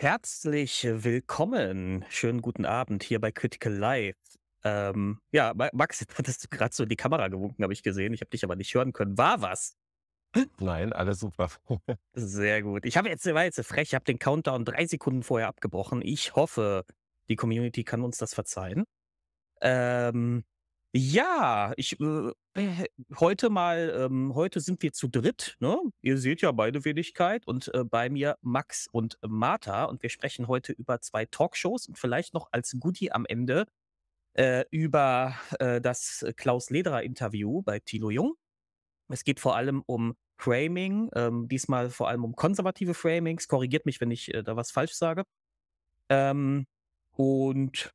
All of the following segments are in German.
Herzlich willkommen. Schönen guten Abend hier bei Critical Live. Ähm, ja, Max, hattest du gerade so in die Kamera gewunken, habe ich gesehen. Ich habe dich aber nicht hören können. War was? Nein, alles super. Sehr gut. Ich habe jetzt, war jetzt frech, ich habe den Countdown drei Sekunden vorher abgebrochen. Ich hoffe, die Community kann uns das verzeihen. Ähm, ja, ich äh, äh, heute mal, ähm, heute sind wir zu dritt, ne? Ihr seht ja beide Wenigkeit und äh, bei mir Max und Martha und wir sprechen heute über zwei Talkshows und vielleicht noch als Goodie am Ende äh, über äh, das Klaus Lederer Interview bei Thilo Jung. Es geht vor allem um Framing, ähm, diesmal vor allem um konservative Framings. Korrigiert mich, wenn ich äh, da was falsch sage. Ähm, und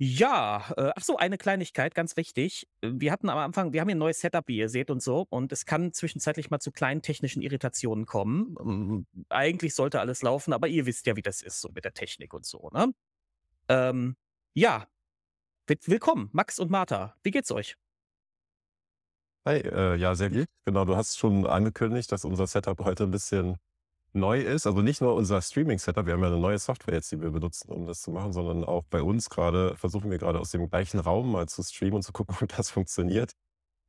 ja, äh, ach so, eine Kleinigkeit, ganz wichtig. Ähm, wir hatten am Anfang, wir haben hier ein neues Setup, wie ihr seht und so, und es kann zwischenzeitlich mal zu kleinen technischen Irritationen kommen. Ähm, eigentlich sollte alles laufen, aber ihr wisst ja, wie das ist, so mit der Technik und so, ne? Ähm, ja, willkommen, Max und Martha. Wie geht's euch? Hi, äh, ja, sehr hm? gut. Genau, du hast schon angekündigt, dass unser Setup heute ein bisschen neu ist. Also nicht nur unser Streaming-Setup, wir haben ja eine neue Software jetzt, die wir benutzen, um das zu machen, sondern auch bei uns gerade versuchen wir gerade aus dem gleichen Raum mal zu streamen und zu gucken, ob das funktioniert.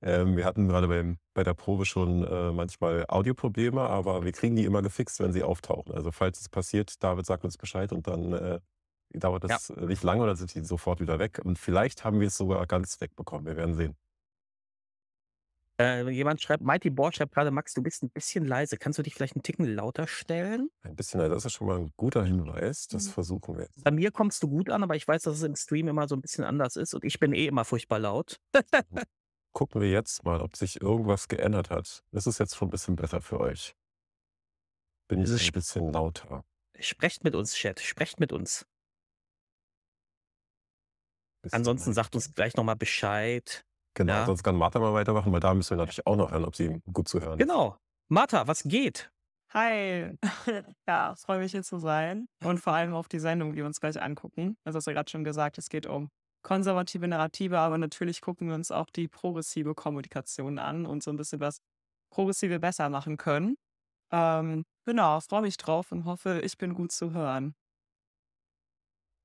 Ähm, wir hatten gerade bei, bei der Probe schon äh, manchmal Audioprobleme, aber wir kriegen die immer gefixt, wenn sie auftauchen. Also falls es passiert, David sagt uns Bescheid und dann äh, dauert das ja. Äh, nicht lange oder sind die sofort wieder weg. Und vielleicht haben wir es sogar ganz wegbekommen. Wir werden sehen. Äh, jemand schreibt, Mighty Board schreibt gerade, Max, du bist ein bisschen leise. Kannst du dich vielleicht einen Ticken lauter stellen? Ein bisschen, das ist schon mal ein guter Hinweis. Das mhm. versuchen wir. Bei mir kommst du gut an, aber ich weiß, dass es im Stream immer so ein bisschen anders ist und ich bin eh immer furchtbar laut. Gucken wir jetzt mal, ob sich irgendwas geändert hat. Ist es jetzt schon ein bisschen besser für euch. Bin ich ein bisschen lauter. Sprecht mit uns, Chat. Sprecht mit uns. Ansonsten sagt uns gleich nochmal Bescheid, Genau, ja. sonst kann Martha mal weitermachen, weil da müssen wir natürlich auch noch hören, ob sie gut zu zuhören. Genau. Martha, was geht? Hi. ja, es freut mich hier zu sein und vor allem auf die Sendung, die wir uns gleich angucken. Also hast du gerade schon gesagt, es geht um konservative Narrative, aber natürlich gucken wir uns auch die progressive Kommunikation an und so ein bisschen was progressive besser machen können. Ähm, genau, freue mich drauf und hoffe, ich bin gut zu hören.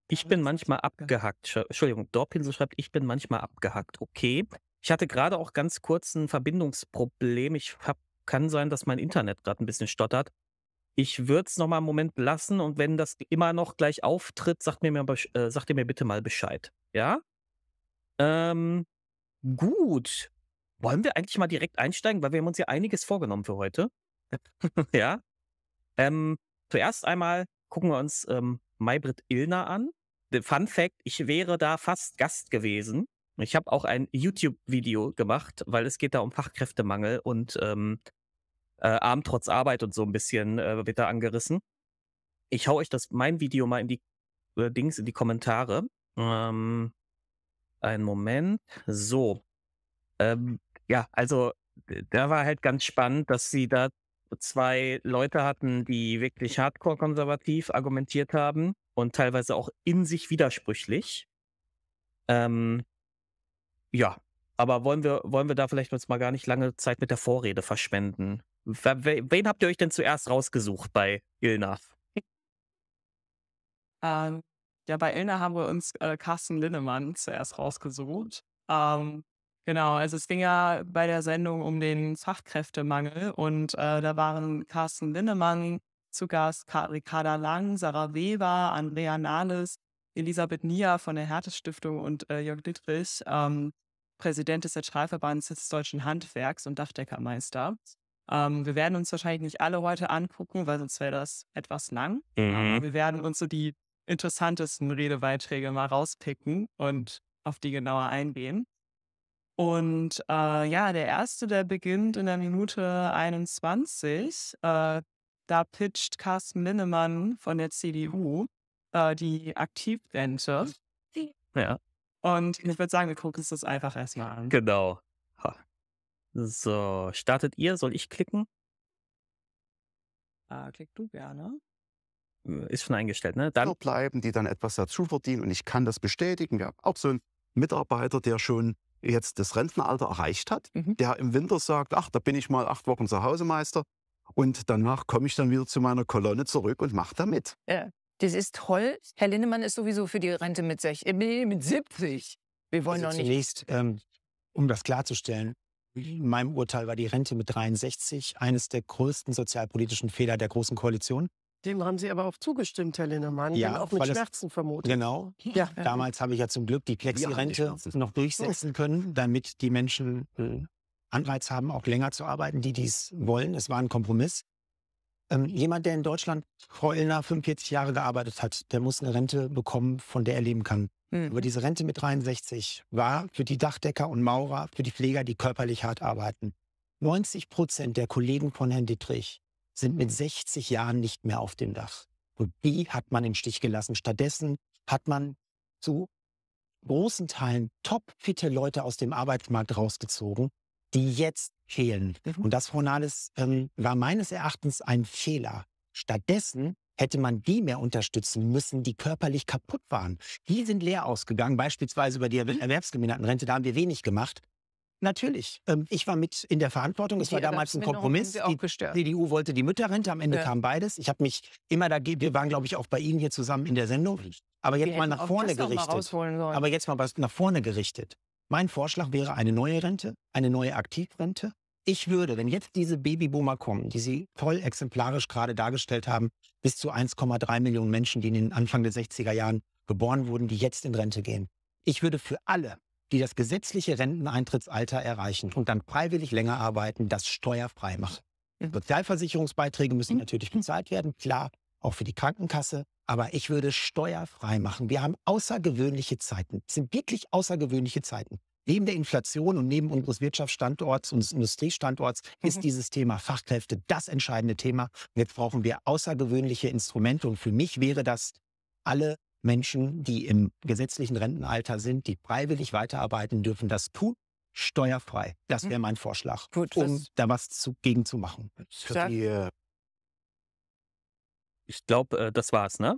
Ich bin manchmal abgehackt. Entschuldigung, Dorpinsel schreibt, ich bin manchmal abgehackt. Okay. Ich hatte gerade auch ganz kurz ein Verbindungsproblem. Ich hab, kann sein, dass mein Internet gerade ein bisschen stottert. Ich würde es nochmal einen Moment lassen und wenn das immer noch gleich auftritt, sagt, mir, mir äh, sagt ihr mir bitte mal Bescheid. Ja? Ähm, gut. Wollen wir eigentlich mal direkt einsteigen, weil wir haben uns ja einiges vorgenommen für heute. ja? Ähm, zuerst einmal gucken wir uns ähm, Maybrit Illner an. Fun Fact, ich wäre da fast Gast gewesen. Ich habe auch ein YouTube-Video gemacht, weil es geht da um Fachkräftemangel und ähm, äh, Arm trotz Arbeit und so ein bisschen äh, wird da angerissen. Ich hau euch das mein Video mal in die äh, Dings, in die Kommentare. Ähm, einen Moment. So. Ähm, ja, also da war halt ganz spannend, dass sie da zwei Leute hatten, die wirklich hardcore konservativ argumentiert haben und teilweise auch in sich widersprüchlich. Ähm, ja, aber wollen wir, wollen wir da vielleicht uns mal gar nicht lange Zeit mit der Vorrede verschwenden? Wen habt ihr euch denn zuerst rausgesucht bei Ilna? Ähm, ja, bei Ilna haben wir uns äh, Carsten Linnemann zuerst rausgesucht. Ähm, genau, also es ging ja bei der Sendung um den Fachkräftemangel und äh, da waren Carsten Linnemann zu Gast, Ricarda Lang, Sarah Weber, Andrea Nahles, Elisabeth Nia von der hertes Stiftung und äh, Jörg Dittrich. Ähm, Präsident des Zentralverbands des Deutschen Handwerks und Dachdeckermeister. Ähm, wir werden uns wahrscheinlich nicht alle heute angucken, weil sonst wäre das etwas lang. Ähm, mhm. wir werden uns so die interessantesten Redebeiträge mal rauspicken und auf die genauer eingehen. Und äh, ja, der erste, der beginnt in der Minute 21. Äh, da pitcht Carsten Linnemann von der CDU äh, die Aktivrente. Ja. Und ich würde sagen, wir gucken uns das einfach erstmal an. Genau. Ha. So, startet ihr? Soll ich klicken? Ah, klick du gerne. Äh, ist schon eingestellt, ne? Dann bleiben, die dann etwas dazu verdienen. Und ich kann das bestätigen. Wir haben auch so einen Mitarbeiter, der schon jetzt das Rentenalter erreicht hat, mhm. der im Winter sagt, ach, da bin ich mal acht Wochen zu Hause Meister und danach komme ich dann wieder zu meiner Kolonne zurück und mache da mit. Ja. Das ist toll. Herr Lindemann ist sowieso für die Rente mit, 60, äh, nee, mit 70. Wir wollen also noch nicht. Zunächst, ähm, um das klarzustellen, in meinem Urteil war die Rente mit 63 eines der größten sozialpolitischen Fehler der Großen Koalition. Dem haben Sie aber auch zugestimmt, Herr Lindemann. ja, auch mit Schmerzen vermutet. Genau. Ja. Damals habe ich ja zum Glück die Plexirente ja, noch durchsetzen können, damit die Menschen äh, Anreiz haben, auch länger zu arbeiten, die dies wollen. Es war ein Kompromiss. Ähm, mhm. jemand, der in Deutschland Illner 45 Jahre gearbeitet hat, der muss eine Rente bekommen, von der er leben kann. Mhm. Aber diese Rente mit 63 war für die Dachdecker und Maurer, für die Pfleger, die körperlich hart arbeiten. 90 Prozent der Kollegen von Herrn Dietrich sind mit 60 mhm. Jahren nicht mehr auf dem Dach. Und die hat man im Stich gelassen. Stattdessen hat man zu großen Teilen topfitte Leute aus dem Arbeitsmarkt rausgezogen die jetzt fehlen. Mhm. Und das, Frau ähm, war meines Erachtens ein Fehler. Stattdessen hätte man die mehr unterstützen müssen, die körperlich kaputt waren. Die sind leer ausgegangen, beispielsweise über die mhm. Rente, da haben wir wenig gemacht. Natürlich. Ähm, ich war mit in der Verantwortung. Es war damals ein Kompromiss. Die CDU wollte die Mütterrente. Am Ende ja. kam beides. Ich habe mich immer dagegen. Wir waren, glaube ich, auch bei Ihnen hier zusammen in der Sendung. Aber jetzt wir mal nach vorne gerichtet. aber jetzt mal was nach vorne gerichtet. Mein Vorschlag wäre eine neue Rente, eine neue Aktivrente. Ich würde, wenn jetzt diese Babyboomer kommen, die Sie toll exemplarisch gerade dargestellt haben, bis zu 1,3 Millionen Menschen, die in den Anfang der 60er Jahren geboren wurden, die jetzt in Rente gehen. Ich würde für alle, die das gesetzliche Renteneintrittsalter erreichen und dann freiwillig länger arbeiten, das steuerfrei machen. Sozialversicherungsbeiträge müssen mhm. natürlich bezahlt werden, klar, auch für die Krankenkasse aber ich würde steuerfrei machen. Wir haben außergewöhnliche Zeiten. Es sind wirklich außergewöhnliche Zeiten. Neben der Inflation und neben unseres Wirtschaftsstandorts, unseres Industriestandorts ist mhm. dieses Thema Fachkräfte das entscheidende Thema. Jetzt brauchen wir außergewöhnliche Instrumente und für mich wäre das alle Menschen, die im gesetzlichen Rentenalter sind, die freiwillig weiterarbeiten dürfen, das tun steuerfrei. Das wäre mhm. mein Vorschlag, Gut, um da was zu, gegen zu machen. Für die ich glaube, äh, das war's, ne?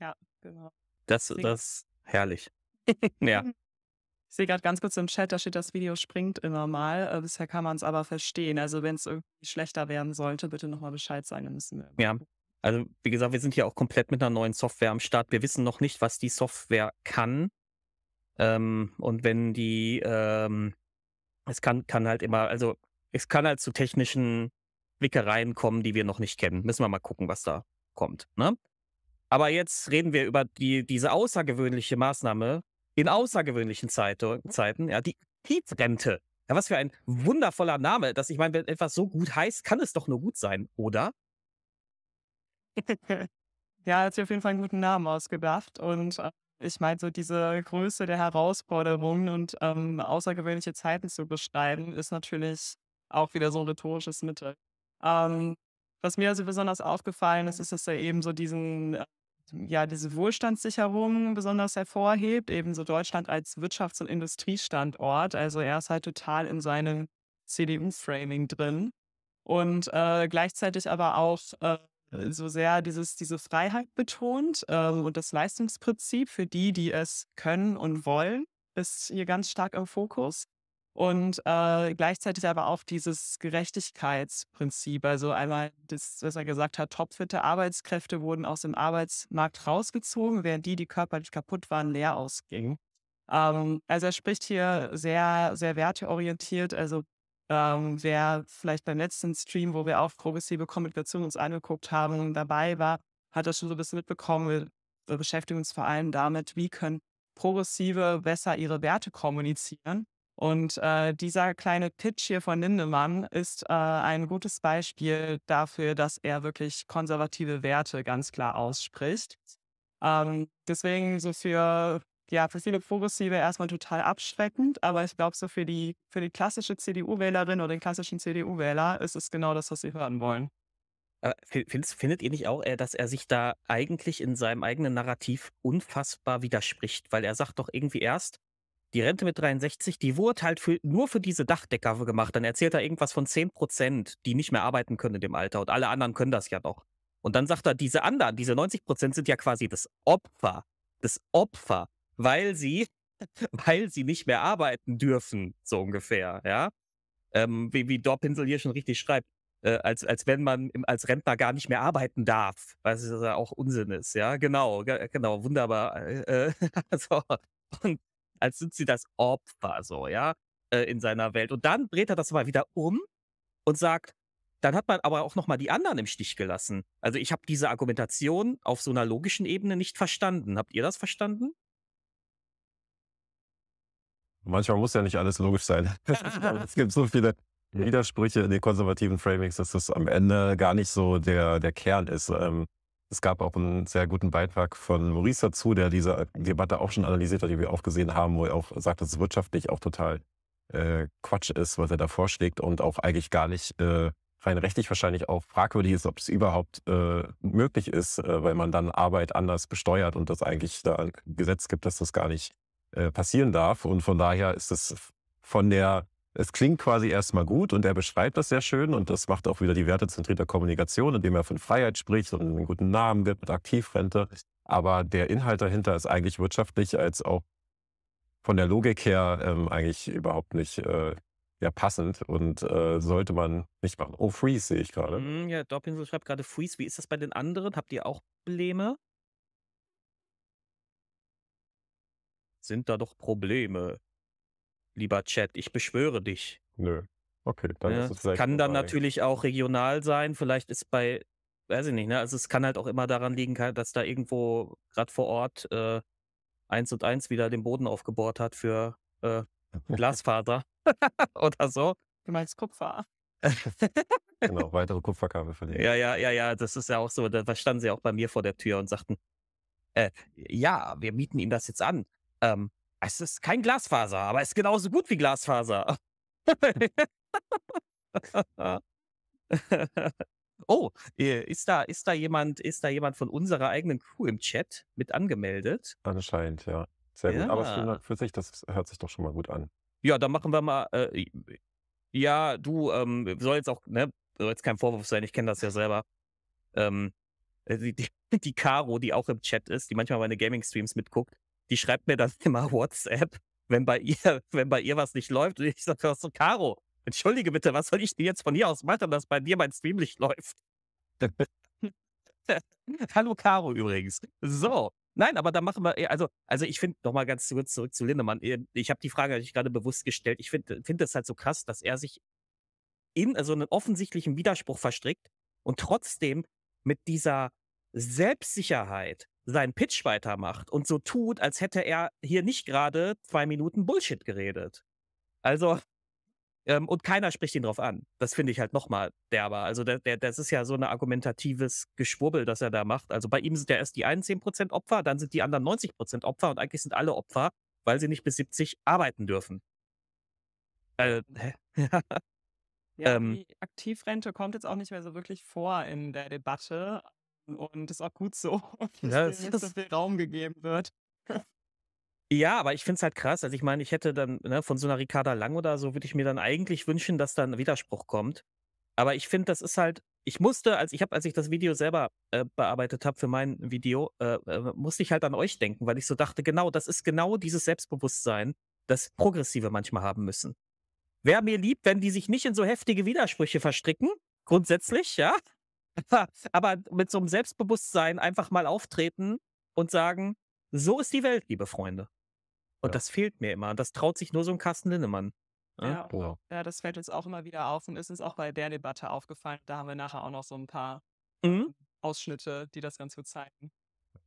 Ja, genau. Das, ist herrlich. ja. Ich sehe gerade ganz kurz im Chat, da steht, das Video springt immer mal. Äh, bisher kann man es aber verstehen. Also wenn es irgendwie schlechter werden sollte, bitte nochmal Bescheid sagen, dann müssen wir. Ja. Also wie gesagt, wir sind hier auch komplett mit einer neuen Software am Start. Wir wissen noch nicht, was die Software kann. Ähm, und wenn die, ähm, es kann, kann halt immer, also es kann halt zu technischen Wickereien kommen, die wir noch nicht kennen. Müssen wir mal gucken, was da kommt. Ne? Aber jetzt reden wir über die, diese außergewöhnliche Maßnahme in außergewöhnlichen Zeit, Zeiten, ja, die Aktivrente. Ja, was für ein wundervoller Name, dass ich meine, wenn etwas so gut heißt, kann es doch nur gut sein, oder? ja, hat sich auf jeden Fall einen guten Namen ausgedacht und äh, ich meine, so diese Größe der Herausforderungen und ähm, außergewöhnliche Zeiten zu beschreiben, ist natürlich auch wieder so ein rhetorisches Mittel. Ähm, was mir also besonders aufgefallen ist, ist, dass er eben so diesen, ähm, ja, diese Wohlstandssicherung besonders hervorhebt, eben so Deutschland als Wirtschafts- und Industriestandort. Also er ist halt total in seinem CDU-Framing drin und äh, gleichzeitig aber auch äh, so sehr dieses, diese Freiheit betont äh, und das Leistungsprinzip für die, die es können und wollen, ist hier ganz stark im Fokus. Und äh, gleichzeitig aber auch dieses Gerechtigkeitsprinzip. Also einmal das, was er gesagt hat, topfitte Arbeitskräfte wurden aus dem Arbeitsmarkt rausgezogen, während die, die körperlich kaputt waren, leer ausgingen. Ähm, also er spricht hier sehr, sehr werteorientiert. Also ähm, wer vielleicht beim letzten Stream, wo wir auf progressive Kommunikation uns angeguckt haben, dabei war, hat das schon so ein bisschen mitbekommen. Wir beschäftigen uns vor allem damit, wie können Progressive besser ihre Werte kommunizieren und äh, dieser kleine Pitch hier von Lindemann ist äh, ein gutes Beispiel dafür, dass er wirklich konservative Werte ganz klar ausspricht. Ähm, deswegen so für, ja, für viele Progressive erstmal total abschreckend, aber ich glaube, so für die, für die klassische CDU-Wählerin oder den klassischen CDU-Wähler ist es genau das, was sie hören wollen. Findet, findet ihr nicht auch, äh, dass er sich da eigentlich in seinem eigenen Narrativ unfassbar widerspricht? Weil er sagt doch irgendwie erst, die Rente mit 63, die wurde halt für, nur für diese Dachdecker gemacht. Dann erzählt er irgendwas von 10 Prozent, die nicht mehr arbeiten können in dem Alter. Und alle anderen können das ja noch. Und dann sagt er, diese anderen, diese 90 Prozent sind ja quasi das Opfer. Das Opfer, weil sie, weil sie nicht mehr arbeiten dürfen, so ungefähr, ja. Ähm, wie, wie Dorpinsel hier schon richtig schreibt, äh, als, als wenn man im, als Rentner gar nicht mehr arbeiten darf, weil es ja auch Unsinn ist, ja. Genau, genau, wunderbar. Äh, also, und als sind sie das Opfer, so, ja, äh, in seiner Welt. Und dann dreht er das mal wieder um und sagt, dann hat man aber auch nochmal die anderen im Stich gelassen. Also ich habe diese Argumentation auf so einer logischen Ebene nicht verstanden. Habt ihr das verstanden? Manchmal muss ja nicht alles logisch sein. es gibt so viele Widersprüche in den konservativen Framings, dass das am Ende gar nicht so der, der Kern ist. Ähm, es gab auch einen sehr guten Beitrag von Maurice dazu, der diese Debatte auch schon analysiert hat, die wir auch gesehen haben, wo er auch sagt, dass es wirtschaftlich auch total äh, Quatsch ist, was er da vorschlägt und auch eigentlich gar nicht äh, rein rechtlich wahrscheinlich auch fragwürdig ist, ob es überhaupt äh, möglich ist, äh, weil man dann Arbeit anders besteuert und das eigentlich da ein Gesetz gibt, dass das gar nicht äh, passieren darf. Und von daher ist es von der es klingt quasi erstmal gut und er beschreibt das sehr schön und das macht auch wieder die wertezentrierte Kommunikation, indem er von Freiheit spricht und einen guten Namen gibt mit Aktivrente. Aber der Inhalt dahinter ist eigentlich wirtschaftlich als auch von der Logik her ähm, eigentlich überhaupt nicht äh, ja, passend und äh, sollte man nicht machen. Oh, Freeze sehe ich gerade. Mm, ja, Dorpinsel schreibt gerade Freeze. Wie ist das bei den anderen? Habt ihr auch Probleme? Sind da doch Probleme? lieber Chat. Ich beschwöre dich. Nö. Okay, dann ja, ist es vielleicht. Kann dann vorbei. natürlich auch regional sein. Vielleicht ist bei, weiß ich nicht, ne? Also es kann halt auch immer daran liegen, dass da irgendwo gerade vor Ort äh, eins und eins wieder den Boden aufgebohrt hat für äh, Glasfaser oder so. Du meinst Kupfer. genau, weitere Kupferkabel verlegen. Ja, ja, ja, ja, das ist ja auch so. Da standen sie auch bei mir vor der Tür und sagten, äh, ja, wir mieten Ihnen das jetzt an. Ähm, es ist kein Glasfaser, aber es ist genauso gut wie Glasfaser. oh, äh, ist da, ist da jemand, ist da jemand von unserer eigenen Crew im Chat mit angemeldet? Anscheinend, ja. Sehr ja. gut. Aber für sich, das hört sich doch schon mal gut an. Ja, dann machen wir mal. Äh, ja, du ähm, soll jetzt auch, ne, soll jetzt kein Vorwurf sein, ich kenne das ja selber. Ähm, äh, die, die, die Caro, die auch im Chat ist, die manchmal meine Gaming-Streams mitguckt, die schreibt mir dann immer WhatsApp, wenn bei ihr, wenn bei ihr was nicht läuft. Und ich sage so, Caro, entschuldige bitte, was soll ich denn jetzt von hier aus machen, dass bei dir mein Stream nicht läuft? Hallo Caro übrigens. So. Nein, aber da machen wir, also, also ich finde, nochmal ganz kurz zurück zu Lindemann. Äh, ich habe die Frage natürlich gerade bewusst gestellt. Ich finde find halt so krass, dass er sich in so also einen offensichtlichen Widerspruch verstrickt und trotzdem mit dieser Selbstsicherheit seinen Pitch weitermacht und so tut, als hätte er hier nicht gerade zwei Minuten Bullshit geredet. Also, ähm, und keiner spricht ihn drauf an. Das finde ich halt nochmal derber. Also, der, der, das ist ja so ein argumentatives Geschwurbel, das er da macht. Also, bei ihm sind ja erst die einen 10% Opfer, dann sind die anderen 90% Opfer und eigentlich sind alle Opfer, weil sie nicht bis 70 arbeiten dürfen. Äh, ja. Ja, ähm. die Aktivrente kommt jetzt auch nicht mehr so wirklich vor in der Debatte, und ist auch gut so, dass ja, so viel Raum gegeben wird. Ja, aber ich finde es halt krass. Also ich meine, ich hätte dann ne, von so einer Ricarda Lang oder so, würde ich mir dann eigentlich wünschen, dass da ein Widerspruch kommt. Aber ich finde, das ist halt, ich musste, als ich habe, als ich das Video selber äh, bearbeitet habe für mein Video, äh, äh, musste ich halt an euch denken, weil ich so dachte, genau, das ist genau dieses Selbstbewusstsein, das Progressive manchmal haben müssen. Wäre mir lieb, wenn die sich nicht in so heftige Widersprüche verstricken, grundsätzlich, ja. Aber mit so einem Selbstbewusstsein einfach mal auftreten und sagen, so ist die Welt, liebe Freunde. Und ja. das fehlt mir immer. Das traut sich nur so ein Carsten Linnemann. Ne? Ja, ja. ja, das fällt uns auch immer wieder auf und ist uns auch bei der Debatte aufgefallen. Da haben wir nachher auch noch so ein paar mhm. Ähm, Ausschnitte, die das ganz gut zeigen.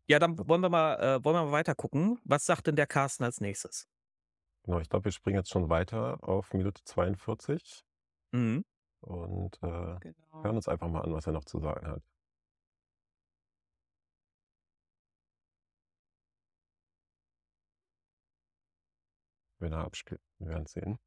Ja, dann wollen wir mal, äh, wollen wir mal weiter gucken. Was sagt denn der Carsten als nächstes? ich glaube, wir springen jetzt schon weiter auf Minute 42. Mhm und äh, genau. hören uns einfach mal an, was er noch zu sagen hat. Wenn er abspielt, wir werden es sehen.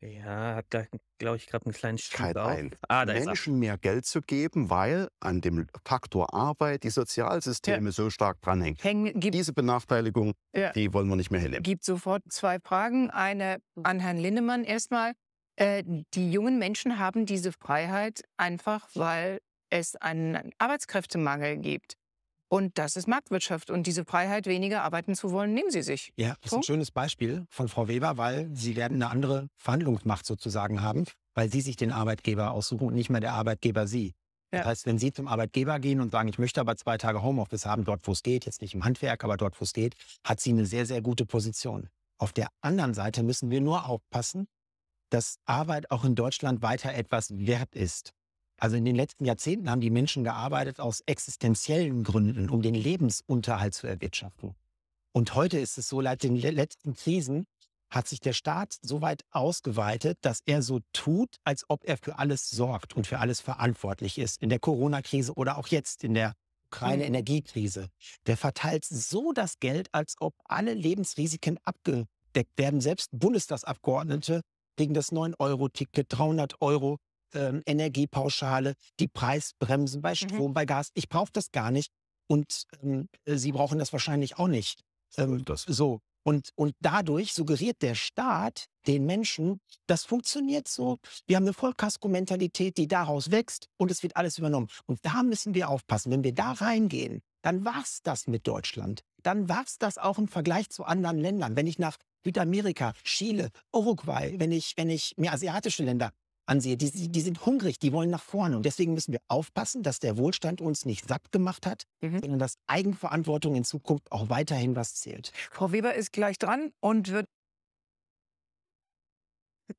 Ja, hat da, glaube ich, gerade einen kleinen Streit ein. Ah, Menschen mehr Geld zu geben, weil an dem Faktor Arbeit die Sozialsysteme ja. so stark dranhängen. Hängen, Diese Benachteiligung, ja. die wollen wir nicht mehr hinnehmen. Gibt sofort zwei Fragen. Eine hm. an Herrn Lindemann erstmal. Äh, die jungen Menschen haben diese Freiheit einfach, weil es einen Arbeitskräftemangel gibt. Und das ist Marktwirtschaft. Und diese Freiheit, weniger arbeiten zu wollen, nehmen Sie sich. Ja, das ist ein schönes Beispiel von Frau Weber, weil Sie werden eine andere Verhandlungsmacht sozusagen haben, weil Sie sich den Arbeitgeber aussuchen und nicht mehr der Arbeitgeber Sie. Ja. Das heißt, wenn Sie zum Arbeitgeber gehen und sagen, ich möchte aber zwei Tage Homeoffice haben, dort wo es geht, jetzt nicht im Handwerk, aber dort wo es geht, hat sie eine sehr, sehr gute Position. Auf der anderen Seite müssen wir nur aufpassen, dass Arbeit auch in Deutschland weiter etwas wert ist. Also in den letzten Jahrzehnten haben die Menschen gearbeitet aus existenziellen Gründen, um den Lebensunterhalt zu erwirtschaften. Und heute ist es so, seit den letzten Krisen hat sich der Staat so weit ausgeweitet, dass er so tut, als ob er für alles sorgt und für alles verantwortlich ist. In der Corona-Krise oder auch jetzt in der mhm. Ukraine-Energiekrise. Der verteilt so das Geld, als ob alle Lebensrisiken abgedeckt werden. Selbst Bundestagsabgeordnete kriegen das 9-Euro-Ticket, 300 Euro ähm, Energiepauschale, die Preisbremsen bei mhm. Strom, mhm. bei Gas. Ich brauche das gar nicht und ähm, Sie brauchen das wahrscheinlich auch nicht. Ähm, das. So. Und, und dadurch suggeriert der Staat den Menschen, das funktioniert so. Wir haben eine Vollkasko-Mentalität, die daraus wächst und es wird alles übernommen. Und da müssen wir aufpassen. Wenn wir da reingehen, dann war's das mit Deutschland. Dann war's das auch im Vergleich zu anderen Ländern. Wenn ich nach Südamerika, Chile, Uruguay, wenn ich, wenn ich mir asiatische Länder ansehe, die, die sind hungrig, die wollen nach vorne. Und deswegen müssen wir aufpassen, dass der Wohlstand uns nicht satt gemacht hat, mhm. sondern dass Eigenverantwortung in Zukunft auch weiterhin was zählt. Frau Weber ist gleich dran und wird.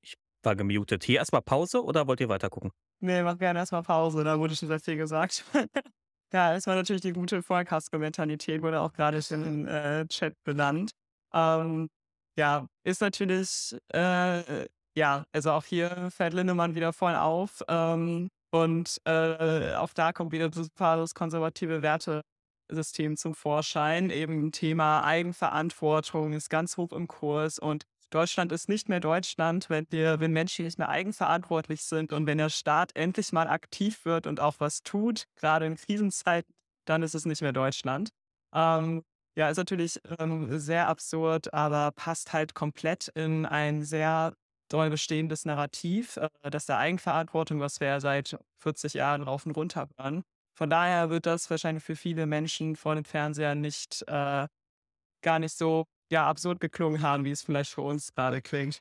Ich war gemutet. Hier erstmal Pause oder wollt ihr weitergucken? Nee, mach gerne erstmal Pause, da ne? wurde schon sehr viel gesagt. ja, es war natürlich die gute vollkasko wurde auch gerade schon im äh, Chat benannt. Ähm, ja, ist natürlich, äh, ja, also auch hier fällt Lindemann wieder voll auf. Ähm, und äh, auch da kommt wieder super das konservative Wertesystem zum Vorschein. Eben Thema Eigenverantwortung ist ganz hoch im Kurs und Deutschland ist nicht mehr Deutschland, wenn wir, wenn Menschen nicht mehr eigenverantwortlich sind und wenn der Staat endlich mal aktiv wird und auch was tut, gerade in Krisenzeiten, dann ist es nicht mehr Deutschland. Ähm, ja, ist natürlich ähm, sehr absurd, aber passt halt komplett in ein sehr doll bestehendes Narrativ, äh, das der Eigenverantwortung, was wir ja seit 40 Jahren rauf und runter waren. Von daher wird das wahrscheinlich für viele Menschen vor dem Fernseher nicht äh, gar nicht so ja, absurd geklungen haben, wie es vielleicht für uns gerade klingt.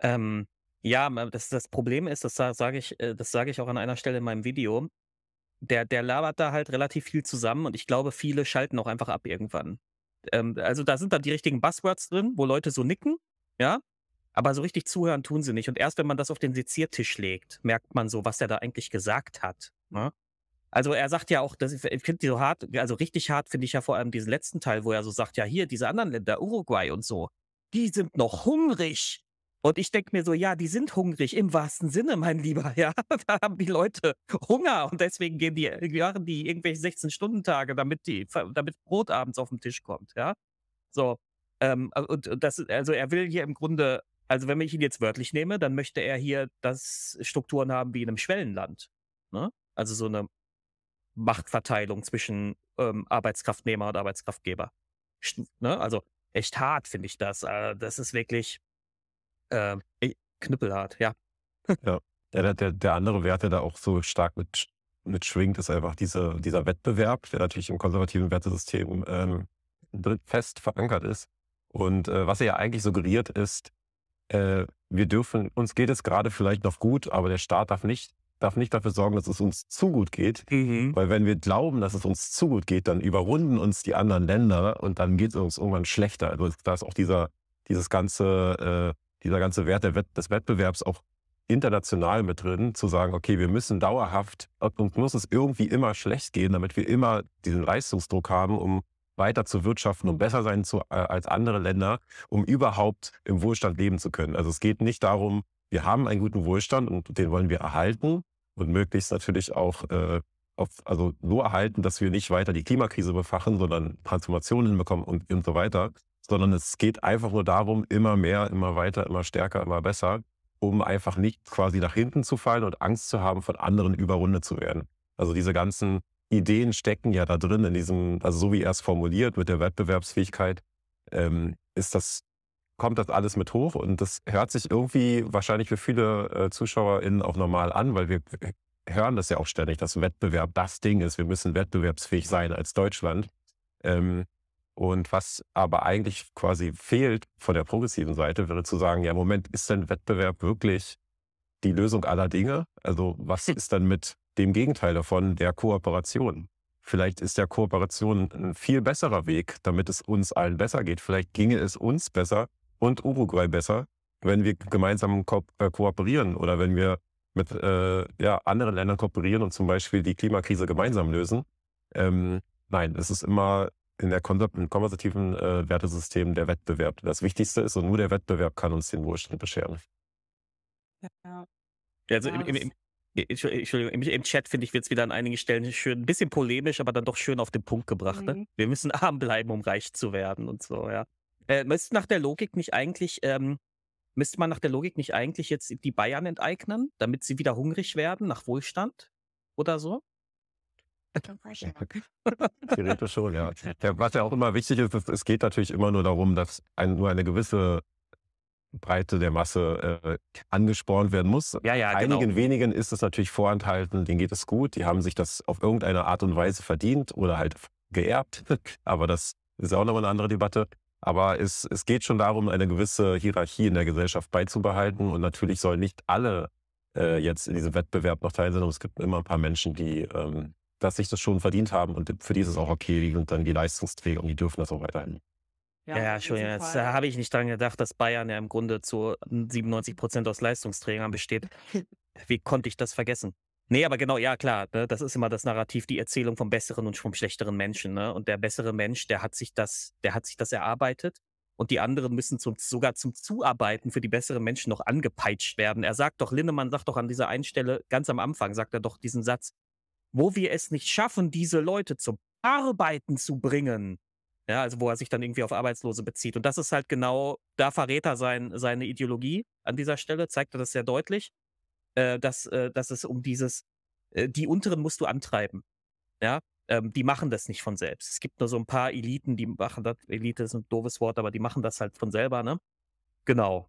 Ähm, ja, das, das Problem ist, das sage ich, äh, das sage ich auch an einer Stelle in meinem Video, der, der labert da halt relativ viel zusammen und ich glaube, viele schalten auch einfach ab irgendwann. Ähm, also da sind dann die richtigen Buzzwords drin, wo Leute so nicken, ja, aber so richtig zuhören tun sie nicht. Und erst wenn man das auf den Seziertisch legt, merkt man so, was er da eigentlich gesagt hat. Ne? Also er sagt ja auch, dass ich, ich finde die so hart, also richtig hart finde ich ja vor allem diesen letzten Teil, wo er so sagt, ja hier, diese anderen Länder, Uruguay und so, die sind noch hungrig. Und ich denke mir so, ja, die sind hungrig im wahrsten Sinne, mein Lieber. Ja, da haben die Leute Hunger und deswegen gehen die, äh, machen die irgendwelche 16-Stunden-Tage, damit die, damit Brot abends auf den Tisch kommt. Ja, so. Ähm, und, das, also er will hier im Grunde, also wenn ich ihn jetzt wörtlich nehme, dann möchte er hier, dass Strukturen haben wie in einem Schwellenland. Ne? Also so eine Machtverteilung zwischen ähm, Arbeitskraftnehmer und Arbeitskraftgeber. Ne? Also echt hart finde ich das. Äh, das ist wirklich äh, knüppelhart, ja. Ja. Der, der, der andere Wert, der da auch so stark mit, mit schwingt, ist einfach diese, dieser Wettbewerb, der natürlich im konservativen Wertesystem ähm, fest verankert ist. Und äh, was er ja eigentlich suggeriert ist, äh, wir dürfen, uns geht es gerade vielleicht noch gut, aber der Staat darf nicht, darf nicht dafür sorgen, dass es uns zu gut geht. Mhm. Weil wenn wir glauben, dass es uns zu gut geht, dann überrunden uns die anderen Länder und dann geht es uns irgendwann schlechter. Also da ist auch dieser, dieses ganze äh, dieser ganze Wert Wett des Wettbewerbs auch international mit drin, zu sagen, okay, wir müssen dauerhaft, und muss es irgendwie immer schlecht gehen, damit wir immer diesen Leistungsdruck haben, um weiter zu wirtschaften, um mhm. besser sein zu, äh, als andere Länder, um überhaupt im Wohlstand leben zu können. Also es geht nicht darum, wir haben einen guten Wohlstand und den wollen wir erhalten und möglichst natürlich auch äh, auf, also so erhalten, dass wir nicht weiter die Klimakrise befachen, sondern Transformationen hinbekommen und, und so weiter, sondern es geht einfach nur darum, immer mehr, immer weiter, immer stärker, immer besser, um einfach nicht quasi nach hinten zu fallen und Angst zu haben, von anderen überrundet zu werden. Also diese ganzen Ideen stecken ja da drin, in diesem, also so wie er es formuliert, mit der Wettbewerbsfähigkeit, ähm, ist das, kommt das alles mit hoch und das hört sich irgendwie wahrscheinlich für viele äh, ZuschauerInnen auch normal an, weil wir hören das ja auch ständig, dass Wettbewerb das Ding ist. Wir müssen wettbewerbsfähig sein als Deutschland. Ähm, und was aber eigentlich quasi fehlt von der progressiven Seite, wäre zu sagen, ja, im Moment, ist denn Wettbewerb wirklich die Lösung aller Dinge? Also was hm. ist dann mit dem Gegenteil davon, der Kooperation? Vielleicht ist ja Kooperation ein viel besserer Weg, damit es uns allen besser geht. Vielleicht ginge es uns besser und Uruguay besser, wenn wir gemeinsam ko äh, kooperieren oder wenn wir mit äh, ja, anderen Ländern kooperieren und zum Beispiel die Klimakrise gemeinsam lösen. Ähm, nein, es ist immer in der konservativen äh, Wertesystem der Wettbewerb das Wichtigste ist und nur der Wettbewerb kann uns den Wohlstand bescheren. Ja. Also im, im, im, Entschuldigung, im, Chat finde ich, wird es wieder an einigen Stellen schön, ein bisschen polemisch, aber dann doch schön auf den Punkt gebracht. Ne? Mhm. Ne? Wir müssen arm bleiben, um reich zu werden und so, ja. Äh, müsste nach der Logik nicht eigentlich, ähm, müsste man nach der Logik nicht eigentlich jetzt die Bayern enteignen, damit sie wieder hungrig werden nach Wohlstand oder so? Theoretisch schon, ja. Was ja auch immer wichtig ist, ist, es geht natürlich immer nur darum, dass ein, nur eine gewisse Breite der Masse äh, angespornt werden muss. Ja, ja, genau. Einigen genau. wenigen ist es natürlich vorenthalten, denen geht es gut, die haben sich das auf irgendeine Art und Weise verdient oder halt geerbt. Aber das ist auch nochmal eine andere Debatte. Aber es, es geht schon darum, eine gewisse Hierarchie in der Gesellschaft beizubehalten. Und natürlich sollen nicht alle äh, jetzt in diesem Wettbewerb noch teilnehmen. sein. es gibt immer ein paar Menschen, die ähm, dass sich das schon verdient haben und für die ist es auch okay, und dann die Leistungsträger und die dürfen das auch weiterhin. Ja, ja Entschuldigung, jetzt äh, habe ich nicht dran gedacht, dass Bayern ja im Grunde zu 97 Prozent aus Leistungsträgern besteht. Wie konnte ich das vergessen? Nee, aber genau, ja klar, ne, das ist immer das Narrativ, die Erzählung vom besseren und vom schlechteren Menschen. Ne? Und der bessere Mensch, der hat sich das, der hat sich das erarbeitet und die anderen müssen zum, sogar zum Zuarbeiten für die besseren Menschen noch angepeitscht werden. Er sagt doch, Lindemann sagt doch an dieser einen Stelle, ganz am Anfang sagt er doch diesen Satz, wo wir es nicht schaffen, diese Leute zum Arbeiten zu bringen. Ja, also wo er sich dann irgendwie auf Arbeitslose bezieht. Und das ist halt genau, da verrät er sein, seine Ideologie an dieser Stelle, zeigt er das sehr deutlich, äh, dass, äh, dass es um dieses, äh, die Unteren musst du antreiben. Ja, ähm, die machen das nicht von selbst. Es gibt nur so ein paar Eliten, die machen das, Elite ist ein doofes Wort, aber die machen das halt von selber, ne? Genau.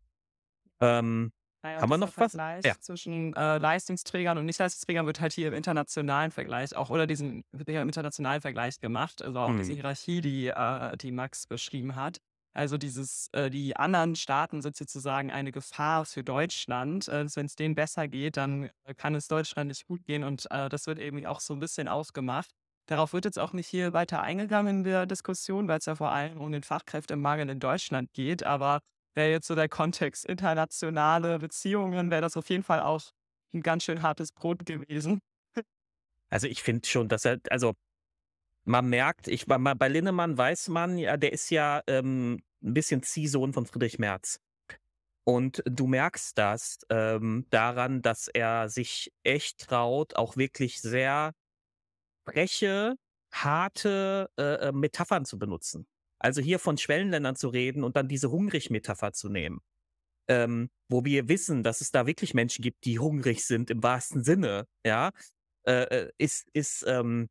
Ähm, naja, Haben wir noch was? Vergleich ja. zwischen äh, Leistungsträgern und Nichtleistungsträgern wird halt hier im internationalen Vergleich auch oder diesen wird ja im internationalen Vergleich gemacht, also auch mhm. diese Hierarchie, die, äh, die Max beschrieben hat. Also dieses, äh, die anderen Staaten sind sozusagen eine Gefahr für Deutschland. Äh, Wenn es denen besser geht, dann äh, kann es Deutschland nicht gut gehen und äh, das wird eben auch so ein bisschen aufgemacht. Darauf wird jetzt auch nicht hier weiter eingegangen in der Diskussion, weil es ja vor allem um den Fachkräftemangel in Deutschland geht, aber wäre jetzt so der Kontext internationale Beziehungen, wäre das auf jeden Fall auch ein ganz schön hartes Brot gewesen. Also ich finde schon, dass er, also man merkt, ich bei Linnemann weiß man, ja, der ist ja ähm, ein bisschen Ziehsohn von Friedrich Merz. Und du merkst das ähm, daran, dass er sich echt traut, auch wirklich sehr freche, harte äh, äh Metaphern zu benutzen. Also hier von Schwellenländern zu reden und dann diese Hungrig-Metapher zu nehmen, ähm, wo wir wissen, dass es da wirklich Menschen gibt, die hungrig sind im wahrsten Sinne, ja, äh, äh ist, ist, ähm,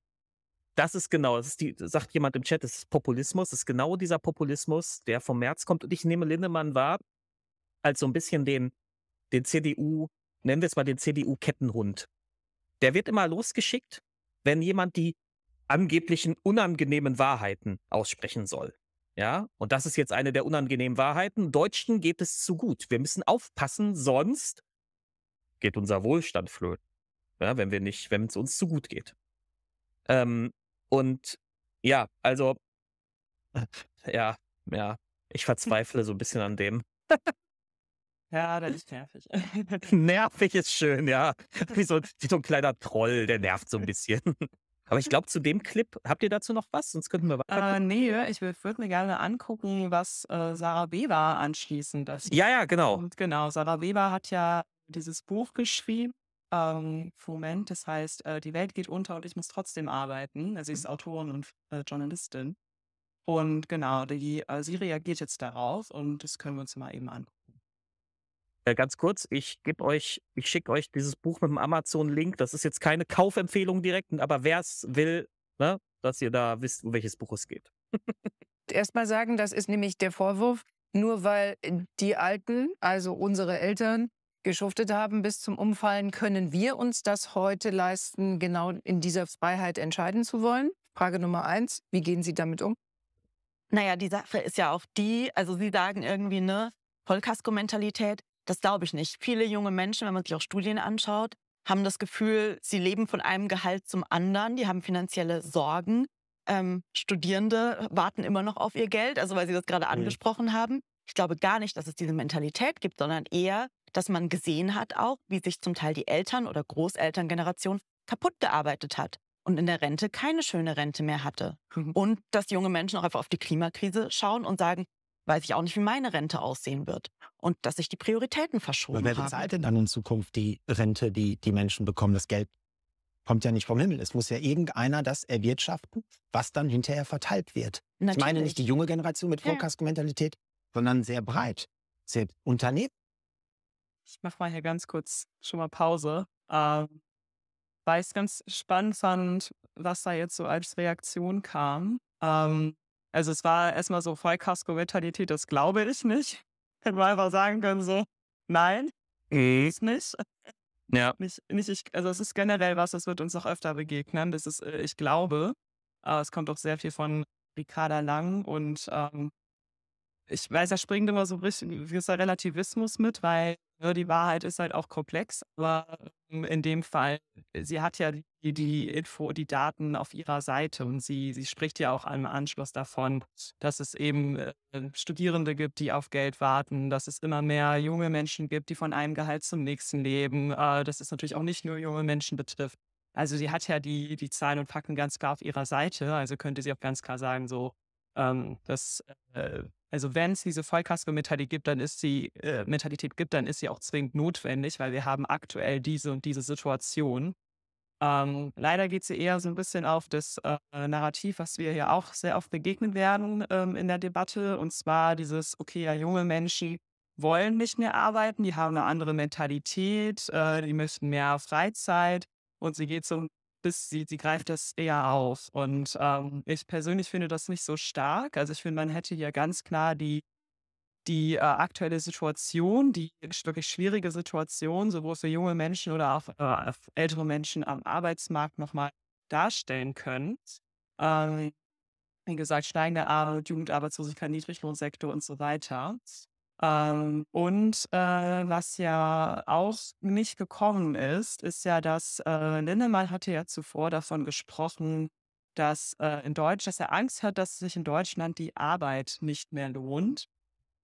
das ist genau, das ist die, sagt jemand im Chat, das ist Populismus, das ist genau dieser Populismus, der vom März kommt. Und ich nehme Lindemann wahr, als so ein bisschen den, den CDU, nennen wir es mal den CDU-Kettenhund. Der wird immer losgeschickt, wenn jemand die angeblichen unangenehmen Wahrheiten aussprechen soll. Ja, und das ist jetzt eine der unangenehmen Wahrheiten. Deutschen geht es zu gut. Wir müssen aufpassen, sonst geht unser Wohlstand flöten. Ja, wenn wir nicht, wenn es uns zu gut geht. Ähm, und ja, also, ja, ja, ich verzweifle so ein bisschen an dem. Ja, das ist nervig. nervig ist schön, ja. Wie so, wie so ein kleiner Troll, der nervt so ein bisschen. Aber ich glaube, zu dem Clip, habt ihr dazu noch was? Sonst könnten wir weiter. Äh, nee, ich würde mir gerne angucken, was äh, Sarah Weber anschließend das. Ja, ja, genau. Und genau, Sarah Weber hat ja dieses Buch geschrieben, ähm, Moment, das heißt, äh, die Welt geht unter und ich muss trotzdem arbeiten. Also sie ist Autorin und äh, Journalistin. Und genau, die, äh, sie reagiert jetzt darauf und das können wir uns mal eben angucken. Äh, ganz kurz, ich gebe euch, ich schicke euch dieses Buch mit dem Amazon-Link. Das ist jetzt keine Kaufempfehlung direkt, aber wer es will, ne, dass ihr da wisst, um welches Buch es geht. Erstmal sagen, das ist nämlich der Vorwurf, nur weil die Alten, also unsere Eltern, geschuftet haben bis zum Umfallen, können wir uns das heute leisten, genau in dieser Freiheit entscheiden zu wollen? Frage Nummer eins, wie gehen Sie damit um? Naja, die Sache ist ja auch die, also Sie sagen irgendwie, ne, Vollkasko-Mentalität. Das glaube ich nicht. Viele junge Menschen, wenn man sich auch Studien anschaut, haben das Gefühl, sie leben von einem Gehalt zum anderen, die haben finanzielle Sorgen. Ähm, Studierende warten immer noch auf ihr Geld, also weil sie das gerade mhm. angesprochen haben. Ich glaube gar nicht, dass es diese Mentalität gibt, sondern eher, dass man gesehen hat auch, wie sich zum Teil die Eltern- oder Großelterngeneration kaputt gearbeitet hat und in der Rente keine schöne Rente mehr hatte. Mhm. Und dass junge Menschen auch einfach auf die Klimakrise schauen und sagen, weiß ich auch nicht, wie meine Rente aussehen wird und dass sich die Prioritäten verschoben haben. Wer bezahlt denn dann in Zukunft die Rente, die die Menschen bekommen? Das Geld kommt ja nicht vom Himmel. Es muss ja irgendeiner das erwirtschaften, was dann hinterher verteilt wird. Natürlich. Ich meine nicht die junge Generation mit Vorkastenmentalität, ja. sondern sehr breit, sehr Unternehmen. Ich mache mal hier ganz kurz schon mal Pause, ähm, weil ich es ganz spannend fand, was da jetzt so als Reaktion kam. Ähm, also es war erstmal so Vollkasko-Mentalität, das glaube ich nicht. Hätte man einfach sagen können, so, nein, mhm. ist nicht. Ja. Nicht, nicht ich, also es ist generell was, das wird uns noch öfter begegnen. Das ist, äh, ich glaube, aber es kommt auch sehr viel von Ricarda Lang und ähm, ich weiß, er springt immer so ein bisschen gewisser Relativismus mit, weil ja, ne, die Wahrheit ist halt auch komplex. Aber ähm, in dem Fall, sie hat ja die, die Info, die Daten auf ihrer Seite und sie, sie spricht ja auch im Anschluss davon, dass es eben äh, Studierende gibt, die auf Geld warten, dass es immer mehr junge Menschen gibt, die von einem Gehalt zum nächsten leben, äh, dass es natürlich auch nicht nur junge Menschen betrifft. Also sie hat ja die, die Zahlen und Fakten ganz klar auf ihrer Seite, also könnte sie auch ganz klar sagen, so, ähm, das äh, also wenn es diese vollkasko gibt, dann ist sie äh, Mentalität gibt, dann ist sie auch zwingend notwendig, weil wir haben aktuell diese und diese Situation. Ähm, leider geht sie eher so ein bisschen auf das äh, Narrativ, was wir hier auch sehr oft begegnen werden ähm, in der Debatte, und zwar dieses, okay, ja, junge Menschen wollen nicht mehr arbeiten, die haben eine andere Mentalität, äh, die möchten mehr Freizeit und sie geht so ein bis sie, sie greift das eher auf. Und ähm, ich persönlich finde das nicht so stark. Also ich finde, man hätte hier ganz klar die, die äh, aktuelle Situation, die wirklich schwierige Situation, sowohl für junge Menschen oder auch äh, ältere Menschen am Arbeitsmarkt nochmal darstellen können. Ähm, wie gesagt, steigende Armut, Jugendarbeitslosigkeit, Niedriglohnsektor und so weiter. Ähm, und äh, was ja auch nicht gekommen ist, ist ja, dass äh, Lindemann hatte ja zuvor davon gesprochen, dass äh, in Deutsch, dass er Angst hat, dass sich in Deutschland die Arbeit nicht mehr lohnt.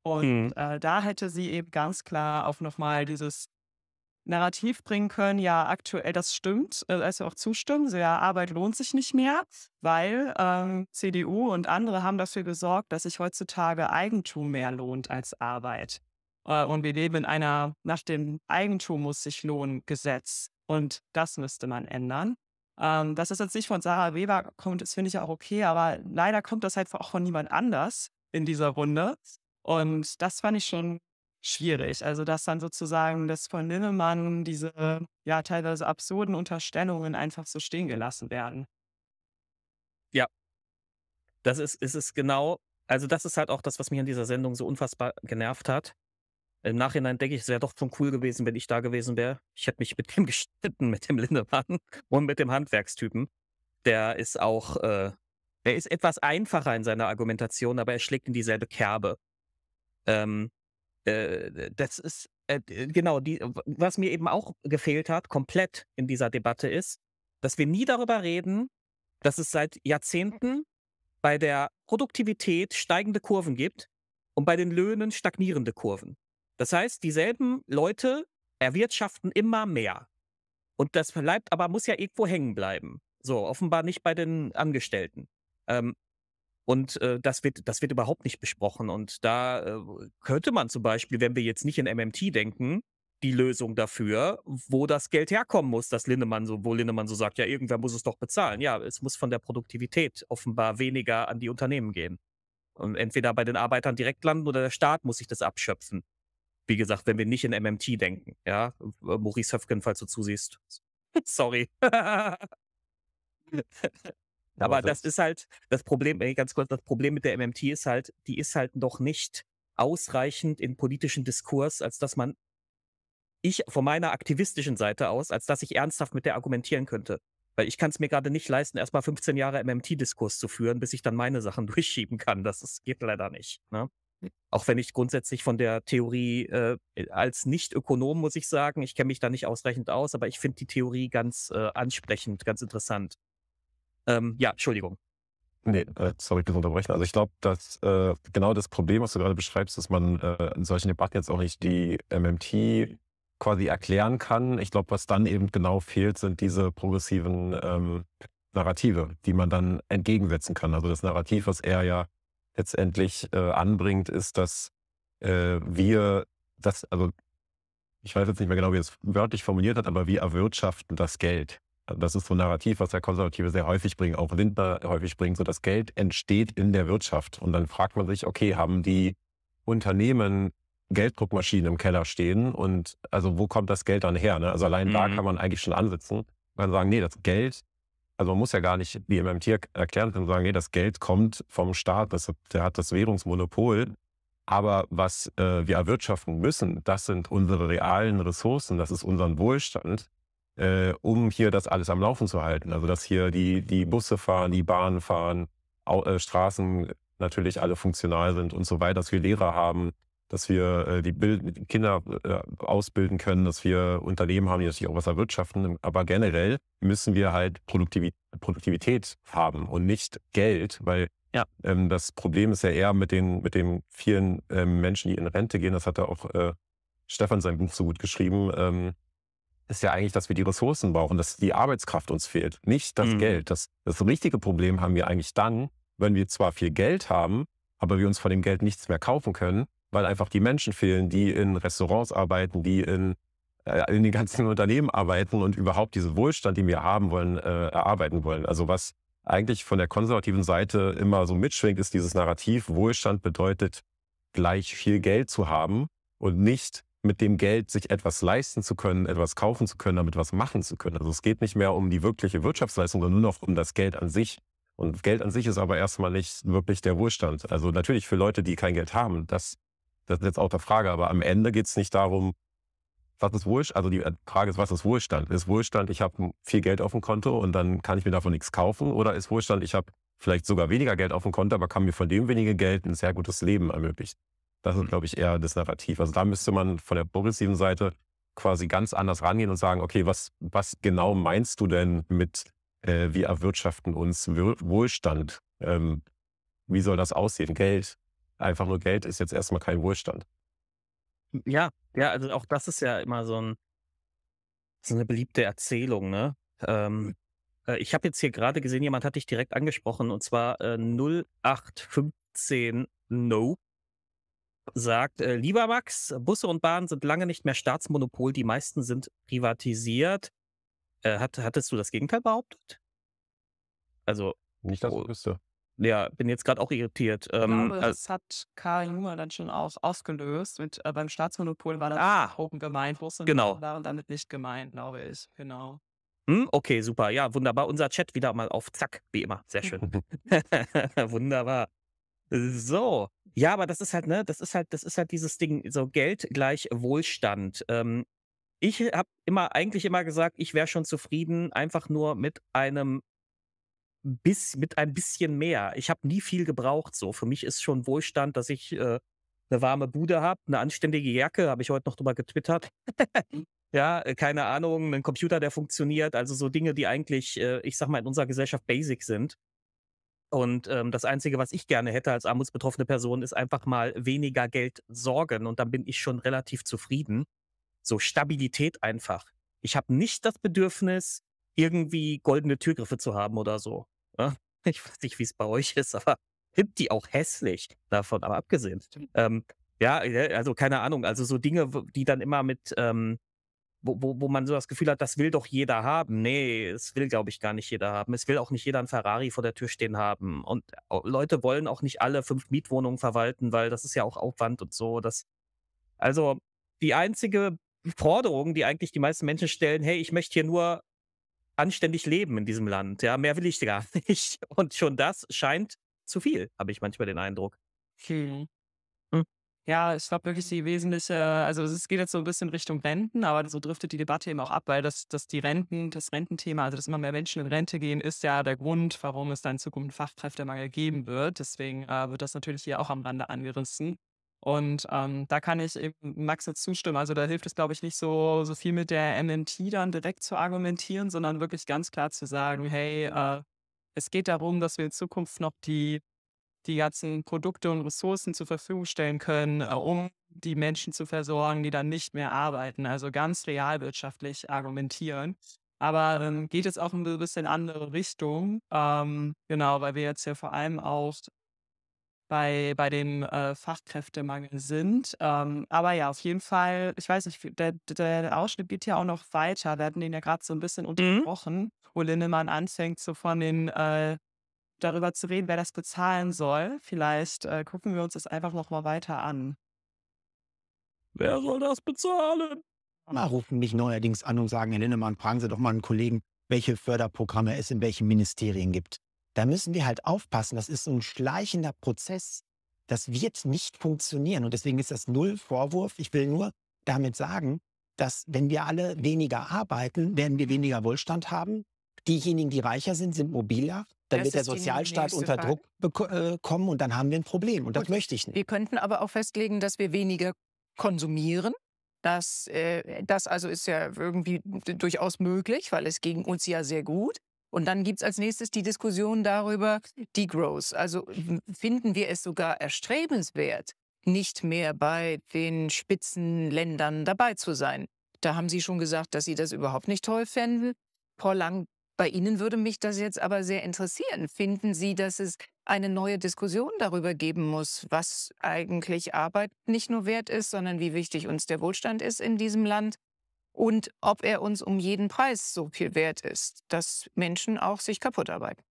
Und hm. äh, da hätte sie eben ganz klar auf nochmal dieses Narrativ bringen können, ja, aktuell das stimmt, also auch zustimmen, so ja, Arbeit lohnt sich nicht mehr, weil ähm, CDU und andere haben dafür gesorgt, dass sich heutzutage Eigentum mehr lohnt als Arbeit. Äh, und wir leben in einer nach dem Eigentum muss sich lohnen Gesetz und das müsste man ändern. Ähm, dass das jetzt nicht von Sarah Weber kommt, das finde ich auch okay, aber leider kommt das halt auch von niemand anders in dieser Runde. Und das fand ich schon schwierig. Also, dass dann sozusagen das von Linnemann diese ja teilweise absurden Unterstellungen einfach so stehen gelassen werden. Ja. Das ist, ist es genau, also das ist halt auch das, was mich an dieser Sendung so unfassbar genervt hat. Im Nachhinein denke ich, es wäre doch schon cool gewesen, wenn ich da gewesen wäre. Ich hätte mich mit dem gestritten, mit dem Lindemann und mit dem Handwerkstypen. Der ist auch, äh, er ist etwas einfacher in seiner Argumentation, aber er schlägt in dieselbe Kerbe. Ähm, äh, das ist äh, genau die, was mir eben auch gefehlt hat, komplett in dieser Debatte ist, dass wir nie darüber reden, dass es seit Jahrzehnten bei der Produktivität steigende Kurven gibt und bei den Löhnen stagnierende Kurven. Das heißt, dieselben Leute erwirtschaften immer mehr. Und das bleibt aber, muss ja irgendwo hängen bleiben. So, offenbar nicht bei den Angestellten. Ähm, und äh, das wird, das wird überhaupt nicht besprochen. Und da äh, könnte man zum Beispiel, wenn wir jetzt nicht in MMT denken, die Lösung dafür, wo das Geld herkommen muss, dass Lindemann so, wo Lindemann so sagt, ja, irgendwer muss es doch bezahlen. Ja, es muss von der Produktivität offenbar weniger an die Unternehmen gehen. Und entweder bei den Arbeitern direkt landen oder der Staat muss sich das abschöpfen. Wie gesagt, wenn wir nicht in MMT denken, ja. Äh, Maurice Höfgen, falls du zusiehst. Sorry. Aber, das, das ist halt das Problem, ganz kurz, das Problem mit der MMT ist halt, die ist halt noch nicht ausreichend in politischen Diskurs, als dass man ich von meiner aktivistischen Seite aus, als dass ich ernsthaft mit der argumentieren könnte. Weil ich kann es mir gerade nicht leisten, erstmal 15 Jahre MMT-Diskurs zu führen, bis ich dann meine Sachen durchschieben kann. Das ist, geht leider nicht. Ne? Hm. Auch wenn ich grundsätzlich von der Theorie äh, als Nicht-Ökonom, muss ich sagen, ich kenne mich da nicht ausreichend aus, aber ich finde die Theorie ganz äh, ansprechend, ganz interessant. Ähm, ja, Entschuldigung. Nee, äh, sorry fürs Unterbrechen. Also ich glaube, dass äh, genau das Problem, was du gerade beschreibst, dass man äh, in solchen Debatten jetzt auch nicht die MMT quasi erklären kann. Ich glaube, was dann eben genau fehlt, sind diese progressiven ähm, Narrative, die man dann entgegensetzen kann. Also das Narrativ, was er ja letztendlich äh, anbringt, ist, dass äh, wir das, also ich weiß jetzt nicht mehr genau, wie er es wörtlich formuliert hat, aber wir erwirtschaften das Geld das ist so ein Narrativ, was ja Konservative sehr häufig bringen, auch Lindner häufig bringen, so das Geld entsteht in der Wirtschaft. Und dann fragt man sich, okay, haben die Unternehmen Gelddruckmaschinen im Keller stehen und also wo kommt das Geld dann her? Ne? Also allein mhm. da kann man eigentlich schon ansetzen Man kann sagen, nee, das Geld, also man muss ja gar nicht wie im MMT erklären, sondern sagen, nee, das Geld kommt vom Staat, das, der hat das Währungsmonopol. Aber was äh, wir erwirtschaften müssen, das sind unsere realen Ressourcen, das ist unseren Wohlstand äh, um hier das alles am Laufen zu halten. Also dass hier die, die Busse fahren, die Bahnen fahren, auch, äh, Straßen natürlich alle funktional sind und so weiter, dass wir Lehrer haben, dass wir äh, die Bild Kinder äh, ausbilden können, dass wir Unternehmen haben, die natürlich auch was erwirtschaften. Aber generell müssen wir halt Produktiv Produktivität haben und nicht Geld, weil ja. ähm, das Problem ist ja eher mit den mit den vielen ähm, Menschen, die in Rente gehen. Das hat ja auch äh, Stefan sein Buch so gut geschrieben. Ähm, ist ja eigentlich, dass wir die Ressourcen brauchen, dass die Arbeitskraft uns fehlt, nicht das mhm. Geld. Das, das richtige Problem haben wir eigentlich dann, wenn wir zwar viel Geld haben, aber wir uns von dem Geld nichts mehr kaufen können, weil einfach die Menschen fehlen, die in Restaurants arbeiten, die in, äh, in den ganzen Unternehmen arbeiten und überhaupt diesen Wohlstand, den wir haben wollen, äh, erarbeiten wollen. Also was eigentlich von der konservativen Seite immer so mitschwingt, ist dieses Narrativ, Wohlstand bedeutet gleich viel Geld zu haben und nicht mit dem Geld sich etwas leisten zu können, etwas kaufen zu können, damit was machen zu können. Also es geht nicht mehr um die wirkliche Wirtschaftsleistung, sondern nur noch um das Geld an sich. Und Geld an sich ist aber erstmal nicht wirklich der Wohlstand. Also natürlich für Leute, die kein Geld haben, das, das ist jetzt auch der Frage. Aber am Ende geht es nicht darum, was ist Wohlstand? Also die Frage ist, was ist Wohlstand? Ist Wohlstand, ich habe viel Geld auf dem Konto und dann kann ich mir davon nichts kaufen? Oder ist Wohlstand, ich habe vielleicht sogar weniger Geld auf dem Konto, aber kann mir von dem wenigen Geld ein sehr gutes Leben ermöglichen? Das ist, glaube ich, eher das Narrativ. Also da müsste man von der progressiven Seite quasi ganz anders rangehen und sagen, okay, was, was genau meinst du denn mit, äh, wir erwirtschaften uns Wohlstand? Ähm, wie soll das aussehen? Geld, einfach nur Geld ist jetzt erstmal kein Wohlstand. Ja, ja, also auch das ist ja immer so, ein, so eine beliebte Erzählung, ne? Ähm, äh, ich habe jetzt hier gerade gesehen, jemand hat dich direkt angesprochen und zwar äh, 0815 No sagt, äh, lieber Max, Busse und Bahnen sind lange nicht mehr Staatsmonopol, die meisten sind privatisiert. Äh, hat, hattest du das Gegenteil behauptet? Also. Nicht, dass ich oh, wüsste. Ja, bin jetzt gerade auch irritiert. Ähm, ich glaube, also, das hat Karl Junger dann schon auch ausgelöst. Mit, äh, beim Staatsmonopol war das ah, oben gemeint. Russen genau. waren damit nicht gemeint, glaube ich. Genau. Hm, okay, super. Ja, wunderbar. Unser Chat wieder mal auf Zack, wie immer. Sehr schön. wunderbar. So, ja, aber das ist halt, ne, das ist halt, das ist halt dieses Ding, so Geld gleich Wohlstand. Ähm, ich habe immer, eigentlich immer gesagt, ich wäre schon zufrieden, einfach nur mit einem bis, mit ein bisschen mehr. Ich habe nie viel gebraucht, so. Für mich ist schon Wohlstand, dass ich äh, eine warme Bude habe, eine anständige Jacke, habe ich heute noch drüber getwittert. Hm. ja, äh, keine Ahnung, einen Computer, der funktioniert, also so Dinge, die eigentlich, äh, ich sag mal, in unserer Gesellschaft basic sind. Und ähm, das Einzige, was ich gerne hätte als armutsbetroffene Person, ist einfach mal weniger Geld sorgen. Und dann bin ich schon relativ zufrieden. So Stabilität einfach. Ich habe nicht das Bedürfnis, irgendwie goldene Türgriffe zu haben oder so. Ja? Ne? Ich weiß nicht, wie es bei euch ist, aber hippt die auch hässlich davon, aber abgesehen. Ähm, ja, äh, also keine Ahnung. Also so Dinge, die dann immer mit, ähm, wo, wo, wo man so das Gefühl hat, das will doch jeder haben. Nee, es will, glaube ich, gar nicht jeder haben. Es will auch nicht jeder ein Ferrari vor der Tür stehen haben. Und Leute wollen auch nicht alle fünf Mietwohnungen verwalten, weil das ist ja auch Aufwand und so. Das, also die einzige Forderung, die eigentlich die meisten Menschen stellen, hey, ich möchte hier nur anständig leben in diesem Land. Ja, mehr will ich gar nicht. Und schon das scheint zu viel, habe ich manchmal den Eindruck. Hm. Ja, ich glaube wirklich mhm. die wesentliche, äh, also es geht jetzt so ein bisschen Richtung Renten, aber so driftet die Debatte eben auch ab, weil das, das die Renten, das Rententhema, also dass immer mehr Menschen in Rente gehen, ist ja der Grund, warum es dann in Zukunft einen Fachkräftemangel geben wird. Deswegen äh, wird das natürlich hier auch am Rande angerissen. Und ähm, da kann ich eben Max jetzt zustimmen. Also da hilft es, glaube ich, nicht so, so viel mit der MNT dann direkt zu argumentieren, sondern wirklich ganz klar zu sagen, hey, äh, es geht darum, dass wir in Zukunft noch die die ganzen Produkte und Ressourcen zur Verfügung stellen können, äh, um die Menschen zu versorgen, die dann nicht mehr arbeiten. Also ganz realwirtschaftlich argumentieren. Aber ähm, geht es auch ein bisschen andere Richtung. Ähm, genau, weil wir jetzt ja vor allem auch bei, bei dem äh, Fachkräftemangel sind. Ähm, aber ja, auf jeden Fall, ich weiß nicht, der, der Ausschnitt geht ja auch noch weiter. Wir hatten den ja gerade so ein bisschen mhm. unterbrochen, mhm. wo Lindemann anfängt, so von den äh, darüber zu reden, wer das bezahlen soll. Vielleicht äh, gucken wir uns das einfach nochmal weiter an. Wer soll das bezahlen? Na, rufen mich neuerdings an und sagen, Herr Linnemann, fragen Sie doch mal einen Kollegen, welche Förderprogramme es in welchen Ministerien gibt. Da müssen wir halt aufpassen. Das ist so ein schleichender Prozess. Das wird nicht funktionieren. Und deswegen ist das null Vorwurf. Ich will nur damit sagen, dass wenn wir alle weniger arbeiten, werden wir weniger Wohlstand haben. Diejenigen, die reicher sind, sind mobiler dann das wird der Sozialstaat unter Druck äh, kommen und dann haben wir ein Problem. Und Gut. das möchte ich nicht. Wir könnten aber auch festlegen, dass wir weniger konsumieren. Das, äh, das also ist ja irgendwie durchaus möglich, weil es gegen uns ja sehr gut. Und dann gibt es als nächstes die Diskussion darüber, Degrowth. Also finden wir es sogar erstrebenswert, nicht mehr bei den Spitzenländern dabei zu sein. Da haben Sie schon gesagt, dass Sie das überhaupt nicht toll fänden. Paul Lang bei Ihnen würde mich das jetzt aber sehr interessieren. Finden Sie, dass es eine neue Diskussion darüber geben muss, was eigentlich Arbeit nicht nur wert ist, sondern wie wichtig uns der Wohlstand ist in diesem Land und ob er uns um jeden Preis so viel wert ist, dass Menschen auch sich kaputt arbeiten?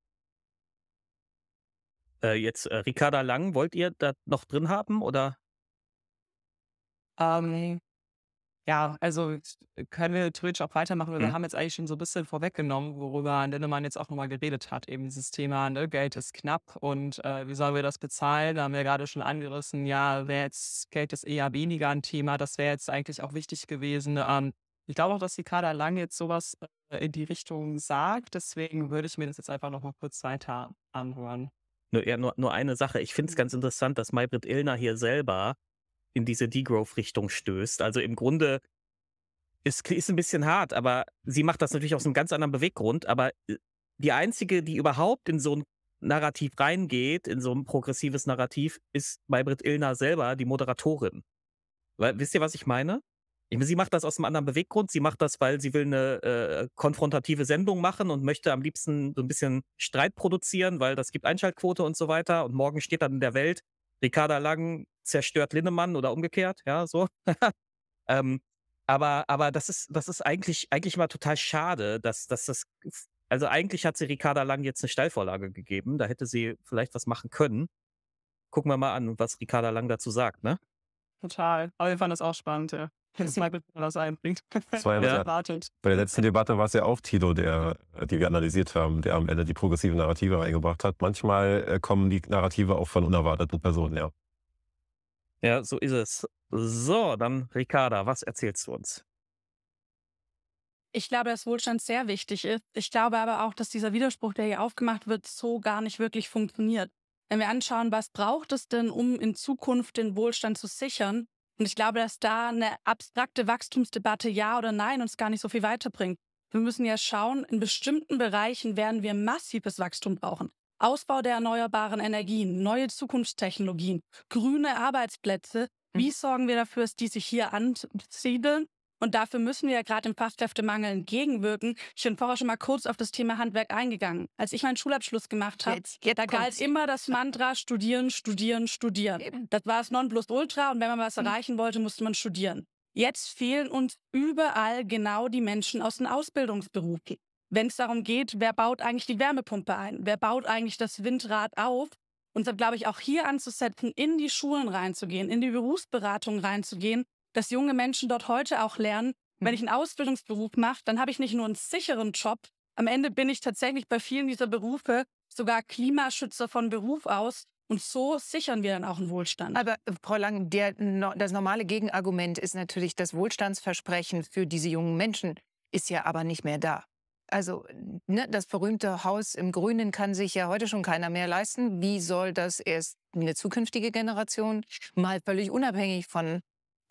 Äh, jetzt äh, Ricarda Lang, wollt ihr da noch drin haben oder? Ähm, ja, also äh, können wir theoretisch auch weitermachen, weil mhm. wir haben jetzt eigentlich schon so ein bisschen vorweggenommen, worüber Lindemann jetzt auch nochmal geredet hat, eben dieses Thema, ne, Geld ist knapp und äh, wie sollen wir das bezahlen? Da haben wir gerade schon angerissen, ja, wäre jetzt Geld ist eher weniger ein Thema, das wäre jetzt eigentlich auch wichtig gewesen. Ähm, ich glaube auch, dass die Kader Lang jetzt sowas äh, in die Richtung sagt, deswegen würde ich mir das jetzt einfach nochmal kurz weiter anhören. Nur, ja, nur, nur eine Sache. Ich finde es mhm. ganz interessant, dass Maybrit Illner hier selber in diese Degrowth-Richtung stößt. Also im Grunde ist, ist ein bisschen hart, aber sie macht das natürlich aus einem ganz anderen Beweggrund. Aber äh, die einzige, die überhaupt in so ein Narrativ reingeht, in so ein progressives Narrativ, ist Maybrit Illner selber, die Moderatorin. Weil, wisst ihr, was ich meine? Ich meine, sie macht das aus einem anderen Beweggrund. Sie macht das, weil sie will eine äh, konfrontative Sendung machen und möchte am liebsten so ein bisschen Streit produzieren, weil das gibt Einschaltquote und so weiter. Und morgen steht dann in der Welt Ricarda Lang, zerstört Linnemann oder umgekehrt, ja, so. ähm, aber, aber das ist, das ist eigentlich, eigentlich mal total schade, dass, dass das, also eigentlich hat sie Ricarda Lang jetzt eine Steilvorlage gegeben, da hätte sie vielleicht was machen können. Gucken wir mal an, was Ricarda Lang dazu sagt, ne? Total. Aber wir fanden das auch spannend, ja. Wenn es Michael das einbringt. Das war ja, ja. Bei der letzten Debatte war es ja auch Tito, der, die wir analysiert haben, der am Ende die progressive Narrative reingebracht hat. Manchmal äh, kommen die Narrative auch von unerwarteten Personen, ja. Ja, so ist es. So, dann Ricarda, was erzählst du uns? Ich glaube, dass Wohlstand sehr wichtig ist. Ich glaube aber auch, dass dieser Widerspruch, der hier aufgemacht wird, so gar nicht wirklich funktioniert. Wenn wir anschauen, was braucht es denn, um in Zukunft den Wohlstand zu sichern? Und ich glaube, dass da eine abstrakte Wachstumsdebatte ja oder nein uns gar nicht so viel weiterbringt. Wir müssen ja schauen, in bestimmten Bereichen werden wir massives Wachstum brauchen. Ausbau der erneuerbaren Energien, neue Zukunftstechnologien, grüne Arbeitsplätze. Mhm. Wie sorgen wir dafür, dass die sich hier ansiedeln? Und dafür müssen wir ja gerade im Fachkräftemangel entgegenwirken. Ich bin vorher schon mal kurz auf das Thema Handwerk eingegangen. Als ich meinen Schulabschluss gemacht habe, da galt immer das Mantra studieren, studieren, studieren. Eben. Das war das Nonplusultra und wenn man was mhm. erreichen wollte, musste man studieren. Jetzt fehlen uns überall genau die Menschen aus den Ausbildungsberufen wenn es darum geht, wer baut eigentlich die Wärmepumpe ein, wer baut eigentlich das Windrad auf. Und deshalb glaube ich auch hier anzusetzen, in die Schulen reinzugehen, in die Berufsberatung reinzugehen, dass junge Menschen dort heute auch lernen, wenn ich mhm. einen Ausbildungsberuf mache, dann habe ich nicht nur einen sicheren Job, am Ende bin ich tatsächlich bei vielen dieser Berufe sogar Klimaschützer von Beruf aus. Und so sichern wir dann auch einen Wohlstand. Aber äh, Frau Lang, der, das normale Gegenargument ist natürlich, das Wohlstandsversprechen für diese jungen Menschen ist ja aber nicht mehr da also ne, das berühmte Haus im Grünen kann sich ja heute schon keiner mehr leisten. Wie soll das erst eine zukünftige Generation mal völlig unabhängig von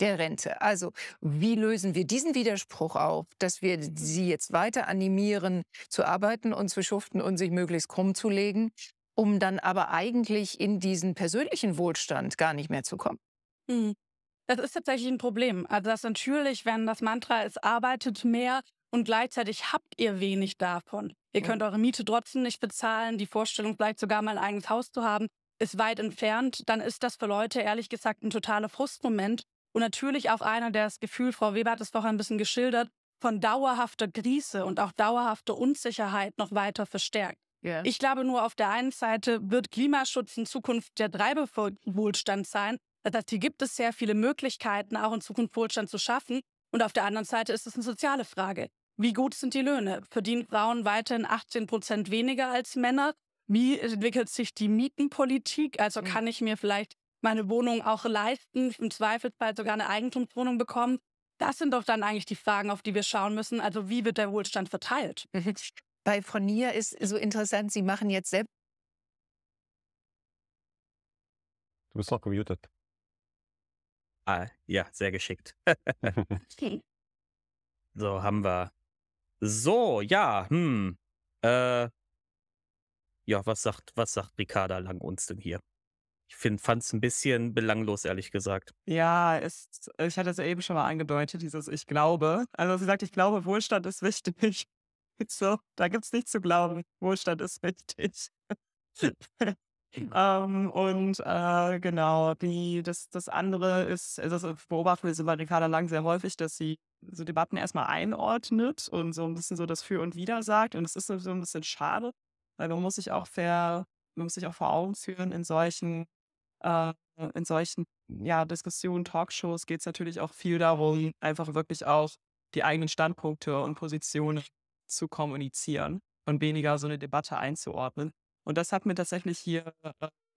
der Rente? Also wie lösen wir diesen Widerspruch auf, dass wir sie jetzt weiter animieren zu arbeiten und zu schuften und sich möglichst krumm zu legen, um dann aber eigentlich in diesen persönlichen Wohlstand gar nicht mehr zu kommen? Hm. Das ist tatsächlich ein Problem. Also das natürlich, wenn das Mantra ist, arbeitet mehr, und gleichzeitig habt ihr wenig davon. Ihr könnt eure Miete trotzdem nicht bezahlen. Die Vorstellung, vielleicht sogar mal ein eigenes Haus zu haben, ist weit entfernt. Dann ist das für Leute ehrlich gesagt ein totaler Frustmoment. Und natürlich auch einer, der das Gefühl, Frau Weber hat es vorher ein bisschen geschildert, von dauerhafter Krise und auch dauerhafter Unsicherheit noch weiter verstärkt. Yeah. Ich glaube nur, auf der einen Seite wird Klimaschutz in Zukunft der Treiberwohlstand sein. Das heißt, hier gibt es sehr viele Möglichkeiten, auch in Zukunft Wohlstand zu schaffen. Und auf der anderen Seite ist es eine soziale Frage. Wie gut sind die Löhne? Verdienen Frauen weiterhin 18 Prozent weniger als Männer? Wie entwickelt sich die Mietenpolitik? Also mhm. kann ich mir vielleicht meine Wohnung auch leisten, im Zweifelsfall sogar eine Eigentumswohnung bekommen? Das sind doch dann eigentlich die Fragen, auf die wir schauen müssen. Also wie wird der Wohlstand verteilt? Mhm. Bei Fronier ist so interessant, Sie machen jetzt selbst. Du bist noch gemutet. Ah, ja, sehr geschickt. okay. so haben wir so, ja, hm. Äh, ja, was sagt, was sagt Ricarda Lang uns denn hier? Ich fand es ein bisschen belanglos, ehrlich gesagt. Ja, ist, ich hatte es ja eben schon mal angedeutet, dieses Ich glaube. Also sie sagt, ich glaube, Wohlstand ist wichtig. So, da gibt es nichts zu glauben. Wohlstand ist wichtig. Hm. ähm, und äh, genau, die, das, das andere ist, also, das beobachten wir bei Ricarda Lang sehr häufig, dass sie so Debatten erstmal einordnet und so ein bisschen so das Für und Wider sagt. Und es ist so ein bisschen schade, weil man muss sich auch fair, man muss sich auch vor Augen führen, in solchen, äh, in solchen ja, Diskussionen, Talkshows geht es natürlich auch viel darum, einfach wirklich auch die eigenen Standpunkte und Positionen zu kommunizieren und weniger so eine Debatte einzuordnen. Und das hat mir tatsächlich hier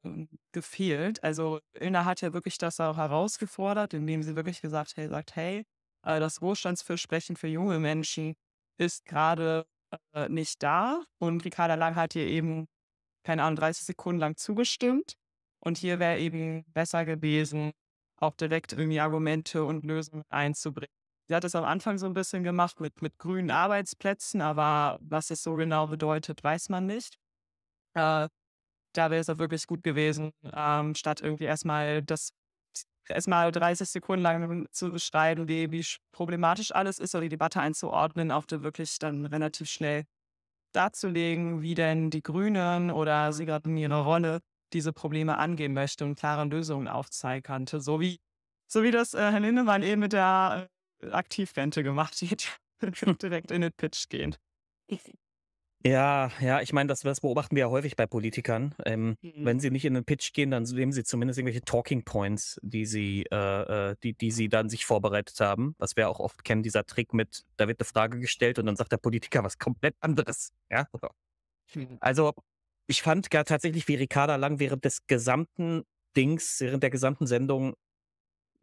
ähm, gefehlt. Also Ilna hat ja wirklich das auch herausgefordert, indem sie wirklich gesagt hat, hey, sagt, hey, äh, das Wohlstandsversprechen für junge Menschen ist gerade äh, nicht da. Und Ricarda Lang hat hier eben, keine Ahnung, 30 Sekunden lang zugestimmt. Und hier wäre eben besser gewesen, auch direkt irgendwie Argumente und Lösungen einzubringen. Sie hat es am Anfang so ein bisschen gemacht mit, mit grünen Arbeitsplätzen, aber was es so genau bedeutet, weiß man nicht. Äh, da wäre es auch wirklich gut gewesen, ähm, statt irgendwie erstmal das erstmal 30 Sekunden lang zu beschreiben, wie, wie problematisch alles ist oder die Debatte einzuordnen, auf der wirklich dann relativ schnell darzulegen, wie denn die Grünen oder sie gerade in ihrer Rolle diese Probleme angehen möchte und klare Lösungen aufzeigen könnte, So wie, so wie das äh, Herr Lindemann eben mit der äh, Aktivrente gemacht hat, direkt in den Pitch gehen. Ja, ja, ich meine, das, das beobachten wir ja häufig bei Politikern. Ähm, mhm. Wenn sie nicht in den Pitch gehen, dann nehmen sie zumindest irgendwelche Talking Points, die sie, äh, äh, die, die sie dann sich vorbereitet haben. Was wir auch oft kennen, dieser Trick mit, da wird eine Frage gestellt und dann sagt der Politiker was komplett anderes. Ja. Mhm. Also, ich fand gar tatsächlich, wie Ricarda Lang während des gesamten Dings, während der gesamten Sendung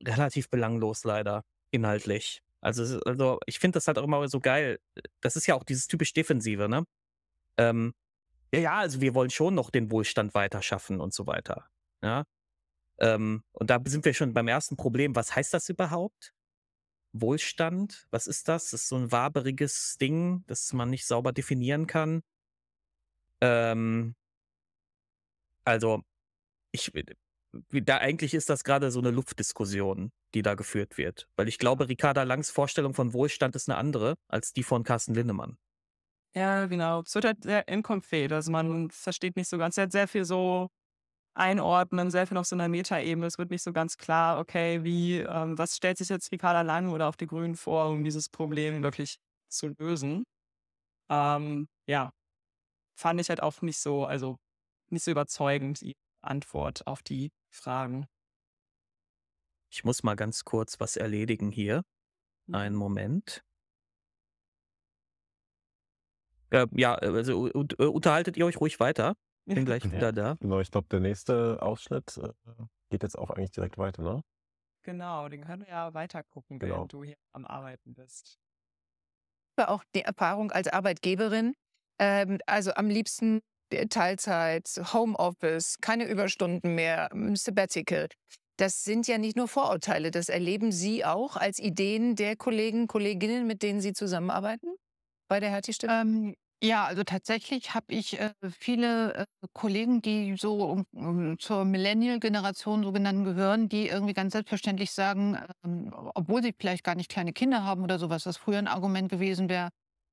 relativ belanglos leider, inhaltlich. Also, also ich finde das halt auch immer so geil. Das ist ja auch dieses typisch Defensive, ne? ähm, ja, ja, also wir wollen schon noch den Wohlstand weiter schaffen und so weiter. Ja? Ähm, und da sind wir schon beim ersten Problem. Was heißt das überhaupt? Wohlstand, was ist das? Das ist so ein waberiges Ding, das man nicht sauber definieren kann. Ähm, also, ich, äh, da eigentlich ist das gerade so eine Luftdiskussion, die da geführt wird. Weil ich glaube, Ricarda Langs Vorstellung von Wohlstand ist eine andere als die von Carsten Lindemann. Ja, genau. Es wird halt sehr inkonkret. Also man versteht nicht so ganz. Es hat sehr viel so einordnen, sehr viel auf so einer Metaebene. Es wird nicht so ganz klar, okay, wie, ähm, was stellt sich jetzt Ricarda Lang oder auch die Grünen vor, um dieses Problem wirklich zu lösen. Ähm, ja, fand ich halt auch nicht so, also nicht so überzeugend die Antwort auf die Fragen. Ich muss mal ganz kurz was erledigen hier. Einen mhm. Moment. Äh, ja, also und, äh, unterhaltet ihr euch ruhig weiter. Ich Bin gleich wieder da. Genau, ich glaube, der nächste Ausschnitt äh, geht jetzt auch eigentlich direkt weiter, ne? Genau, den können wir ja weiter gucken, genau. während du hier am Arbeiten bist. Auch die Erfahrung als Arbeitgeberin. Ähm, also am liebsten äh, Teilzeit, Homeoffice, keine Überstunden mehr, ähm, Sabbatical. Das sind ja nicht nur Vorurteile, das erleben Sie auch als Ideen der Kollegen, Kolleginnen, mit denen Sie zusammenarbeiten? bei der Hertie-Stiftung? Ähm, ja, also tatsächlich habe ich äh, viele äh, Kollegen, die so um, zur Millennial-Generation sogenannten gehören, die irgendwie ganz selbstverständlich sagen, ähm, obwohl sie vielleicht gar nicht kleine Kinder haben oder sowas, was früher ein Argument gewesen wäre,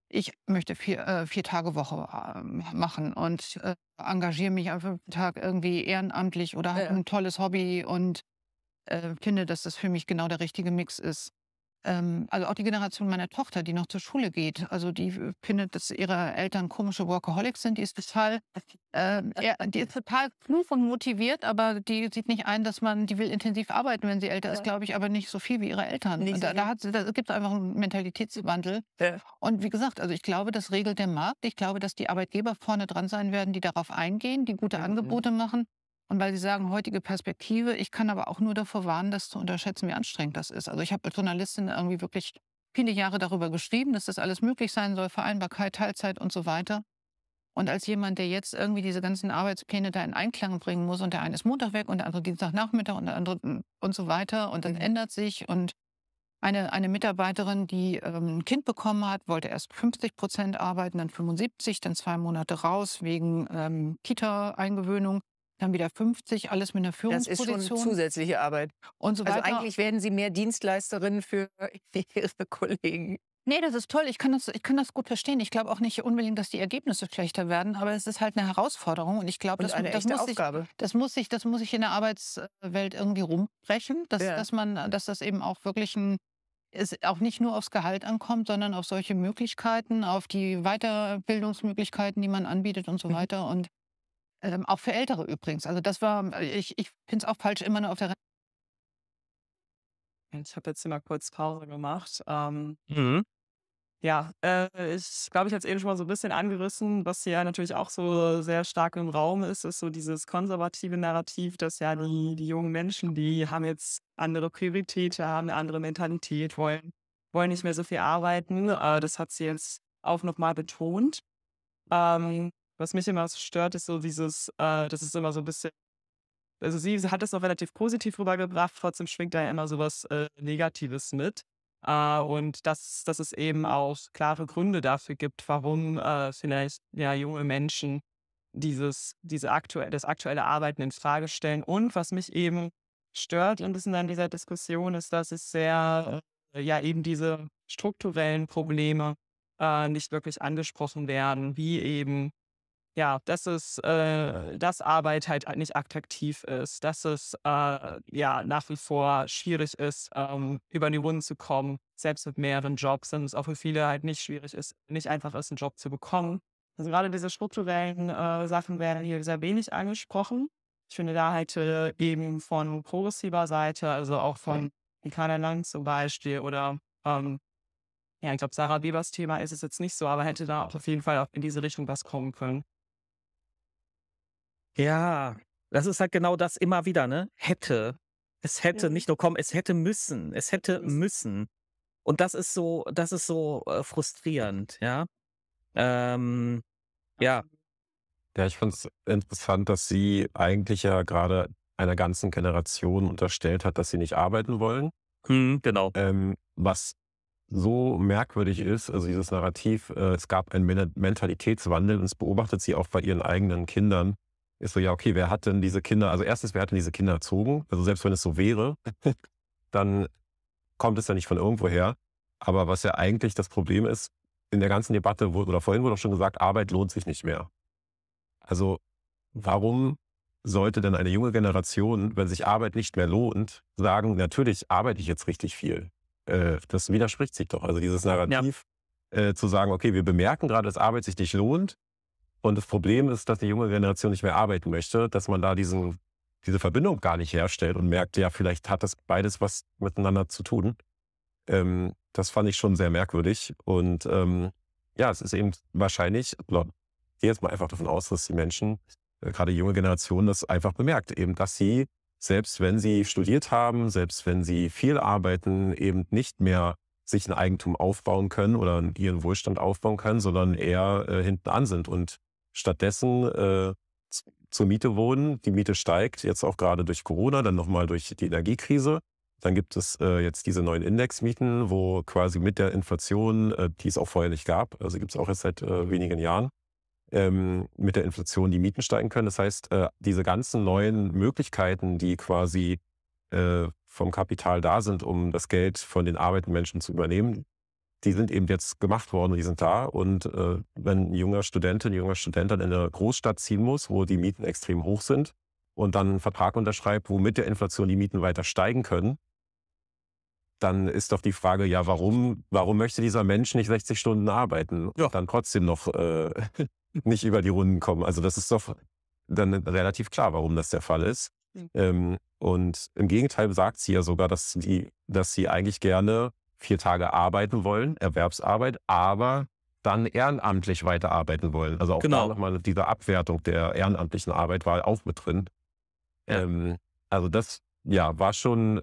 ich möchte vier, äh, vier Tage Woche ähm, machen und äh, engagiere mich am fünften Tag irgendwie ehrenamtlich oder ja. habe ein tolles Hobby und äh, finde, dass das für mich genau der richtige Mix ist. Ähm, also auch die Generation meiner Tochter, die noch zur Schule geht, also die äh, findet, dass ihre Eltern komische Workaholics sind, die ist total, äh, die ist total klug und motiviert, aber die sieht nicht ein, dass man, die will intensiv arbeiten, wenn sie älter ist, glaube ich, aber nicht so viel wie ihre Eltern. So da, da, da gibt es einfach einen Mentalitätswandel. Ja. Und wie gesagt, also ich glaube, das regelt der Markt. Ich glaube, dass die Arbeitgeber vorne dran sein werden, die darauf eingehen, die gute mhm. mhm. Angebote machen. Und weil Sie sagen, heutige Perspektive, ich kann aber auch nur davor warnen, das zu unterschätzen, wie anstrengend das ist. Also ich habe als Journalistin irgendwie wirklich viele Jahre darüber geschrieben, dass das alles möglich sein soll, Vereinbarkeit, Teilzeit und so weiter. Und als jemand, der jetzt irgendwie diese ganzen Arbeitspläne da in Einklang bringen muss und der eine ist Montag weg und der andere Dienstagnachmittag und der andere und so weiter und dann mhm. ändert sich und eine, eine Mitarbeiterin, die ähm, ein Kind bekommen hat, wollte erst 50 Prozent arbeiten, dann 75, dann zwei Monate raus wegen ähm, Kita-Eingewöhnung dann wieder 50, alles mit einer Führungsposition. Das ist schon zusätzliche Arbeit. Und so also weiter. Also eigentlich werden Sie mehr Dienstleisterin für Ihre Kollegen. Nee, das ist toll. Ich kann das, ich kann das gut verstehen. Ich glaube auch nicht unbedingt, dass die Ergebnisse schlechter werden, aber es ist halt eine Herausforderung und ich glaube, das, das, muss ich, das muss ich, das muss ich in der Arbeitswelt irgendwie rumbrechen, dass, ja. dass man, dass das eben auch wirklich ein, es auch nicht nur aufs Gehalt ankommt, sondern auf solche Möglichkeiten, auf die Weiterbildungsmöglichkeiten, die man anbietet und so mhm. weiter. Und ähm, auch für Ältere übrigens. Also das war, ähm, ich, ich finde es auch falsch, immer nur auf der Rente. Ich habe jetzt hier mal kurz Pause gemacht. Ähm, mhm. Ja, äh, ich glaube, ich habe es eben schon mal so ein bisschen angerissen, was ja natürlich auch so sehr stark im Raum ist, ist so dieses konservative Narrativ, dass ja die, die jungen Menschen, die haben jetzt andere Prioritäten, haben eine andere Mentalität, wollen, wollen nicht mehr so viel arbeiten. Äh, das hat sie jetzt auch nochmal betont. Ähm, was mich immer so stört, ist so dieses, äh, das ist immer so ein bisschen. Also sie hat es noch relativ positiv rübergebracht, trotzdem schwingt da ja immer sowas äh, Negatives mit. Äh, und dass, dass es eben auch klare Gründe dafür gibt, warum äh, vielleicht ja, junge Menschen dieses, diese aktuell, das aktuelle Arbeiten in Frage stellen. Und was mich eben stört ein bisschen an dieser Diskussion, ist, dass es sehr, äh, ja, eben diese strukturellen Probleme äh, nicht wirklich angesprochen werden, wie eben ja, dass es, äh, dass Arbeit halt nicht attraktiv ist, dass es äh, ja nach wie vor schwierig ist, ähm, über die Runden zu kommen, selbst mit mehreren Jobs, und es auch für viele halt nicht schwierig ist, nicht einfach ist, einen Job zu bekommen. Also gerade diese strukturellen äh, Sachen werden hier sehr wenig angesprochen. Ich finde da halt äh, eben von progressiver Seite, also auch von Ikana Lang zum Beispiel oder ähm, ja, ich glaube, Sarah Webers Thema ist es jetzt nicht so, aber hätte da auch auf jeden Fall auch in diese Richtung was kommen können. Ja, das ist halt genau das immer wieder, ne? Hätte. Es hätte ja. nicht nur kommen, es hätte müssen. Es hätte müssen. Und das ist so, das ist so äh, frustrierend, ja. Ähm, ja. Ja, ich fand es interessant, dass sie eigentlich ja gerade einer ganzen Generation unterstellt hat, dass sie nicht arbeiten wollen. Hm, genau. Ähm, was so merkwürdig ist, also dieses Narrativ, äh, es gab einen Mentalitätswandel und es beobachtet sie auch bei ihren eigenen Kindern, ist so, ja, okay, wer hat denn diese Kinder, also erstens, wer hat denn diese Kinder erzogen? Also selbst wenn es so wäre, dann kommt es ja nicht von irgendwoher. Aber was ja eigentlich das Problem ist, in der ganzen Debatte wurde, oder vorhin wurde auch schon gesagt, Arbeit lohnt sich nicht mehr. Also warum sollte denn eine junge Generation, wenn sich Arbeit nicht mehr lohnt, sagen, natürlich arbeite ich jetzt richtig viel. Äh, das widerspricht sich doch. Also dieses Narrativ ja. äh, zu sagen, okay, wir bemerken gerade, dass Arbeit sich nicht lohnt, und das Problem ist, dass die junge Generation nicht mehr arbeiten möchte, dass man da diesen, diese Verbindung gar nicht herstellt und merkt, ja, vielleicht hat das beides was miteinander zu tun. Ähm, das fand ich schon sehr merkwürdig. Und ähm, ja, es ist eben wahrscheinlich, ich gehe jetzt mal einfach davon aus, dass die Menschen, äh, gerade die junge Generation, das einfach bemerkt, eben, dass sie, selbst wenn sie studiert haben, selbst wenn sie viel arbeiten, eben nicht mehr sich ein Eigentum aufbauen können oder ihren Wohlstand aufbauen können, sondern eher äh, hinten an sind und stattdessen äh, zur Miete wohnen. Die Miete steigt jetzt auch gerade durch Corona, dann nochmal durch die Energiekrise. Dann gibt es äh, jetzt diese neuen Indexmieten, wo quasi mit der Inflation, äh, die es auch vorher nicht gab, also gibt es auch erst seit äh, wenigen Jahren, ähm, mit der Inflation die Mieten steigen können. Das heißt, äh, diese ganzen neuen Möglichkeiten, die quasi äh, vom Kapital da sind, um das Geld von den arbeitenden Menschen zu übernehmen, die sind eben jetzt gemacht worden, die sind da. Und äh, wenn ein junger Student, ein junger Student dann in eine Großstadt ziehen muss, wo die Mieten extrem hoch sind und dann einen Vertrag unterschreibt, wo mit der Inflation die Mieten weiter steigen können, dann ist doch die Frage, ja, warum, warum möchte dieser Mensch nicht 60 Stunden arbeiten ja. und dann trotzdem noch äh, nicht über die Runden kommen? Also das ist doch dann relativ klar, warum das der Fall ist. Mhm. Ähm, und im Gegenteil sagt sie ja sogar, dass, die, dass sie eigentlich gerne vier Tage arbeiten wollen, Erwerbsarbeit, aber dann ehrenamtlich weiterarbeiten wollen. Also auch genau. da nochmal diese Abwertung der ehrenamtlichen Arbeit war auch mit drin. Ja. Ähm, also das, ja, war schon,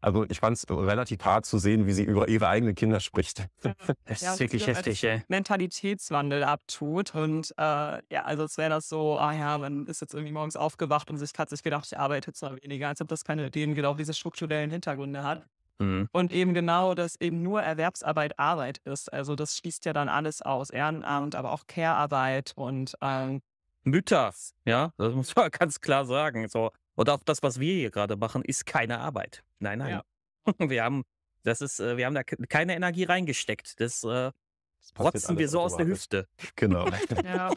also ich fand es relativ hart zu sehen, wie sie über ihre eigenen Kinder spricht. Ja. das ist wirklich heftig, ey. Mentalitätswandel abtut und äh, ja, also es wäre das so, ah ja, man ist jetzt irgendwie morgens aufgewacht und sich hat sich gedacht, ich arbeite zwar weniger, als ob das keine Ideen genau diese strukturellen Hintergründe hat. Mhm. Und eben genau, dass eben nur Erwerbsarbeit Arbeit ist. Also das schließt ja dann alles aus. Ehrenamt, aber auch Care-Arbeit und ähm, Mütter, ja, das muss man ganz klar sagen. So. Und auch das, was wir hier gerade machen, ist keine Arbeit. Nein, nein. Ja. Wir haben, das ist, äh, wir haben da keine Energie reingesteckt. Das, äh, das protzen wir so aus der Hüfte. Genau. ja.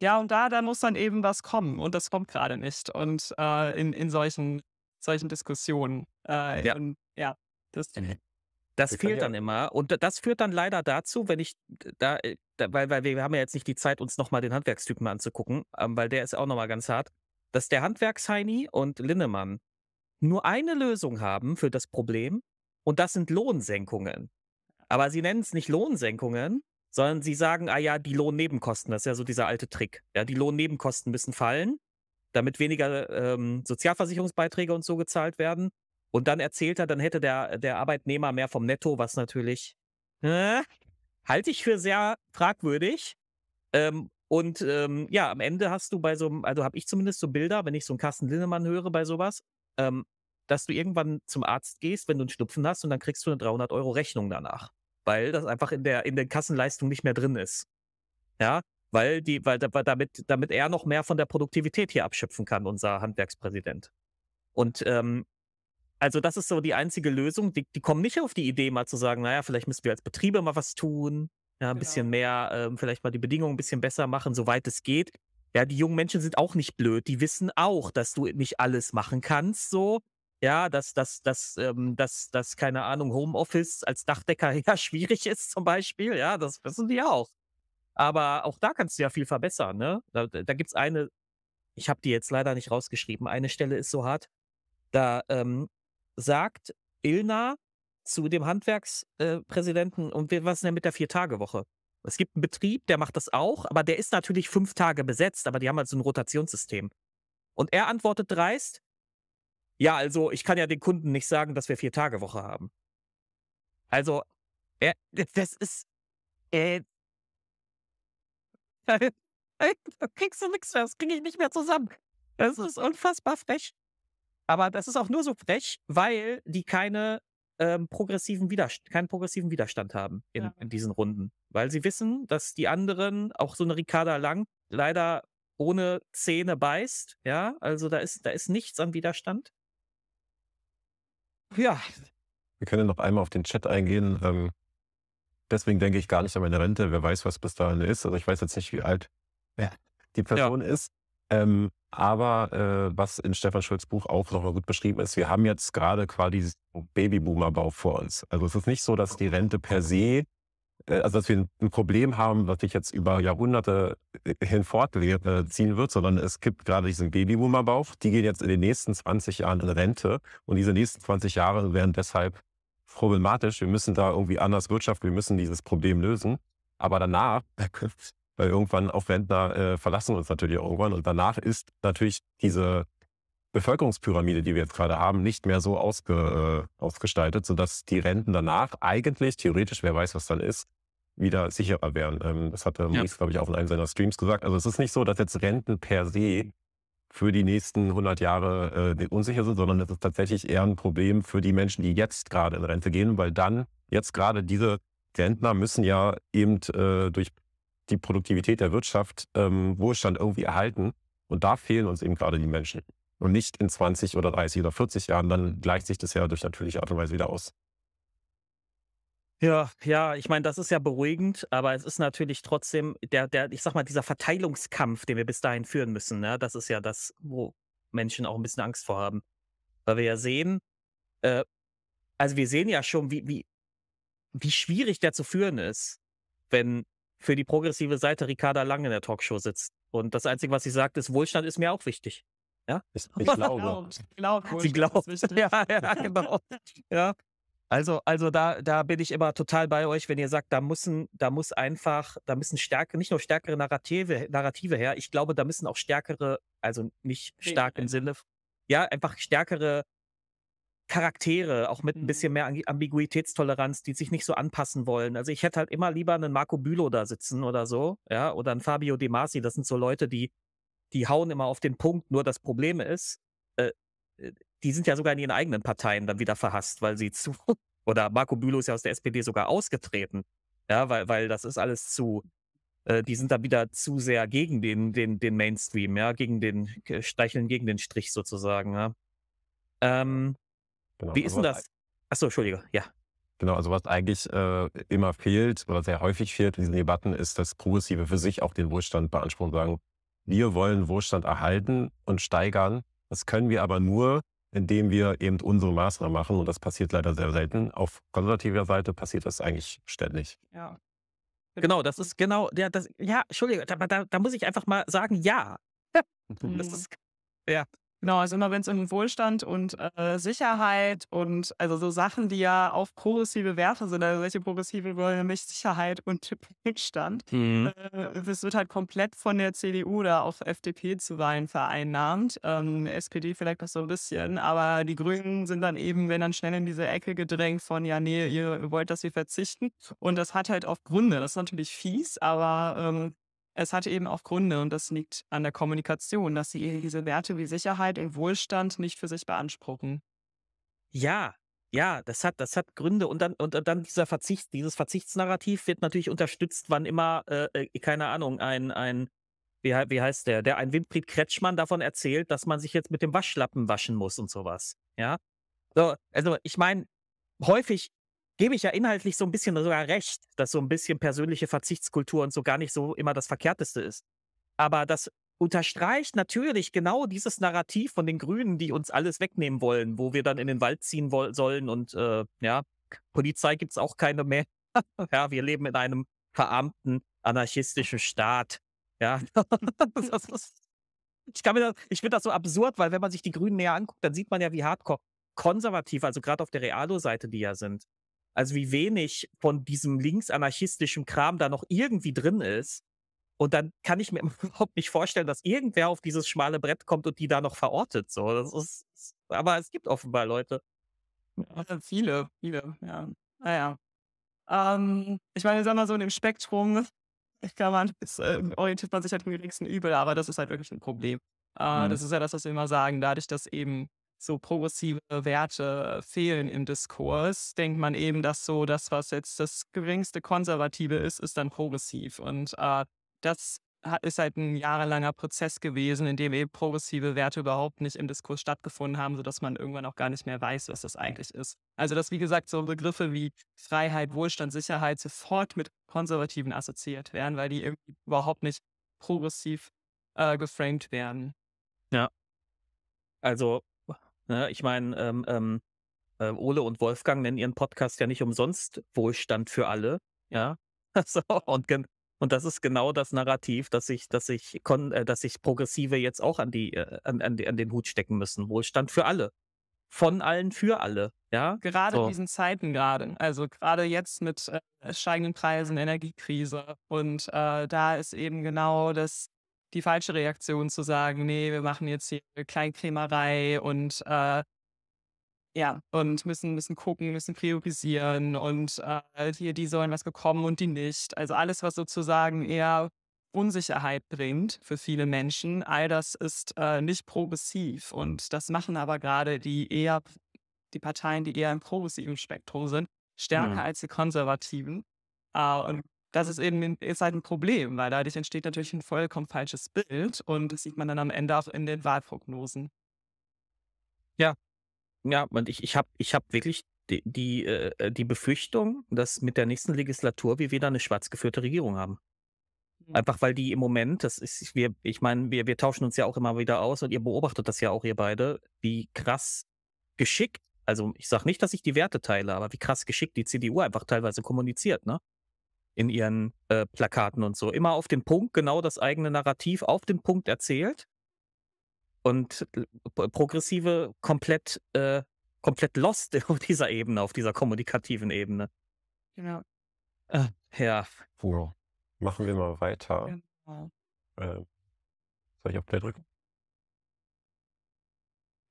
ja, und da, da muss dann eben was kommen und das kommt gerade nicht. Und äh, in, in solchen, solchen Diskussionen. Äh, ja. Und, ja. Das, mhm. das fehlt ja. dann immer. Und das führt dann leider dazu, wenn ich da, äh, da, weil, weil wir haben ja jetzt nicht die Zeit, uns nochmal den Handwerkstypen anzugucken, ähm, weil der ist auch nochmal ganz hart, dass der Handwerksheini und Linnemann nur eine Lösung haben für das Problem und das sind Lohnsenkungen. Aber sie nennen es nicht Lohnsenkungen, sondern sie sagen, ah ja, die Lohnnebenkosten, das ist ja so dieser alte Trick. Ja, die Lohnnebenkosten müssen fallen, damit weniger ähm, Sozialversicherungsbeiträge und so gezahlt werden. Und dann erzählt er, dann hätte der, der Arbeitnehmer mehr vom Netto, was natürlich äh, halte ich für sehr fragwürdig. Ähm, und ähm, ja, am Ende hast du bei so einem, also habe ich zumindest so Bilder, wenn ich so einen Carsten Linnemann höre bei sowas, ähm, dass du irgendwann zum Arzt gehst, wenn du einen Schnupfen hast und dann kriegst du eine 300 Euro Rechnung danach, weil das einfach in der, in der Kassenleistung nicht mehr drin ist. Ja, weil die, weil damit, damit er noch mehr von der Produktivität hier abschöpfen kann, unser Handwerkspräsident. Und ähm, also das ist so die einzige Lösung. Die, die, kommen nicht auf die Idee, mal zu sagen, naja, vielleicht müssen wir als Betriebe mal was tun, ja, ein genau. bisschen mehr, ähm, vielleicht mal die Bedingungen ein bisschen besser machen, soweit es geht. Ja, die jungen Menschen sind auch nicht blöd. Die wissen auch, dass du nicht alles machen kannst, so. Ja, dass, dass, dass, ähm, dass, dass, keine Ahnung, Homeoffice als Dachdecker ja schwierig ist zum Beispiel. Ja, das wissen die auch. Aber auch da kannst du ja viel verbessern, ne? Da, da gibt es eine, ich habe die jetzt leider nicht rausgeschrieben, eine Stelle ist so hart, da ähm, sagt Ilna zu dem Handwerkspräsidenten, äh, und wir, was ist denn mit der Vier-Tage-Woche? Es gibt einen Betrieb, der macht das auch, aber der ist natürlich fünf Tage besetzt, aber die haben halt so ein Rotationssystem. Und er antwortet dreist, ja, also ich kann ja den Kunden nicht sagen, dass wir vier Tage Woche haben. Also, er, das ist, äh, da kriegst du nichts mehr, das kriege ich nicht mehr zusammen. Das ist unfassbar frech. Aber das ist auch nur so frech, weil die keine ähm, progressiven Widerstand, keinen progressiven Widerstand haben in, ja. in, diesen Runden. Weil sie wissen, dass die anderen, auch so eine Ricarda Lang, leider ohne Zähne beißt. Ja, also da ist, da ist nichts an Widerstand. Ja. Wir können noch einmal auf den Chat eingehen. Ähm, deswegen denke ich gar nicht an meine Rente. Wer weiß, was bis dahin ist. Also ich weiß jetzt nicht, wie alt ja. die Person ja. ist. Ähm, aber äh, was in Stefan Schulz Buch auch nochmal gut beschrieben ist, wir haben jetzt gerade quasi Babyboomer-Bau vor uns. Also es ist nicht so, dass die Rente per se, äh, also dass wir ein Problem haben, was sich jetzt über Jahrhunderte äh, hinfortziehen wird, sondern es gibt gerade diesen Babyboomer-Bau. Die gehen jetzt in den nächsten 20 Jahren in Rente und diese nächsten 20 Jahre werden deshalb problematisch. Wir müssen da irgendwie anders wirtschaften, wir müssen dieses Problem lösen. Aber danach Weil irgendwann auf Rentner äh, verlassen uns natürlich irgendwann. Und danach ist natürlich diese Bevölkerungspyramide, die wir jetzt gerade haben, nicht mehr so ausge, äh, ausgestaltet, sodass die Renten danach eigentlich, theoretisch, wer weiß, was dann ist, wieder sicherer wären. Ähm, das hatte Maurice, ähm, ja. glaube ich, auch in einem seiner Streams gesagt. Also es ist nicht so, dass jetzt Renten per se für die nächsten 100 Jahre äh, unsicher sind, sondern es ist tatsächlich eher ein Problem für die Menschen, die jetzt gerade in Rente gehen, weil dann jetzt gerade diese Rentner müssen ja eben äh, durch die Produktivität der Wirtschaft, ähm, Wohlstand irgendwie erhalten. Und da fehlen uns eben gerade die Menschen. Und nicht in 20 oder 30 oder 40 Jahren, dann gleicht sich das ja durch natürliche Art und Weise wieder aus. Ja, ja, ich meine, das ist ja beruhigend, aber es ist natürlich trotzdem der, der, ich sag mal, dieser Verteilungskampf, den wir bis dahin führen müssen, ne? das ist ja das, wo Menschen auch ein bisschen Angst vor haben. Weil wir ja sehen, äh, also wir sehen ja schon, wie, wie, wie schwierig der zu führen ist, wenn für die progressive Seite Ricarda Lang in der Talkshow sitzt. Und das Einzige, was sie sagt, ist, Wohlstand ist mir auch wichtig. Ja? Ich, glaube. ich glaube. sie glaubt. Ja, ja, genau. ja. Also, also da, da bin ich immer total bei euch, wenn ihr sagt, da müssen, da muss einfach, da müssen stärkere, nicht nur stärkere Narrative, Narrative her, ich glaube, da müssen auch stärkere, also nicht stark nee, im Sinne, ja, einfach stärkere Charaktere, auch mit ein mhm. bisschen mehr Ambiguitätstoleranz, die sich nicht so anpassen wollen. Also ich hätte halt immer lieber einen Marco Bülow da sitzen oder so, ja, oder einen Fabio De Masi. Das sind so Leute, die, die hauen immer auf den Punkt. Nur das Problem ist, äh, äh die sind ja sogar in ihren eigenen Parteien dann wieder verhasst, weil sie zu, oder Marco Bülow ist ja aus der SPD sogar ausgetreten, ja, weil, weil das ist alles zu, äh, die sind da wieder zu sehr gegen den, den, den Mainstream, ja, gegen den, äh, streicheln gegen den Strich sozusagen, ja. Ähm, Genau. Wie also ist denn das? Achso, Entschuldige, ja. Genau, also was eigentlich äh, immer fehlt oder sehr häufig fehlt in diesen Debatten, ist, dass Progressive für sich auch den Wohlstand beanspruchen und sagen, wir wollen Wohlstand erhalten und steigern. Das können wir aber nur, indem wir eben unsere Maßnahmen machen. Und das passiert leider sehr selten. Auf konservativer Seite passiert das eigentlich ständig. Ja. Genau, das ist genau, ja, das, ja Entschuldigung, da, da, da muss ich einfach mal sagen, ja. Das mhm. ist, ja, Genau, also immer wenn es um Wohlstand und äh, Sicherheit und also so Sachen, die ja auf progressive Werte sind, also welche progressive wollen nämlich Sicherheit und Wohlstand, mhm. äh, es wird halt komplett von der CDU oder auch FDP zuweilen vereinnahmt. Ähm, SPD vielleicht das so ein bisschen, aber die Grünen sind dann eben, wenn dann schnell in diese Ecke gedrängt von, ja, nee, ihr wollt, dass wir verzichten. Und das hat halt auch Gründe. Das ist natürlich fies, aber ähm, es hat eben auch Gründe und das liegt an der Kommunikation, dass sie diese Werte wie Sicherheit und Wohlstand nicht für sich beanspruchen. Ja, ja, das hat, das hat Gründe und dann, und dann dieser Verzicht, dieses Verzichtsnarrativ wird natürlich unterstützt, wann immer, äh, äh keine Ahnung, ein, ein, wie, wie heißt der, der ein Winfried Kretschmann davon erzählt, dass man sich jetzt mit dem Waschlappen waschen muss und sowas. Ja. So, also ich meine, häufig gebe ich ja inhaltlich so ein bisschen sogar recht, dass so ein bisschen persönliche Verzichtskultur und so gar nicht so immer das Verkehrteste ist. Aber das unterstreicht natürlich genau dieses Narrativ von den Grünen, die uns alles wegnehmen wollen, wo wir dann in den Wald ziehen sollen und äh, ja, Polizei gibt es auch keine mehr. ja, wir leben in einem verarmten anarchistischen Staat. Ja, das ist, ich kann mir das, ich finde das so absurd, weil wenn man sich die Grünen näher anguckt, dann sieht man ja, wie hardcore konservativ, also gerade auf der Realo-Seite, die ja sind, also wie wenig von diesem linksanarchistischen Kram da noch irgendwie drin ist. Und dann kann ich mir überhaupt nicht vorstellen, dass irgendwer auf dieses schmale Brett kommt und die da noch verortet. So, das ist, aber es gibt offenbar Leute. Ja, viele, viele, ja. Naja. Ah, ähm, ich meine, sagen wir so in dem Spektrum, kann man, ist, äh, orientiert man sich halt im geringsten Übel, aber das ist halt wirklich ein Problem. Äh, mhm. Das ist ja das, was wir immer sagen, dadurch, dass eben so progressive Werte fehlen im Diskurs, denkt man eben, dass so das, was jetzt das geringste Konservative ist, ist dann progressiv. Und äh, das hat, ist halt ein jahrelanger Prozess gewesen, in dem eben progressive Werte überhaupt nicht im Diskurs stattgefunden haben, sodass man irgendwann auch gar nicht mehr weiß, was das eigentlich ist. Also dass, wie gesagt, so Begriffe wie Freiheit, Wohlstand, Sicherheit sofort mit Konservativen assoziiert werden, weil die irgendwie überhaupt nicht progressiv äh, geframed werden. Ja. Also Ne? Ich meine, ähm, ähm, ähm, Ole und Wolfgang nennen ihren Podcast ja nicht umsonst Wohlstand für alle. Ja. so, und, und das ist genau das Narrativ, dass sich dass ich dass äh, Progressive jetzt auch an die, äh, an, an, an den Hut stecken müssen. Wohlstand für alle. Von allen für alle. Ja. Gerade so. in diesen Zeiten gerade. Also gerade jetzt mit äh, steigenden Preisen, Energiekrise. Und äh, da ist eben genau das die falsche Reaktion zu sagen, nee, wir machen jetzt hier Kleinkrämerei und äh, ja, und müssen, müssen gucken, müssen priorisieren und äh, hier, die sollen was bekommen und die nicht. Also alles, was sozusagen eher Unsicherheit bringt für viele Menschen, all das ist äh, nicht progressiv. Und das machen aber gerade die eher die Parteien, die eher im progressiven Spektrum sind, stärker ja. Mhm. als die Konservativen. Uh, und das ist eben ist halt ein Problem, weil dadurch entsteht natürlich ein vollkommen falsches Bild und das sieht man dann am Ende auch in den Wahlprognosen. Ja, ja, und ich, ich habe ich hab wirklich die, die, äh, äh, die Befürchtung, dass mit der nächsten Legislatur wir wieder eine schwarz geführte Regierung haben. Hm. Einfach weil die im Moment, das ist, wir, ich meine, wir, wir tauschen uns ja auch immer wieder aus und ihr beobachtet das ja auch, ihr beide, wie krass geschickt, also ich sage nicht, dass ich die Werte teile, aber wie krass geschickt die CDU einfach teilweise kommuniziert, ne? in ihren äh, Plakaten und so. Immer auf den Punkt, genau das eigene Narrativ auf den Punkt erzählt und progressive komplett, äh, komplett lost auf dieser Ebene, auf dieser kommunikativen Ebene. Genau. Äh, ja. Wow. Machen wir mal weiter. Genau. Ähm, soll ich auf Play drücken?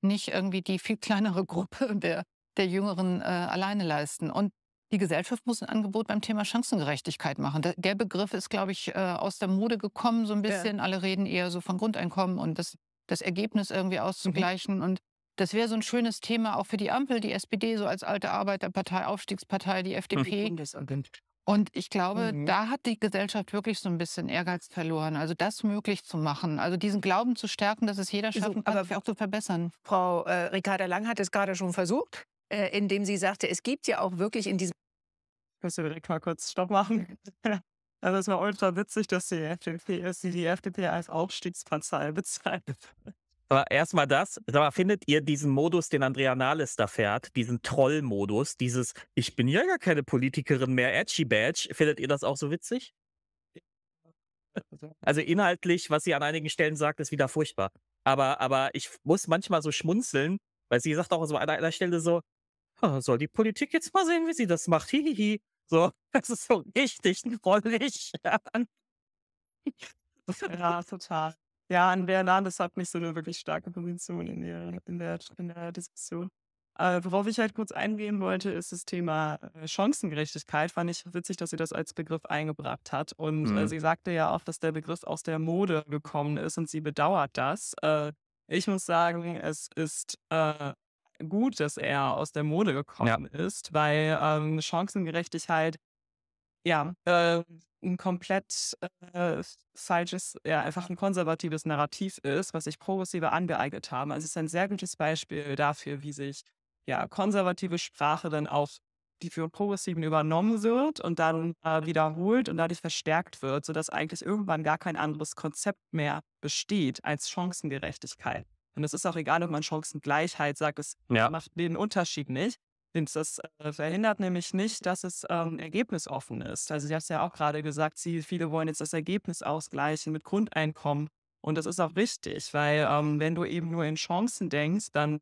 Nicht irgendwie die viel kleinere Gruppe der, der Jüngeren äh, alleine leisten. Und die Gesellschaft muss ein Angebot beim Thema Chancengerechtigkeit machen. Der Begriff ist, glaube ich, äh, aus der Mode gekommen, so ein bisschen. Ja. Alle reden eher so von Grundeinkommen und das, das Ergebnis irgendwie mhm. auszugleichen. Mhm. Und das wäre so ein schönes Thema auch für die Ampel, die SPD, so als alte Arbeiterpartei, Aufstiegspartei, die FDP. Mhm. Und ich glaube, mhm. da hat die Gesellschaft wirklich so ein bisschen Ehrgeiz verloren. Also das möglich zu machen, also diesen Glauben zu stärken, dass es jeder schaffen so, kann, aber auch zu verbessern. Frau äh, Ricarda Lang hat es gerade schon versucht äh, dem sie sagte, es gibt ja auch wirklich in diesem... Ich muss direkt mal kurz Stopp machen. Also es war ultra witzig, dass die FDP, sie die FDP als Aufstiegspartei bezeichnet. Aber erstmal das, aber findet ihr diesen Modus, den Andrea Nahles da fährt, diesen Troll-Modus, dieses Ich bin ja gar keine Politikerin mehr, Edgy Badge, findet ihr das auch so witzig? Also inhaltlich, was sie an einigen Stellen sagt, ist wieder furchtbar. Aber, aber ich muss manchmal so schmunzeln, weil sie sagt auch so an einer Stelle so, oh, soll die Politik jetzt mal sehen, wie sie das macht. Hihihi. So, das ist so richtig drollig. ja, total. Ja, an das hat nicht so eine wirklich starke Position in der, in der, in der Diskussion. Äh, worauf ich halt kurz eingehen wollte, ist das Thema äh, Chancengerechtigkeit. Fand ich witzig, dass sie das als Begriff eingebracht hat. Und äh, mhm. äh, sie sagte ja auch, dass der Begriff aus der Mode gekommen ist und sie bedauert das. Äh, ich muss sagen, es ist äh, gut, dass er aus der Mode gekommen ja. ist, weil ähm, Chancengerechtigkeit ja äh, ein komplett äh, falsches, ja, einfach ein konservatives Narrativ ist, was sich Progressive angeeignet haben. Also es ist ein sehr gutes Beispiel dafür, wie sich ja konservative Sprache dann auf die für Progressiven übernommen wird und dann äh, wiederholt und dadurch verstärkt wird, sodass eigentlich irgendwann gar kein anderes Konzept mehr besteht als Chancengerechtigkeit. Und es ist auch egal, ob man Chancengleichheit sagt, es ja. macht den Unterschied nicht. Das äh, verhindert nämlich nicht, dass es ähm, ergebnisoffen ist. Also ich habe es ja auch gerade gesagt, Sie, viele wollen jetzt das Ergebnis ausgleichen mit Grundeinkommen. Und das ist auch richtig, weil ähm, wenn du eben nur in Chancen denkst, dann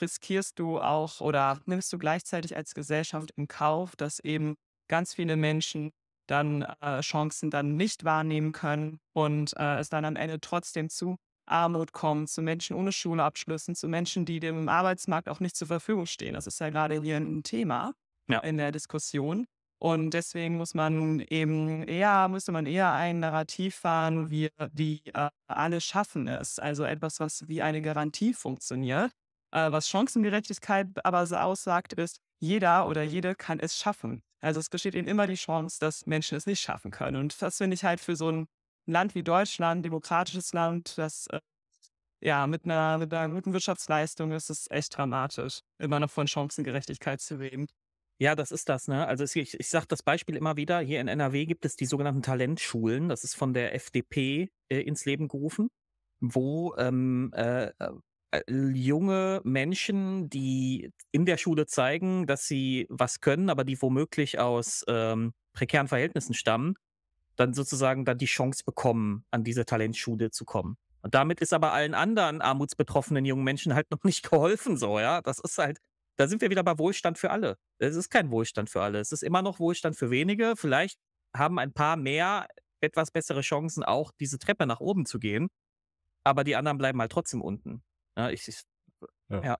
riskierst du auch oder nimmst du gleichzeitig als Gesellschaft in Kauf, dass eben ganz viele Menschen dann äh, Chancen dann nicht wahrnehmen können und äh, es dann am Ende trotzdem zu Armut kommen, zu Menschen ohne Schulabschlüssen, zu Menschen, die dem Arbeitsmarkt auch nicht zur Verfügung stehen. Das ist ja gerade hier ein Thema ja. in der Diskussion. Und deswegen muss man eben eher, müsste man eher ein Narrativ fahren, wie die äh, alle schaffen es. Also etwas, was wie eine Garantie funktioniert. Äh, was Chancengerechtigkeit aber so aussagt, ist, jeder oder jede kann es schaffen. Also es besteht eben immer die Chance, dass Menschen es nicht schaffen können. Und das finde ich halt für so ein ein Land wie Deutschland, ein demokratisches Land, das äh, ja mit einer, mit einer guten Wirtschaftsleistung ist, ist echt dramatisch, immer noch von Chancengerechtigkeit zu reden. Ja, das ist das, ne? Also ich, ich sage das Beispiel immer wieder, hier in NRW gibt es die sogenannten Talentschulen, das ist von der FDP äh, ins Leben gerufen, wo ähm, äh, äh, äh, junge Menschen, die in der Schule zeigen, dass sie was können, aber die womöglich aus ähm, prekären Verhältnissen stammen, dann sozusagen dann die Chance bekommen, an diese Talentschule zu kommen. Und damit ist aber allen anderen armutsbetroffenen jungen Menschen halt noch nicht geholfen, so, ja. Das ist halt, da sind wir wieder bei Wohlstand für alle. Es ist kein Wohlstand für alle. Es ist immer noch Wohlstand für wenige. Vielleicht haben ein paar mehr etwas bessere Chancen, auch diese Treppe nach oben zu gehen. Aber die anderen bleiben halt trotzdem unten. Ja, ich, ich, ja. ja.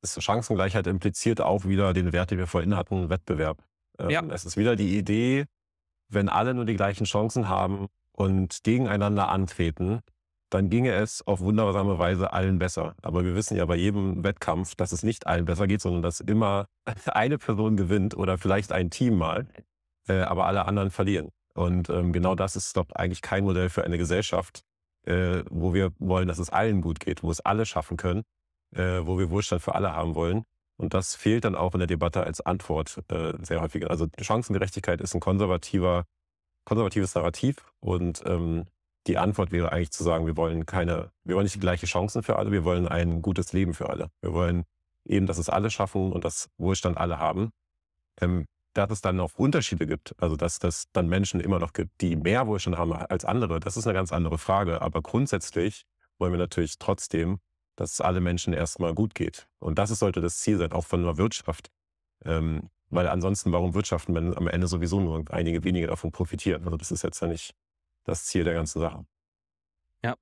Das Chancengleichheit impliziert auch wieder den Wert, den wir vorhin hatten, Wettbewerb. Ähm, ja. Es ist wieder die Idee, wenn alle nur die gleichen Chancen haben und gegeneinander antreten, dann ginge es auf wundersame Weise allen besser. Aber wir wissen ja bei jedem Wettkampf, dass es nicht allen besser geht, sondern dass immer eine Person gewinnt oder vielleicht ein Team mal, äh, aber alle anderen verlieren. Und ähm, genau das ist doch eigentlich kein Modell für eine Gesellschaft, äh, wo wir wollen, dass es allen gut geht, wo es alle schaffen können, äh, wo wir Wohlstand für alle haben wollen. Und das fehlt dann auch in der Debatte als Antwort äh, sehr häufig. Also Chancengerechtigkeit ist ein konservativer, konservatives Narrativ und ähm, die Antwort wäre eigentlich zu sagen, wir wollen keine, wir wollen nicht die gleichen Chancen für alle, wir wollen ein gutes Leben für alle. Wir wollen eben, dass es alle schaffen und dass Wohlstand alle haben. Ähm, dass es dann noch Unterschiede gibt, also dass das dann Menschen immer noch gibt, die mehr Wohlstand haben als andere, das ist eine ganz andere Frage. Aber grundsätzlich wollen wir natürlich trotzdem dass es alle Menschen erstmal gut geht. Und das sollte das Ziel sein, auch von einer Wirtschaft. Ähm, weil ansonsten, warum wirtschaften, wenn am Ende sowieso nur einige wenige davon profitieren? Also das ist jetzt ja nicht das Ziel der ganzen Sache. Ja.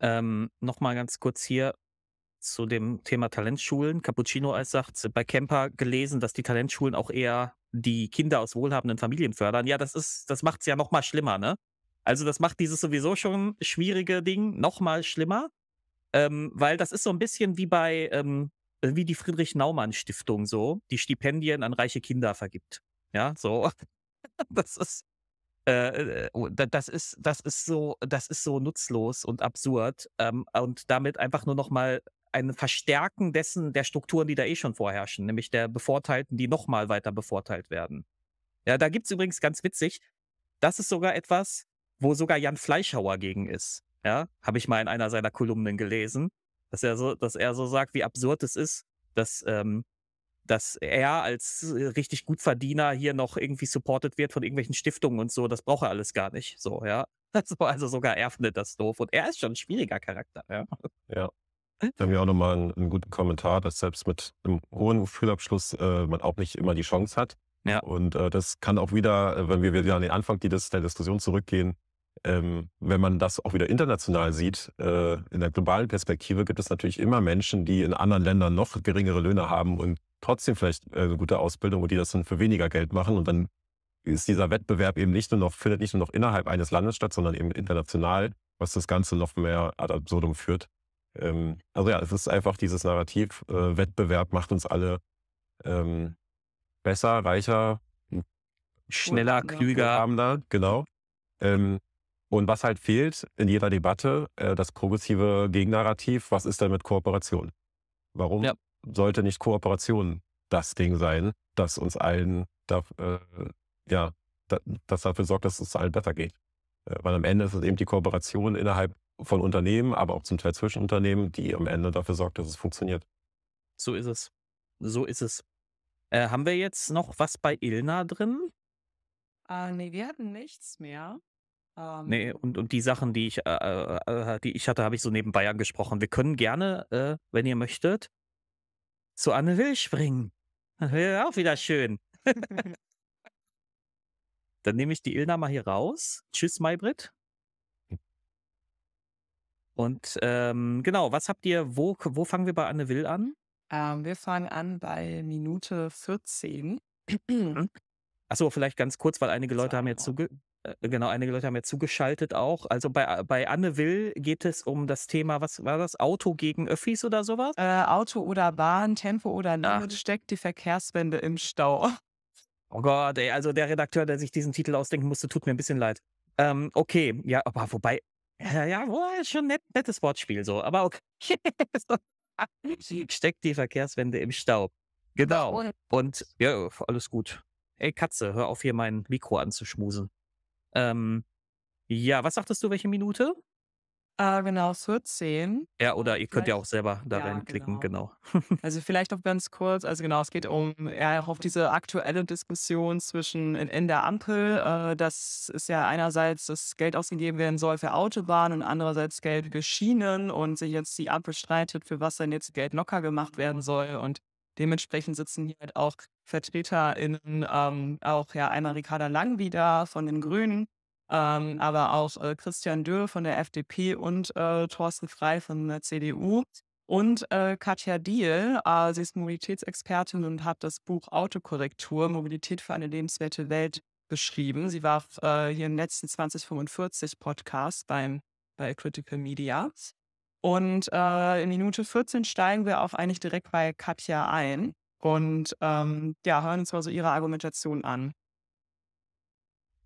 Ähm, Nochmal ganz kurz hier zu dem Thema Talentschulen. Cappuccino als sagt, bei Camper gelesen, dass die Talentschulen auch eher die Kinder aus wohlhabenden Familien fördern. Ja, das ist, das macht es ja nochmal schlimmer, ne? Also das macht dieses sowieso schon schwierige Ding nochmal schlimmer ähm, weil das ist so ein bisschen wie bei, ähm, äh, wie die Friedrich-Naumann-Stiftung so, die Stipendien an reiche Kinder vergibt. Ja, so. das ist, äh, äh oh, das ist, das ist so, das ist so nutzlos und absurd ähm, und damit einfach nur nochmal ein Verstärken dessen der Strukturen, die da eh schon vorherrschen, nämlich der Bevorteilten, die nochmal weiter bevorteilt werden. Ja, da gibt es übrigens ganz witzig, das ist sogar etwas, wo sogar Jan Fleischhauer gegen ist. Ja, habe ich mal in einer seiner Kolumnen gelesen, dass er so, dass er so sagt, wie absurd es ist, dass, ähm, dass er als äh, richtig Gutverdiener hier noch irgendwie supported wird von irgendwelchen Stiftungen und so. Das braucht er alles gar nicht. So, ja. Also, also sogar er findet das doof. Und er ist schon ein schwieriger Charakter, ja. Ja. Da haben wir auch nochmal einen, einen guten Kommentar, dass selbst mit einem hohen Schulabschluss äh, man auch nicht immer die Chance hat. Ja. Und äh, das kann auch wieder, äh, wenn wir wieder an den Anfang der Diskussion zurückgehen, ähm, wenn man das auch wieder international sieht, äh, in der globalen Perspektive gibt es natürlich immer Menschen, die in anderen Ländern noch geringere Löhne haben und trotzdem vielleicht äh, eine gute Ausbildung und die das dann für weniger Geld machen. Und dann ist dieser Wettbewerb eben nicht nur noch, findet nicht nur noch innerhalb eines Landes statt, sondern eben international, was das Ganze noch mehr ad absurdum führt. Ähm, also ja, es ist einfach dieses Narrativ, äh, Wettbewerb macht uns alle ähm, besser, reicher, schneller, klüger. Genau. Ähm, und was halt fehlt in jeder Debatte, äh, das progressive Gegennarrativ, was ist denn mit Kooperation? Warum ja. sollte nicht Kooperation das Ding sein, das uns allen da, äh, ja, da, das dafür sorgt, dass es allen besser geht? Äh, weil am Ende ist es eben die Kooperation innerhalb von Unternehmen, aber auch zum Teil zwischen Unternehmen, die am Ende dafür sorgt, dass es funktioniert. So ist es. So ist es. Äh, haben wir jetzt noch was bei Ilna drin? Ah, nee, wir hatten nichts mehr. Ähm, nee, und, und die Sachen, die ich, äh, äh, äh, die ich hatte, habe ich so nebenbei angesprochen. Wir können gerne, äh, wenn ihr möchtet, zu Anne Will springen. Das wäre auch wieder schön. Dann nehme ich die Ilna mal hier raus. Tschüss, Maybrit. Und ähm, genau, was habt ihr, wo, wo fangen wir bei Anne Will an? Ähm, wir fangen an bei Minute 14. Achso, vielleicht ganz kurz, weil einige Leute haben jetzt zuge äh, genau, einige Leute haben ja zugeschaltet auch. Also bei, äh, bei Anne Will geht es um das Thema, was war das? Auto gegen Öffis oder sowas? Äh, Auto oder Bahn, Tempo oder Limit steckt die Verkehrswende im Stau. Oh Gott, ey, also der Redakteur, der sich diesen Titel ausdenken musste, tut mir ein bisschen leid. Ähm, okay, ja, aber wobei, ja, ja, boah, ist schon ein net, nettes Wortspiel so, aber okay. steckt die Verkehrswende im Stau. Genau. Und ja, alles gut ey Katze, hör auf hier mein Mikro anzuschmusen. Ähm, ja, was sagtest du, welche Minute? Äh, genau, 14. Ja, oder ihr könnt ja auch selber da ja, reinklicken, genau. genau. also vielleicht noch ganz kurz, also genau, es geht um ja auch auf diese aktuelle Diskussion zwischen in, in der Ampel, äh, dass es ja einerseits das Geld ausgegeben werden soll für Autobahnen und andererseits Geld für Schienen und sich jetzt die Ampel streitet, für was dann jetzt Geld locker gemacht werden soll und dementsprechend sitzen hier halt auch VertreterInnen, ähm, auch ja einmal Ricarda Lang wieder von den Grünen, ähm, aber auch äh, Christian Dürr von der FDP und äh, Thorsten Frei von der CDU. Und äh, Katja Diel, äh, sie ist Mobilitätsexpertin und hat das Buch Autokorrektur, Mobilität für eine lebenswerte Welt geschrieben. Sie war äh, hier im letzten 2045 Podcast beim, bei Critical Media. Und äh, in Minute 14 steigen wir auch eigentlich direkt bei Katja ein und ähm, ja, hören uns mal so ihre Argumentation an.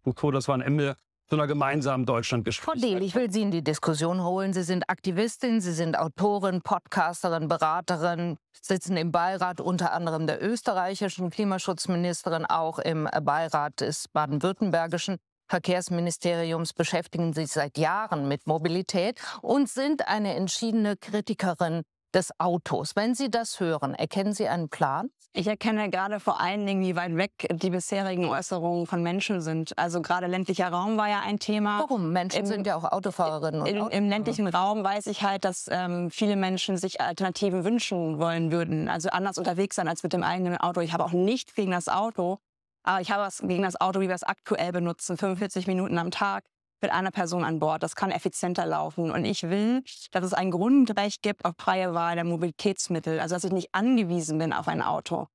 Okay, das war ein Ende zu einer gemeinsamen Deutschlandgespräch. Frau Dehl, ich will Sie in die Diskussion holen. Sie sind Aktivistin, Sie sind Autorin, Podcasterin, Beraterin, sitzen im Beirat unter anderem der österreichischen Klimaschutzministerin, auch im Beirat des baden-württembergischen. Verkehrsministeriums beschäftigen sich seit Jahren mit Mobilität und sind eine entschiedene Kritikerin des Autos. Wenn Sie das hören, erkennen Sie einen Plan? Ich erkenne gerade vor allen Dingen, wie weit weg die bisherigen Äußerungen von Menschen sind. Also gerade ländlicher Raum war ja ein Thema. Warum? Menschen Im, sind ja auch Autofahrerinnen und im, Autofahrer. Im ländlichen Raum weiß ich halt, dass ähm, viele Menschen sich Alternativen wünschen wollen würden. Also anders unterwegs sein als mit dem eigenen Auto. Ich habe auch nicht gegen das Auto. Aber ich habe was gegen das Auto, wie wir es aktuell benutzen, 45 Minuten am Tag mit einer Person an Bord. Das kann effizienter laufen. Und ich will, dass es ein Grundrecht gibt auf freie Wahl der Mobilitätsmittel. Also, dass ich nicht angewiesen bin auf ein Auto.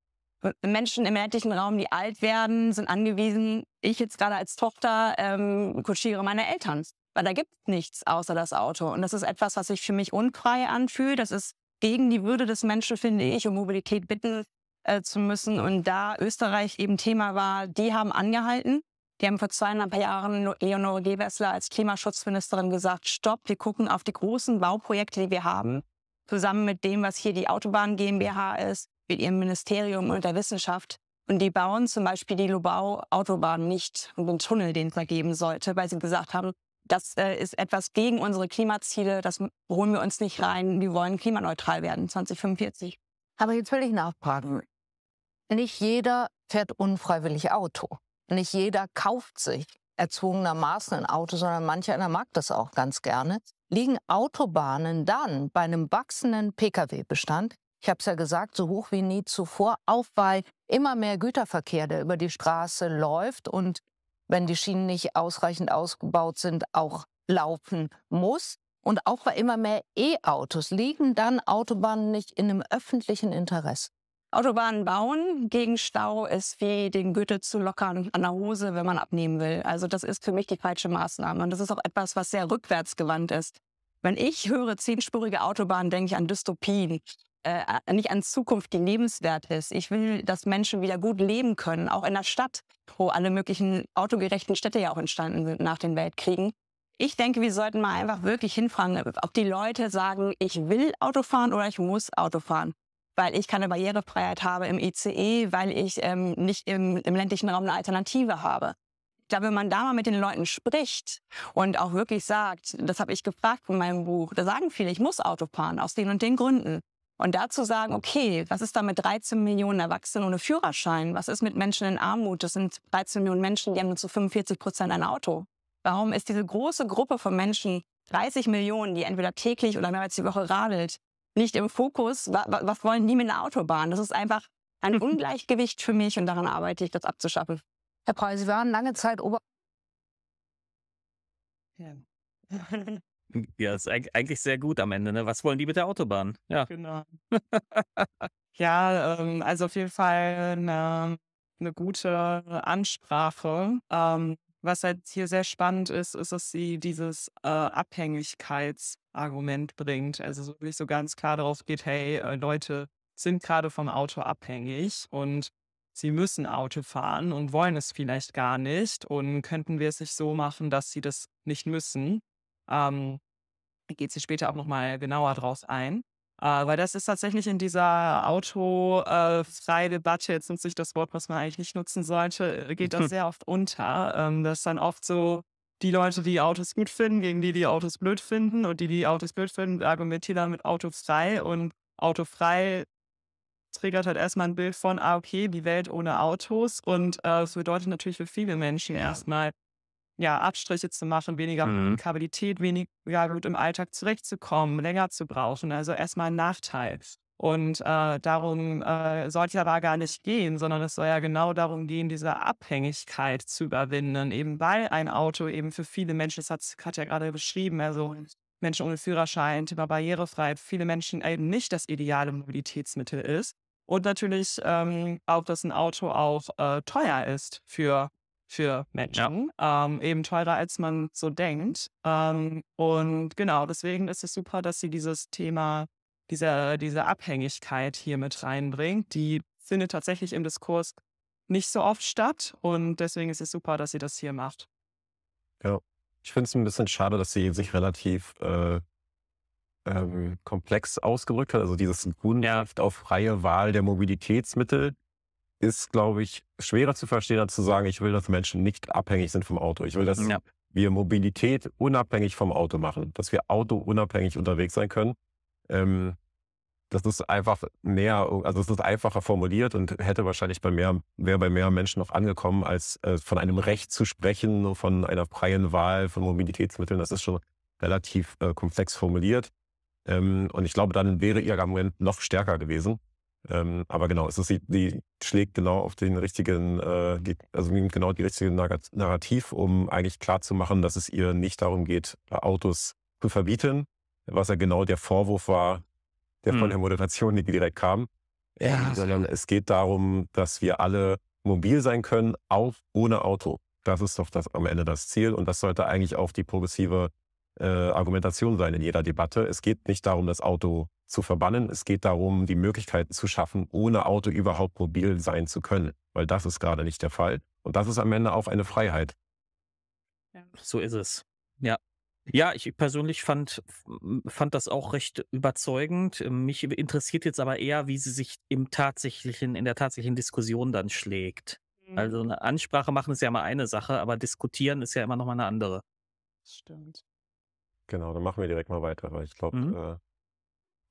Menschen im ländlichen Raum, die alt werden, sind angewiesen. Ich jetzt gerade als Tochter ähm, kutschiere meine Eltern. Weil da gibt es nichts außer das Auto. Und das ist etwas, was sich für mich unfrei anfühlt. Das ist gegen die Würde des Menschen, finde ich. Um Mobilität bitten äh, zu müssen. Und da Österreich eben Thema war, die haben angehalten. Die haben vor zweieinhalb Jahren Leonore Gewessler als Klimaschutzministerin gesagt, stopp, wir gucken auf die großen Bauprojekte, die wir haben, zusammen mit dem, was hier die Autobahn GmbH ist, mit ihrem Ministerium und der Wissenschaft. Und die bauen zum Beispiel die Lobau-Autobahn nicht und den Tunnel, den es da geben sollte, weil sie gesagt haben, das äh, ist etwas gegen unsere Klimaziele, das holen wir uns nicht rein, wir wollen klimaneutral werden 2045. Aber jetzt will ich nachfragen. Nicht jeder fährt unfreiwillig Auto. Nicht jeder kauft sich erzwungenermaßen ein Auto, sondern manch einer mag das auch ganz gerne. Liegen Autobahnen dann bei einem wachsenden Pkw-Bestand, ich habe es ja gesagt, so hoch wie nie zuvor, auch weil immer mehr Güterverkehr, der über die Straße läuft und wenn die Schienen nicht ausreichend ausgebaut sind, auch laufen muss. Und auch bei immer mehr E-Autos liegen dann Autobahnen nicht in einem öffentlichen Interesse. Autobahnen bauen gegen Stau ist wie den Gürtel zu lockern an der Hose, wenn man abnehmen will. Also das ist für mich die falsche Maßnahme. Und das ist auch etwas, was sehr rückwärtsgewandt ist. Wenn ich höre zehnspurige Autobahnen, denke ich an Dystopien, äh, nicht an Zukunft, die lebenswert ist. Ich will, dass Menschen wieder gut leben können, auch in der Stadt, wo alle möglichen autogerechten Städte ja auch entstanden sind nach den Weltkriegen. Ich denke, wir sollten mal einfach wirklich hinfragen, ob die Leute sagen, ich will Auto fahren oder ich muss Auto fahren weil ich keine Barrierefreiheit habe im ICE, e, weil ich ähm, nicht im, im ländlichen Raum eine Alternative habe. Ich wenn man da mal mit den Leuten spricht und auch wirklich sagt, das habe ich gefragt in meinem Buch, da sagen viele, ich muss Auto fahren aus den und den Gründen. Und dazu sagen, okay, was ist da mit 13 Millionen Erwachsenen ohne Führerschein? Was ist mit Menschen in Armut? Das sind 13 Millionen Menschen, die haben nur zu 45 Prozent ein Auto. Warum ist diese große Gruppe von Menschen, 30 Millionen, die entweder täglich oder mehrmals die Woche radelt, nicht im Fokus, was wollen die mit einer Autobahn? Das ist einfach ein Ungleichgewicht für mich und daran arbeite ich, das abzuschaffen. Herr Prey, Sie waren lange Zeit Ober... Ja. ja, ist eigentlich sehr gut am Ende. Ne? Was wollen die mit der Autobahn? Ja, genau. ja, ähm, also auf jeden Fall eine, eine gute Ansprache. Ähm, was halt hier sehr spannend ist, ist, dass sie dieses äh, Abhängigkeits- Argument bringt. Also wirklich so ganz klar darauf geht, hey, äh, Leute sind gerade vom Auto abhängig und sie müssen Auto fahren und wollen es vielleicht gar nicht und könnten wir es nicht so machen, dass sie das nicht müssen. Ähm, geht sie später auch nochmal genauer draus ein. Äh, weil das ist tatsächlich in dieser autofreie äh, Debatte, jetzt nutze ich das Wort, was man eigentlich nicht nutzen sollte, äh, geht das sehr oft unter. Ähm, dass dann oft so die Leute, die Autos gut finden, gegen die, die Autos blöd finden. Und die, die Autos blöd finden, argumentieren dann mit autofrei. Und autofrei triggert halt erstmal ein Bild von, ah, okay, die Welt ohne Autos. Und äh, das bedeutet natürlich für viele Menschen erstmal, ja, Abstriche zu machen, weniger Kommunikabilität, mhm. weniger gut im Alltag zurechtzukommen, länger zu brauchen. Also erstmal ein Nachteil. Und äh, darum äh, soll es ja da gar nicht gehen, sondern es soll ja genau darum gehen, diese Abhängigkeit zu überwinden, eben weil ein Auto eben für viele Menschen, das hat Katja gerade beschrieben, also Menschen ohne Führerschein, Thema Barrierefreiheit, viele Menschen eben nicht das ideale Mobilitätsmittel ist. Und natürlich ähm, auch, dass ein Auto auch äh, teuer ist für, für Menschen, ja. ähm, eben teurer, als man so denkt. Ähm, und genau, deswegen ist es super, dass sie dieses Thema diese, diese Abhängigkeit hier mit reinbringt. Die findet tatsächlich im Diskurs nicht so oft statt und deswegen ist es super, dass sie das hier macht. Ja, ich finde es ein bisschen schade, dass sie sich relativ äh, ähm, komplex ausgedrückt hat. Also dieses Grundrecht auf freie Wahl der Mobilitätsmittel ist, glaube ich, schwerer zu verstehen, als zu sagen, ich will, dass Menschen nicht abhängig sind vom Auto. Ich will, dass ja. wir Mobilität unabhängig vom Auto machen, dass wir autounabhängig unterwegs sein können. Ähm, das ist einfach näher, also es ist einfacher formuliert und hätte wahrscheinlich bei mehr, wäre bei mehr Menschen noch angekommen, als äh, von einem Recht zu sprechen, von einer freien Wahl, von Mobilitätsmitteln. Das ist schon relativ äh, komplex formuliert. Ähm, und ich glaube, dann wäre ihr Argument noch stärker gewesen. Ähm, aber genau, es ist, die, die schlägt genau auf den richtigen, äh, die, also genau die richtige Narrativ, um eigentlich klarzumachen, dass es ihr nicht darum geht, Autos zu verbieten, was ja genau der Vorwurf war, der von hm. der Moderation direkt kam. Ja. Äh, sondern es geht darum, dass wir alle mobil sein können, auch ohne Auto. Das ist doch das, am Ende das Ziel und das sollte eigentlich auch die progressive äh, Argumentation sein in jeder Debatte. Es geht nicht darum, das Auto zu verbannen, es geht darum, die Möglichkeiten zu schaffen, ohne Auto überhaupt mobil sein zu können, weil das ist gerade nicht der Fall. Und das ist am Ende auch eine Freiheit. Ja. So ist es. Ja, ja, ich persönlich fand, fand das auch recht überzeugend. Mich interessiert jetzt aber eher, wie sie sich im tatsächlichen, in der tatsächlichen Diskussion dann schlägt. Also mhm. eine Ansprache machen ist ja mal eine Sache, aber diskutieren ist ja immer nochmal eine andere. Das stimmt. Genau, dann machen wir direkt mal weiter, weil ich glaube, mhm. äh,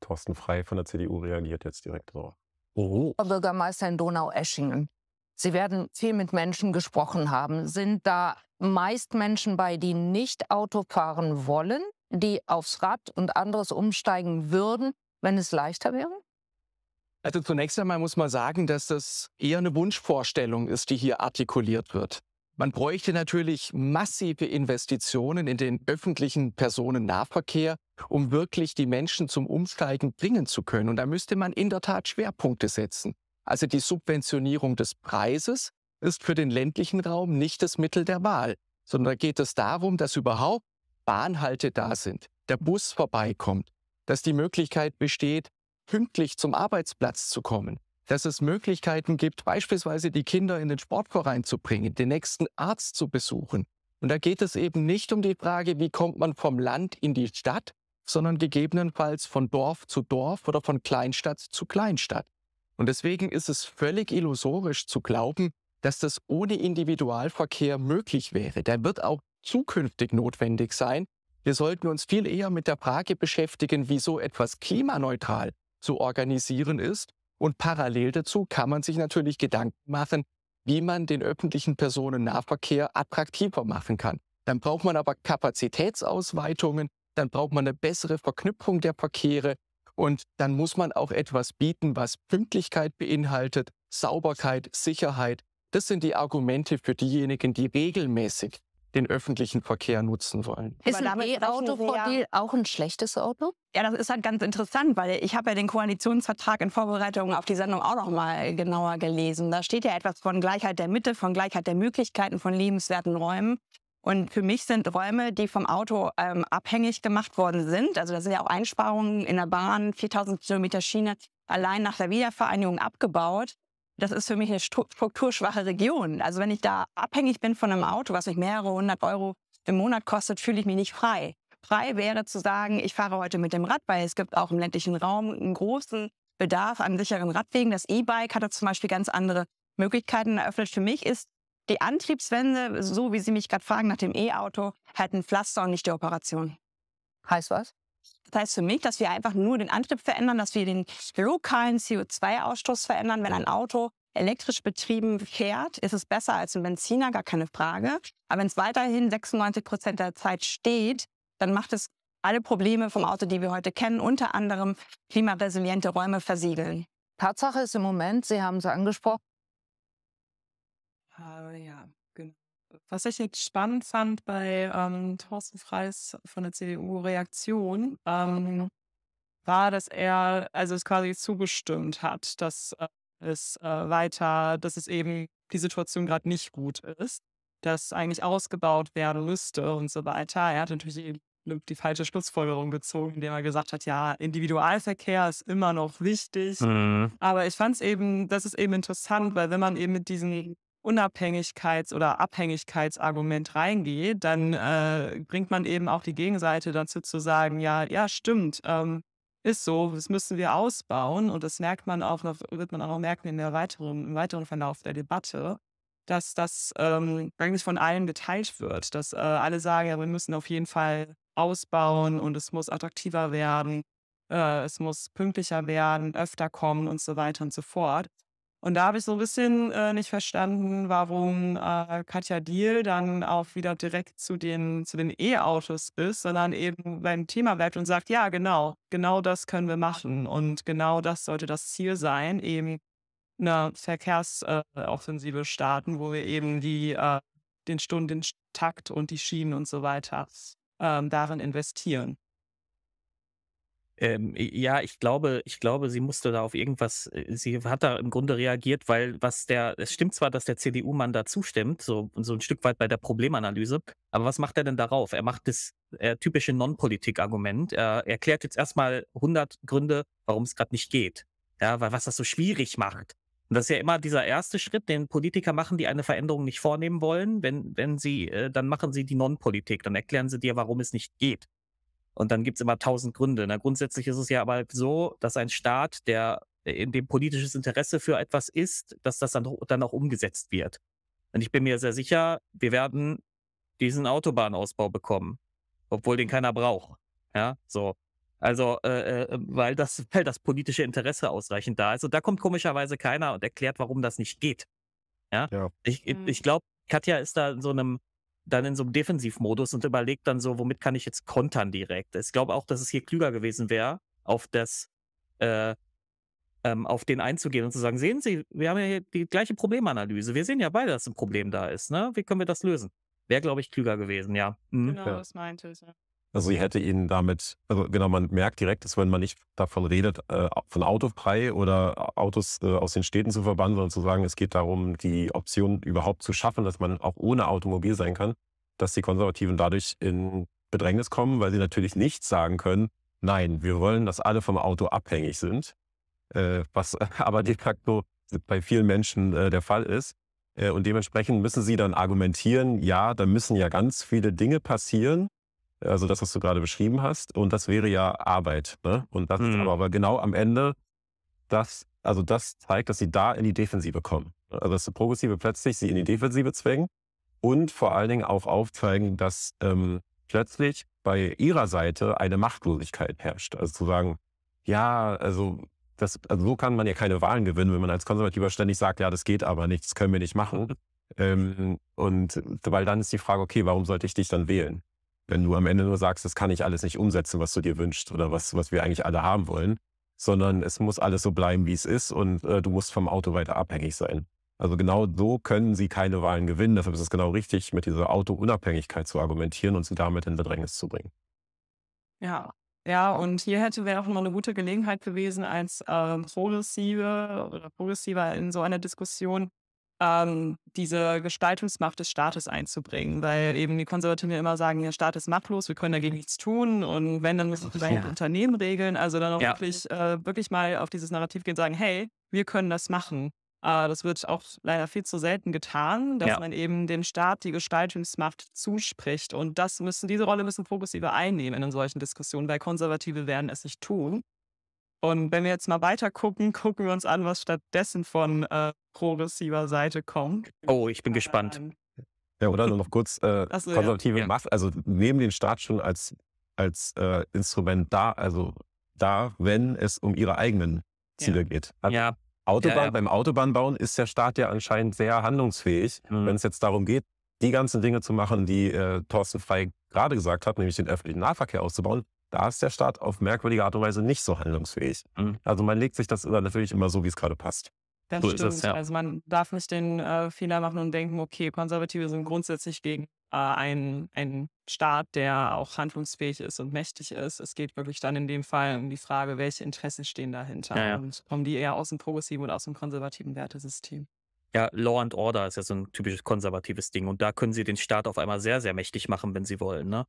Thorsten Frei von der CDU reagiert jetzt direkt so. Oh. Frau Bürgermeister in Donau-Eschingen. Sie werden viel mit Menschen gesprochen haben, sind da meist Menschen bei, die nicht Auto fahren wollen, die aufs Rad und anderes umsteigen würden, wenn es leichter wäre? Also zunächst einmal muss man sagen, dass das eher eine Wunschvorstellung ist, die hier artikuliert wird. Man bräuchte natürlich massive Investitionen in den öffentlichen Personennahverkehr, um wirklich die Menschen zum Umsteigen bringen zu können. Und da müsste man in der Tat Schwerpunkte setzen. Also die Subventionierung des Preises, ist für den ländlichen Raum nicht das Mittel der Wahl, sondern geht es darum, dass überhaupt Bahnhalte da sind, der Bus vorbeikommt, dass die Möglichkeit besteht, pünktlich zum Arbeitsplatz zu kommen, dass es Möglichkeiten gibt, beispielsweise die Kinder in den Sportverein zu bringen, den nächsten Arzt zu besuchen. Und da geht es eben nicht um die Frage, wie kommt man vom Land in die Stadt, sondern gegebenenfalls von Dorf zu Dorf oder von Kleinstadt zu Kleinstadt. Und deswegen ist es völlig illusorisch zu glauben, dass das ohne Individualverkehr möglich wäre. Der wird auch zukünftig notwendig sein. Wir sollten uns viel eher mit der Frage beschäftigen, wie so etwas klimaneutral zu organisieren ist. Und parallel dazu kann man sich natürlich Gedanken machen, wie man den öffentlichen Personennahverkehr attraktiver machen kann. Dann braucht man aber Kapazitätsausweitungen, dann braucht man eine bessere Verknüpfung der Verkehre und dann muss man auch etwas bieten, was Pünktlichkeit beinhaltet, Sauberkeit, Sicherheit, das sind die Argumente für diejenigen, die regelmäßig den öffentlichen Verkehr nutzen wollen. Ist ein E-Auto ja auch ein schlechtes Auto? Ja, das ist halt ganz interessant, weil ich habe ja den Koalitionsvertrag in Vorbereitung auf die Sendung auch noch mal genauer gelesen. Da steht ja etwas von Gleichheit der Mitte, von Gleichheit der Möglichkeiten, von lebenswerten Räumen. Und für mich sind Räume, die vom Auto ähm, abhängig gemacht worden sind, also da sind ja auch Einsparungen in der Bahn, 4000 Kilometer Schiene allein nach der Wiedervereinigung abgebaut das ist für mich eine strukturschwache Region. Also wenn ich da abhängig bin von einem Auto, was mich mehrere hundert Euro im Monat kostet, fühle ich mich nicht frei. Frei wäre zu sagen, ich fahre heute mit dem Rad, weil es gibt auch im ländlichen Raum einen großen Bedarf an sicheren Radwegen. Das E-Bike hat da zum Beispiel ganz andere Möglichkeiten eröffnet. Für mich ist die Antriebswende, so wie Sie mich gerade fragen nach dem E-Auto, halt ein Pflaster und nicht die Operation. Heißt was? Das heißt für mich, dass wir einfach nur den Antrieb verändern, dass wir den lokalen CO2-Ausstoß verändern. Wenn ein Auto elektrisch betrieben fährt, ist es besser als ein Benziner, gar keine Frage. Aber wenn es weiterhin 96 Prozent der Zeit steht, dann macht es alle Probleme vom Auto, die wir heute kennen, unter anderem klimaresiliente Räume versiegeln. Tatsache ist im Moment, Sie haben es angesprochen, ah, ja. Was ich jetzt spannend fand bei ähm, Thorsten Freis von der CDU Reaktion, ähm, war, dass er also es quasi zugestimmt hat, dass äh, es äh, weiter, dass es eben die Situation gerade nicht gut ist, dass eigentlich ausgebaut werden müsste und so weiter. Er hat natürlich eben die falsche Schlussfolgerung gezogen, indem er gesagt hat, ja, Individualverkehr ist immer noch wichtig. Mhm. Aber ich fand es eben, das ist eben interessant, weil wenn man eben mit diesen Unabhängigkeits- oder Abhängigkeitsargument reingeht, dann äh, bringt man eben auch die Gegenseite dazu zu sagen, ja, ja, stimmt, ähm, ist so, das müssen wir ausbauen. Und das merkt man auch, wird man auch merken in der weiteren, im weiteren Verlauf der Debatte, dass das ähm, eigentlich von allen geteilt wird, dass äh, alle sagen, ja, wir müssen auf jeden Fall ausbauen und es muss attraktiver werden, äh, es muss pünktlicher werden, öfter kommen und so weiter und so fort. Und da habe ich so ein bisschen äh, nicht verstanden, warum äh, Katja Diel dann auch wieder direkt zu den zu den E-Autos ist, sondern eben beim Thema bleibt und sagt, ja, genau, genau das können wir machen und genau das sollte das Ziel sein, eben eine Verkehrsoffensive äh, starten, wo wir eben die äh, den Stunden, den Takt und die Schienen und so weiter ähm, darin investieren. Ähm, ja, ich glaube, ich glaube, sie musste da auf irgendwas, äh, sie hat da im Grunde reagiert, weil was der, es stimmt zwar, dass der CDU-Mann da zustimmt, so, so ein Stück weit bei der Problemanalyse, aber was macht er denn darauf? Er macht das äh, typische Non-Politik-Argument. Er erklärt jetzt erstmal 100 Gründe, warum es gerade nicht geht. Ja, weil was das so schwierig macht. Und das ist ja immer dieser erste Schritt, den Politiker machen, die eine Veränderung nicht vornehmen wollen. Wenn, wenn sie, äh, dann machen sie die Non-Politik, dann erklären sie dir, warum es nicht geht. Und dann gibt es immer tausend Gründe. Na, ne? grundsätzlich ist es ja aber so, dass ein Staat, der äh, in dem politisches Interesse für etwas ist, dass das dann, dann auch umgesetzt wird. Und ich bin mir sehr sicher, wir werden diesen Autobahnausbau bekommen, obwohl den keiner braucht. Ja, so. Also, äh, äh weil, das, weil das politische Interesse ausreichend da ist. Und da kommt komischerweise keiner und erklärt, warum das nicht geht. Ja, ja. ich, ich mhm. glaube, Katja ist da in so einem dann in so einem Defensivmodus und überlegt dann so, womit kann ich jetzt kontern direkt. Ich glaube auch, dass es hier klüger gewesen wäre, auf das, äh, ähm, auf den einzugehen und zu sagen, sehen Sie, wir haben ja hier die gleiche Problemanalyse. Wir sehen ja beide, dass ein Problem da ist. Ne? Wie können wir das lösen? Wäre, glaube ich, klüger gewesen, ja. Mhm. Genau, ja. das meinte ich. Ja. Also sie hätte ihn damit, also genau, man merkt direkt, dass wenn man nicht davon redet, äh, von autofrei oder Autos äh, aus den Städten zu verbannen, sondern zu sagen, es geht darum, die Option überhaupt zu schaffen, dass man auch ohne Automobil sein kann, dass die Konservativen dadurch in Bedrängnis kommen, weil sie natürlich nicht sagen können, nein, wir wollen, dass alle vom Auto abhängig sind, äh, was aber de facto bei vielen Menschen äh, der Fall ist. Äh, und dementsprechend müssen sie dann argumentieren, ja, da müssen ja ganz viele Dinge passieren, also das, was du gerade beschrieben hast. Und das wäre ja Arbeit. Ne? Und das mhm. ist aber, aber genau am Ende, das, also das zeigt, dass sie da in die Defensive kommen. Ne? Also dass die Progressive plötzlich sie in die Defensive zwängen und vor allen Dingen auch aufzeigen, dass ähm, plötzlich bei ihrer Seite eine Machtlosigkeit herrscht. Also zu sagen, ja, also, das, also so kann man ja keine Wahlen gewinnen, wenn man als Konservativer ständig sagt, ja, das geht aber nicht, das können wir nicht machen. Ähm, und weil dann ist die Frage, okay, warum sollte ich dich dann wählen? wenn du am Ende nur sagst, das kann ich alles nicht umsetzen, was du dir wünschst oder was, was wir eigentlich alle haben wollen, sondern es muss alles so bleiben, wie es ist und äh, du musst vom Auto weiter abhängig sein. Also genau so können sie keine Wahlen gewinnen. Deshalb ist es genau richtig, mit dieser Autounabhängigkeit zu argumentieren und sie damit in Bedrängnis zu bringen. Ja, ja, und hier hätte wäre auch nochmal eine gute Gelegenheit gewesen, als ähm, Progressive oder Progressiver in so einer Diskussion ähm, diese Gestaltungsmacht des Staates einzubringen, weil eben die Konservativen immer sagen, der Staat ist machtlos, wir können dagegen nichts tun und wenn, dann müssen wir ja. Unternehmen regeln. Also dann auch ja. wirklich, äh, wirklich mal auf dieses Narrativ gehen und sagen, hey, wir können das machen. Äh, das wird auch leider viel zu selten getan, dass ja. man eben dem Staat die Gestaltungsmacht zuspricht. Und das müssen, diese Rolle müssen progressive einnehmen in solchen Diskussionen, weil Konservative werden es nicht tun. Und wenn wir jetzt mal weiter gucken, gucken wir uns an, was stattdessen von äh, progressiver Seite kommt. Oh, ich bin gespannt. Ähm. Ja, oder nur noch kurz, äh, so, konservative ja. Macht, also nehmen den Staat schon als, als äh, Instrument da, also da, wenn es um ihre eigenen Ziele ja. geht. Hat ja. Autobahn, ja, ja. Beim Autobahnbauen ist der Staat ja anscheinend sehr handlungsfähig, mhm. wenn es jetzt darum geht, die ganzen Dinge zu machen, die äh, Thorsten Frey gerade gesagt hat, nämlich den öffentlichen Nahverkehr auszubauen. Da ist der Staat auf merkwürdige Art und Weise nicht so handlungsfähig. Mhm. Also man legt sich das natürlich immer so, wie es gerade passt. Das so stimmt. Es, ja. Also man darf nicht den äh, Fehler machen und denken, okay, Konservative sind grundsätzlich gegen äh, einen, einen Staat, der auch handlungsfähig ist und mächtig ist. Es geht wirklich dann in dem Fall um die Frage, welche Interessen stehen dahinter. Ja, ja. Und kommen die eher aus dem progressiven oder aus dem konservativen Wertesystem? Ja, Law and Order ist ja so ein typisches konservatives Ding. Und da können sie den Staat auf einmal sehr, sehr mächtig machen, wenn sie wollen. Ne?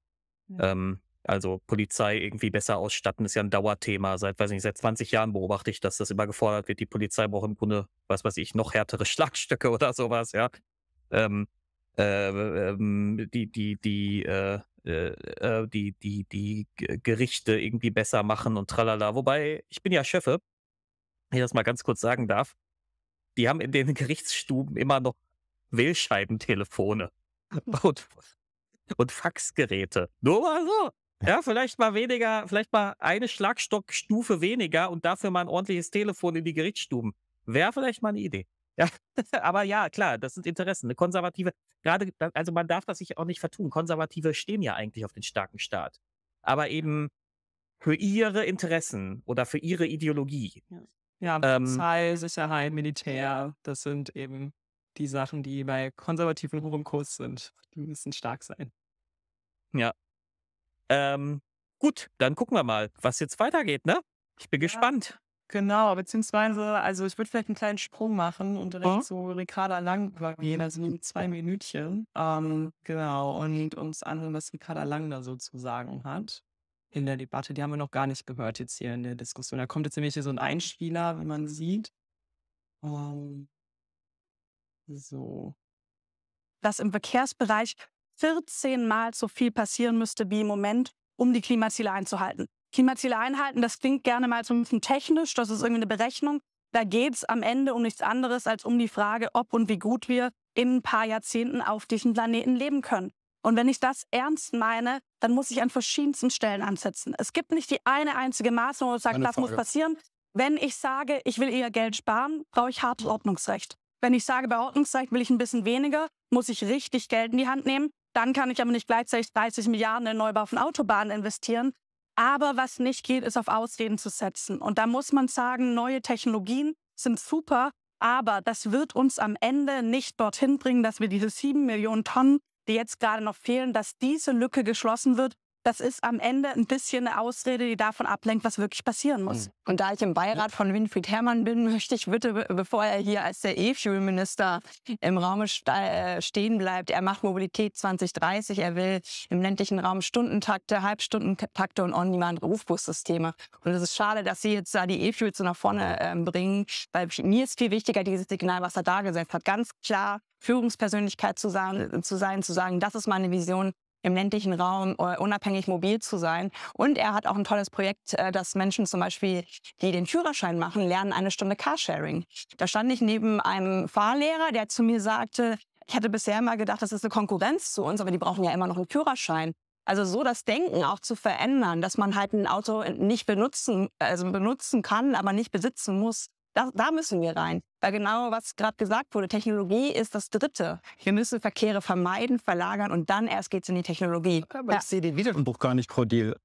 Ja. Ähm, also Polizei irgendwie besser ausstatten ist ja ein Dauerthema. Seit, weiß nicht, seit 20 Jahren beobachte ich, dass das immer gefordert wird. Die Polizei braucht im Grunde, was weiß ich, noch härtere Schlagstöcke oder sowas, ja. Ähm, äh, ähm, die, die, die, äh, äh, äh die, die, die Gerichte irgendwie besser machen und tralala. Wobei, ich bin ja Chefe, wenn ich das mal ganz kurz sagen darf, die haben in den Gerichtsstuben immer noch Wählscheibentelefone und, und Faxgeräte. Nur mal so. Ja, vielleicht mal weniger, vielleicht mal eine Schlagstockstufe weniger und dafür mal ein ordentliches Telefon in die Gerichtsstuben. Wäre vielleicht mal eine Idee. Ja, aber ja, klar, das sind Interessen. Eine konservative, gerade, also man darf das sich auch nicht vertun. Konservative stehen ja eigentlich auf den starken Staat. Aber eben für ihre Interessen oder für ihre Ideologie. Ja, ähm, Polizei, ähm, Sicherheit, Militär, das sind eben die Sachen, die bei konservativen hohem Kurs sind. Die müssen stark sein. Ja, ähm, gut, dann gucken wir mal, was jetzt weitergeht, ne? Ich bin ja, gespannt. Genau, beziehungsweise, also ich würde vielleicht einen kleinen Sprung machen und direkt oh. zu Ricarda Lang übergehen, mhm. also nur zwei Minütchen. Ähm, genau, und uns anhören, was Ricarda Lang da so zu sagen hat in der Debatte. Die haben wir noch gar nicht gehört jetzt hier in der Diskussion. Da kommt jetzt nämlich hier so ein Einspieler, wenn man sieht. Um, ähm, so. Dass im Verkehrsbereich 14 Mal so viel passieren müsste wie im Moment, um die Klimaziele einzuhalten. Klimaziele einhalten, das klingt gerne mal so ein bisschen technisch, das ist irgendwie eine Berechnung. Da geht es am Ende um nichts anderes als um die Frage, ob und wie gut wir in ein paar Jahrzehnten auf diesem Planeten leben können. Und wenn ich das ernst meine, dann muss ich an verschiedensten Stellen ansetzen. Es gibt nicht die eine einzige Maßnahme, wo ich sage, das muss passieren. Wenn ich sage, ich will eher Geld sparen, brauche ich hartes Ordnungsrecht. Wenn ich sage, bei Ordnungsrecht will ich ein bisschen weniger, muss ich richtig Geld in die Hand nehmen. Dann kann ich aber nicht gleichzeitig 30 Milliarden in Neubau von Autobahnen investieren. Aber was nicht geht, ist auf Ausreden zu setzen. Und da muss man sagen, neue Technologien sind super, aber das wird uns am Ende nicht dorthin bringen, dass wir diese sieben Millionen Tonnen, die jetzt gerade noch fehlen, dass diese Lücke geschlossen wird das ist am Ende ein bisschen eine Ausrede, die davon ablenkt, was wirklich passieren muss. Mhm. Und da ich im Beirat von Winfried Herrmann bin, möchte ich bitte, bevor er hier als der E-Fuel-Minister im Raum äh, stehen bleibt, er macht Mobilität 2030, er will im ländlichen Raum Stundentakte, Halbstundentakte und On-Demand-Rufbussysteme. Und es ist schade, dass Sie jetzt da die E-Fuels so nach vorne ähm, bringen, weil mir ist viel wichtiger dieses Signal, was er da gesetzt hat. Ganz klar Führungspersönlichkeit zu sein, zu sein, zu sagen, das ist meine Vision, im ländlichen Raum äh, unabhängig mobil zu sein. Und er hat auch ein tolles Projekt, äh, dass Menschen zum Beispiel, die den Führerschein machen, lernen eine Stunde Carsharing. Da stand ich neben einem Fahrlehrer, der zu mir sagte, ich hatte bisher immer gedacht, das ist eine Konkurrenz zu uns, aber die brauchen ja immer noch einen Führerschein. Also so das Denken auch zu verändern, dass man halt ein Auto nicht benutzen, also benutzen kann, aber nicht besitzen muss. Da, da müssen wir rein. Weil genau, was gerade gesagt wurde, Technologie ist das Dritte. Wir müssen Verkehre vermeiden, verlagern und dann erst geht es in die Technologie. Aber ja. ich sehe den Widerspruch gar nicht, Cordil.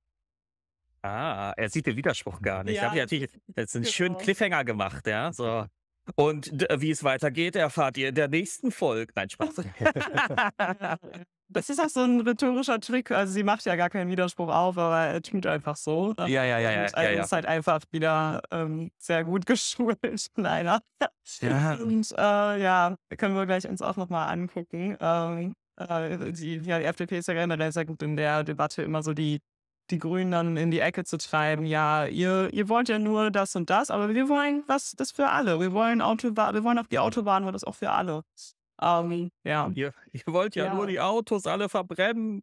Ah, er sieht den Widerspruch gar nicht. Ja, da hab ich natürlich jetzt einen genau. schönen Cliffhanger gemacht, ja. So. Und wie es weitergeht, erfahrt ihr in der nächsten Folge. Nein, Spaß. Das ist auch so ein rhetorischer Trick. Also sie macht ja gar keinen Widerspruch auf, aber er tut einfach so. Ja, ja, ja, ja. Und ja, ja. ist halt einfach wieder ähm, sehr gut geschult, leider. Ja. Und äh, ja, können wir gleich uns auch nochmal angucken. Ähm, äh, die, ja, die FDP ist ja generell sehr gut in der Debatte immer so die die Grünen dann in die Ecke zu treiben. Ja, ihr, ihr wollt ja nur das und das, aber wir wollen was das für alle. Wir wollen Autobahn, wir wollen auf die Autobahn, wo das auch für alle um, ähm, ja. Ihr, ihr wollt ja, ja, nur die Autos alle verbrennen.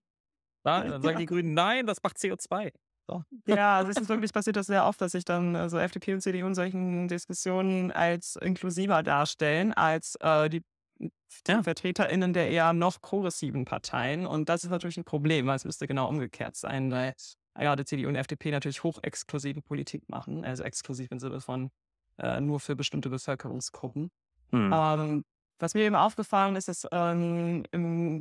Na, äh, dann sagen die Grünen, nein, das macht CO2. So. Ja, also es ist wirklich passiert das sehr oft, dass sich dann so also FDP und CDU in solchen Diskussionen als inklusiver darstellen, als äh, die, hm, die ja. VertreterInnen der eher noch progressiven Parteien. Und das ist natürlich ein Problem, weil es müsste genau umgekehrt sein, weil gerade ah CDU und FDP natürlich hochexklusive Politik machen, also exklusiv im Sinne von äh, nur für bestimmte Bevölkerungsgruppen. Hm. Ähm, was mir eben aufgefallen ist, dass ähm,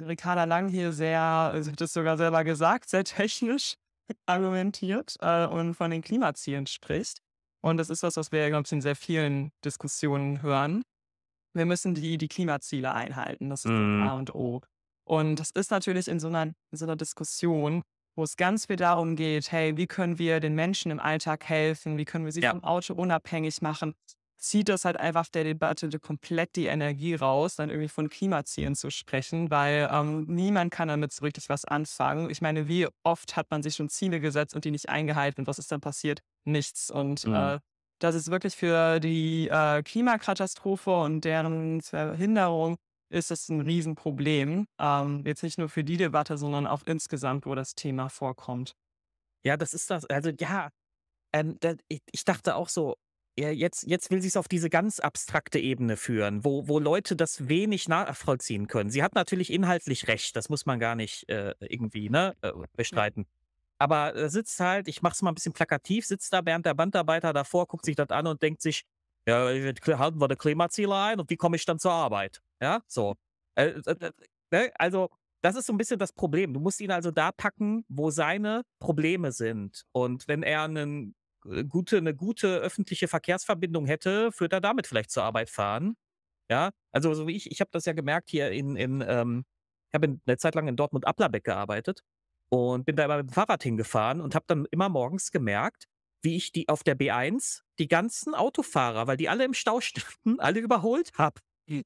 Ricarda Lang hier sehr, sie also hat es sogar selber gesagt, sehr technisch argumentiert äh, und von den Klimazielen spricht. Und das ist was, was wir, glaube ich, in sehr vielen Diskussionen hören. Wir müssen die, die Klimaziele einhalten. Das ist mhm. A und O. Und das ist natürlich in so einer, in so einer Diskussion, wo es ganz viel darum geht, hey, wie können wir den Menschen im Alltag helfen? Wie können wir sie ja. vom Auto unabhängig machen? zieht das halt einfach der Debatte komplett die Energie raus, dann irgendwie von Klimazielen zu sprechen, weil ähm, niemand kann damit so richtig was anfangen. Ich meine, wie oft hat man sich schon Ziele gesetzt und die nicht eingehalten? Was ist dann passiert? Nichts. Und mhm. äh, das ist wirklich für die äh, Klimakatastrophe und deren Verhinderung ist es ein Riesenproblem. Ähm, jetzt nicht nur für die Debatte, sondern auch insgesamt, wo das Thema vorkommt. Ja, das ist das. Also ja, ähm, das, ich, ich dachte auch so, ja, jetzt, jetzt will sie es auf diese ganz abstrakte Ebene führen, wo, wo Leute das wenig nachvollziehen können. Sie hat natürlich inhaltlich recht, das muss man gar nicht äh, irgendwie ne, äh, bestreiten. Aber äh, sitzt halt, ich mache es mal ein bisschen plakativ, sitzt da Bernd der Bandarbeiter davor, guckt sich das an und denkt sich, ja, äh, halten wir die Klimaziele ein und wie komme ich dann zur Arbeit? Ja, so. Äh, äh, ne, also, das ist so ein bisschen das Problem. Du musst ihn also da packen, wo seine Probleme sind. Und wenn er einen äh, gute, eine gute öffentliche Verkehrsverbindung hätte, würde er damit vielleicht zur Arbeit fahren. Ja, also so wie ich, ich habe das ja gemerkt hier in, in ähm, ich habe eine Zeit lang in Dortmund-Applerbeck gearbeitet und bin da immer mit dem Fahrrad hingefahren und habe dann immer morgens gemerkt, wie ich die auf der B1 die ganzen Autofahrer, weil die alle im Stau standen, alle überholt habe. Hm.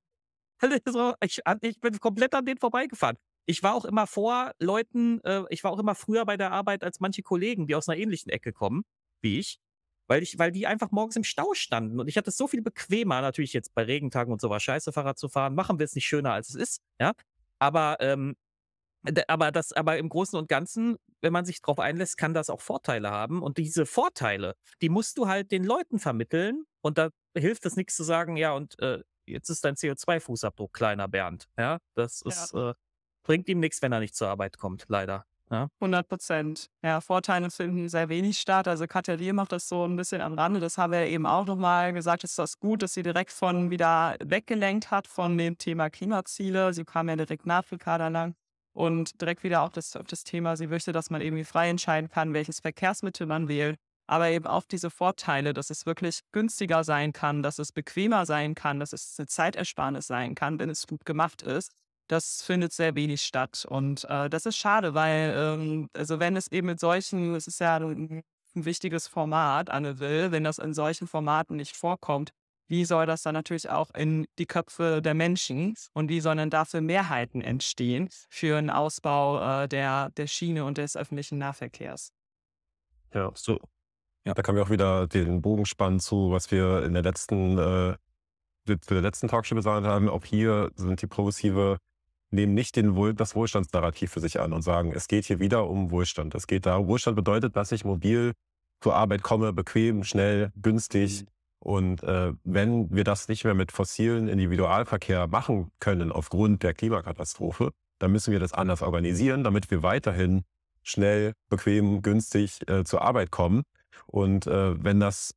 Alle ich, ich, bin komplett an denen vorbeigefahren. Ich war auch immer vor Leuten, äh, ich war auch immer früher bei der Arbeit als manche Kollegen, die aus einer ähnlichen Ecke kommen wie ich, weil ich, weil die einfach morgens im Stau standen und ich hatte es so viel bequemer, natürlich jetzt bei Regentagen und sowas war scheiße, Fahrrad zu fahren, machen wir es nicht schöner, als es ist, ja, aber, ähm, aber das, aber im Großen und Ganzen, wenn man sich drauf einlässt, kann das auch Vorteile haben und diese Vorteile, die musst du halt den Leuten vermitteln und da hilft es nichts zu sagen, ja, und äh, jetzt ist dein CO2-Fußabdruck kleiner, Bernd, ja, das ist, ja. Äh, bringt ihm nichts, wenn er nicht zur Arbeit kommt, leider. Ja. 100 Prozent. Ja, Vorteile finden sehr wenig statt. Also Katerier macht das so ein bisschen am Rande. Das haben wir eben auch nochmal gesagt. Ist das gut, dass sie direkt von wieder weggelenkt hat von dem Thema Klimaziele. Sie kam ja direkt nach Afrika da lang und direkt wieder auch das, auf das Thema, sie möchte, dass man irgendwie frei entscheiden kann, welches Verkehrsmittel man wählt. Aber eben auf diese Vorteile, dass es wirklich günstiger sein kann, dass es bequemer sein kann, dass es eine Zeitersparnis sein kann, wenn es gut gemacht ist das findet sehr wenig statt. Und äh, das ist schade, weil, ähm, also wenn es eben mit solchen, es ist ja ein wichtiges Format, Anne Will, wenn das in solchen Formaten nicht vorkommt, wie soll das dann natürlich auch in die Köpfe der Menschen und wie sollen dann dafür Mehrheiten entstehen für einen Ausbau äh, der, der Schiene und des öffentlichen Nahverkehrs? Ja, so. Ja. Da können wir auch wieder den Bogen spannen zu, was wir in der letzten, äh, zu der letzten Talkshow gesagt haben. Auch hier sind die progressive nehmen nicht den Wohl, das Wohlstandsnarrativ für sich an und sagen, es geht hier wieder um Wohlstand. Es geht darum, Wohlstand bedeutet, dass ich mobil zur Arbeit komme, bequem, schnell, günstig. Mhm. Und äh, wenn wir das nicht mehr mit fossilen Individualverkehr machen können aufgrund der Klimakatastrophe, dann müssen wir das anders organisieren, damit wir weiterhin schnell, bequem, günstig äh, zur Arbeit kommen. Und äh, wenn das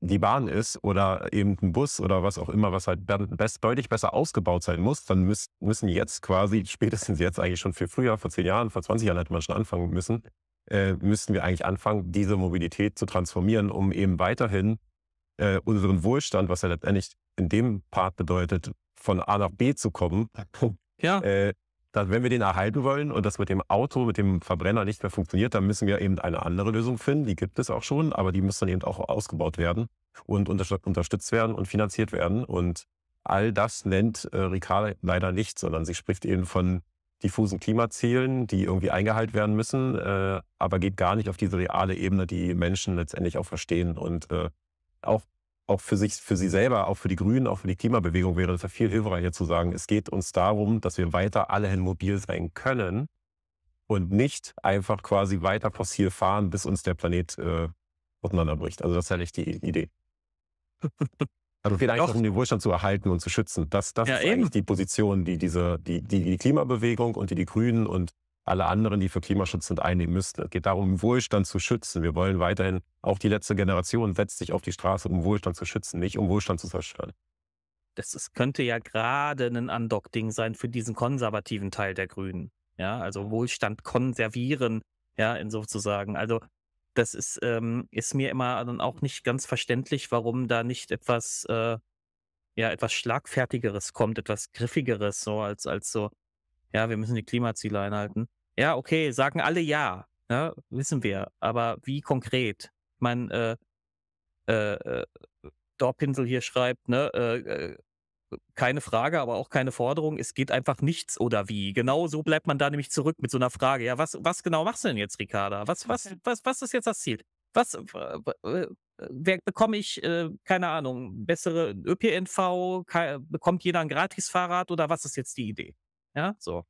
die Bahn ist oder eben ein Bus oder was auch immer, was halt best, deutlich besser ausgebaut sein muss, dann müß, müssen jetzt quasi, spätestens jetzt eigentlich schon viel früher, vor zehn Jahren, vor 20 Jahren hätte man schon anfangen müssen, äh, müssten wir eigentlich anfangen, diese Mobilität zu transformieren, um eben weiterhin äh, unseren Wohlstand, was ja letztendlich in dem Part bedeutet, von A nach B zu kommen, ja. äh, dass wenn wir den erhalten wollen und das mit dem Auto, mit dem Verbrenner nicht mehr funktioniert, dann müssen wir eben eine andere Lösung finden. Die gibt es auch schon, aber die muss dann eben auch ausgebaut werden und unterstützt werden und finanziert werden. Und all das nennt äh, Ricard leider nicht, sondern sie spricht eben von diffusen Klimazielen, die irgendwie eingehalten werden müssen, äh, aber geht gar nicht auf diese reale Ebene, die Menschen letztendlich auch verstehen und äh, auch auch für sich, für sie selber, auch für die Grünen, auch für die Klimabewegung wäre es ja viel hilfreicher zu sagen, es geht uns darum, dass wir weiter alle hin mobil sein können und nicht einfach quasi weiter fossil fahren, bis uns der Planet äh, auseinanderbricht. Also das ist ja echt die Idee. Also es geht eigentlich darum, den Wohlstand zu erhalten und zu schützen. Das, das ja, ist eben. eigentlich die Position, die diese, die, die, die Klimabewegung und die, die Grünen und alle anderen, die für Klimaschutz sind, einnehmen müssten. Es geht darum, Wohlstand zu schützen. Wir wollen weiterhin, auch die letzte Generation setzt sich auf die Straße, um Wohlstand zu schützen, nicht um Wohlstand zu zerstören. Das ist, könnte ja gerade ein Undock-Ding sein für diesen konservativen Teil der Grünen. Ja, also Wohlstand konservieren, ja, in sozusagen. Also das ist, ähm, ist mir immer dann auch nicht ganz verständlich, warum da nicht etwas, äh, ja, etwas Schlagfertigeres kommt, etwas Griffigeres, so als, als so, ja, wir müssen die Klimaziele einhalten. Ja, okay, sagen alle ja. ja ne? wissen wir. Aber wie konkret? Mein äh, äh, äh Dorpinsel hier schreibt, ne, äh, äh, keine Frage, aber auch keine Forderung. Es geht einfach nichts oder wie. Genau so bleibt man da nämlich zurück mit so einer Frage. Ja, was, was genau machst du denn jetzt, Ricarda? Was, was, was, was ist jetzt das Ziel? Was wer, bekomme ich, äh, keine Ahnung, bessere ÖPNV? Bekommt jeder ein Gratis-Fahrrad oder was ist jetzt die Idee? Ja, so.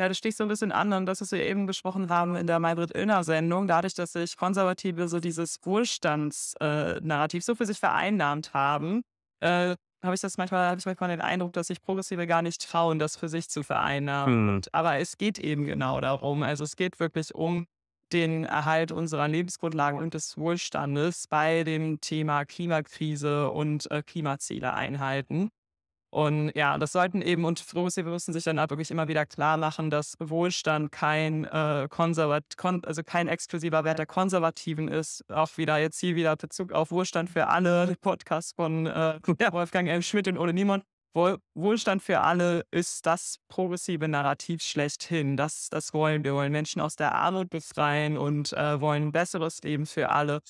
Ja, das sticht so ein bisschen an und das, was wir eben besprochen haben in der Maybrit Illner Sendung, dadurch, dass sich Konservative so dieses Wohlstandsnarrativ äh, so für sich vereinnahmt haben, äh, habe ich das manchmal, habe ich manchmal den Eindruck, dass sich Progressive gar nicht trauen, das für sich zu vereinnahmen. Mhm. Und, aber es geht eben genau darum. Also es geht wirklich um den Erhalt unserer Lebensgrundlagen und des Wohlstandes bei dem Thema Klimakrise und äh, Klimaziele einhalten. Und ja, das sollten eben, und Fokussier müssen sich dann auch wirklich immer wieder klar machen, dass Wohlstand kein äh, konservat, kon also kein exklusiver Wert der Konservativen ist. Auch wieder jetzt hier wieder Bezug auf Wohlstand für alle, Podcast von äh, Wolfgang M. Schmidt und Ole Niemann. Wohl, Wohlstand für alle ist das progressive Narrativ schlechthin. Das, das wollen wir. wollen Menschen aus der Armut befreien und äh, wollen ein besseres Leben für alle.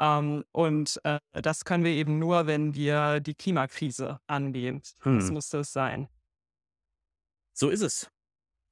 Ähm, und äh, das können wir eben nur, wenn wir die Klimakrise angehen. Hm. Das muss es sein. So ist es.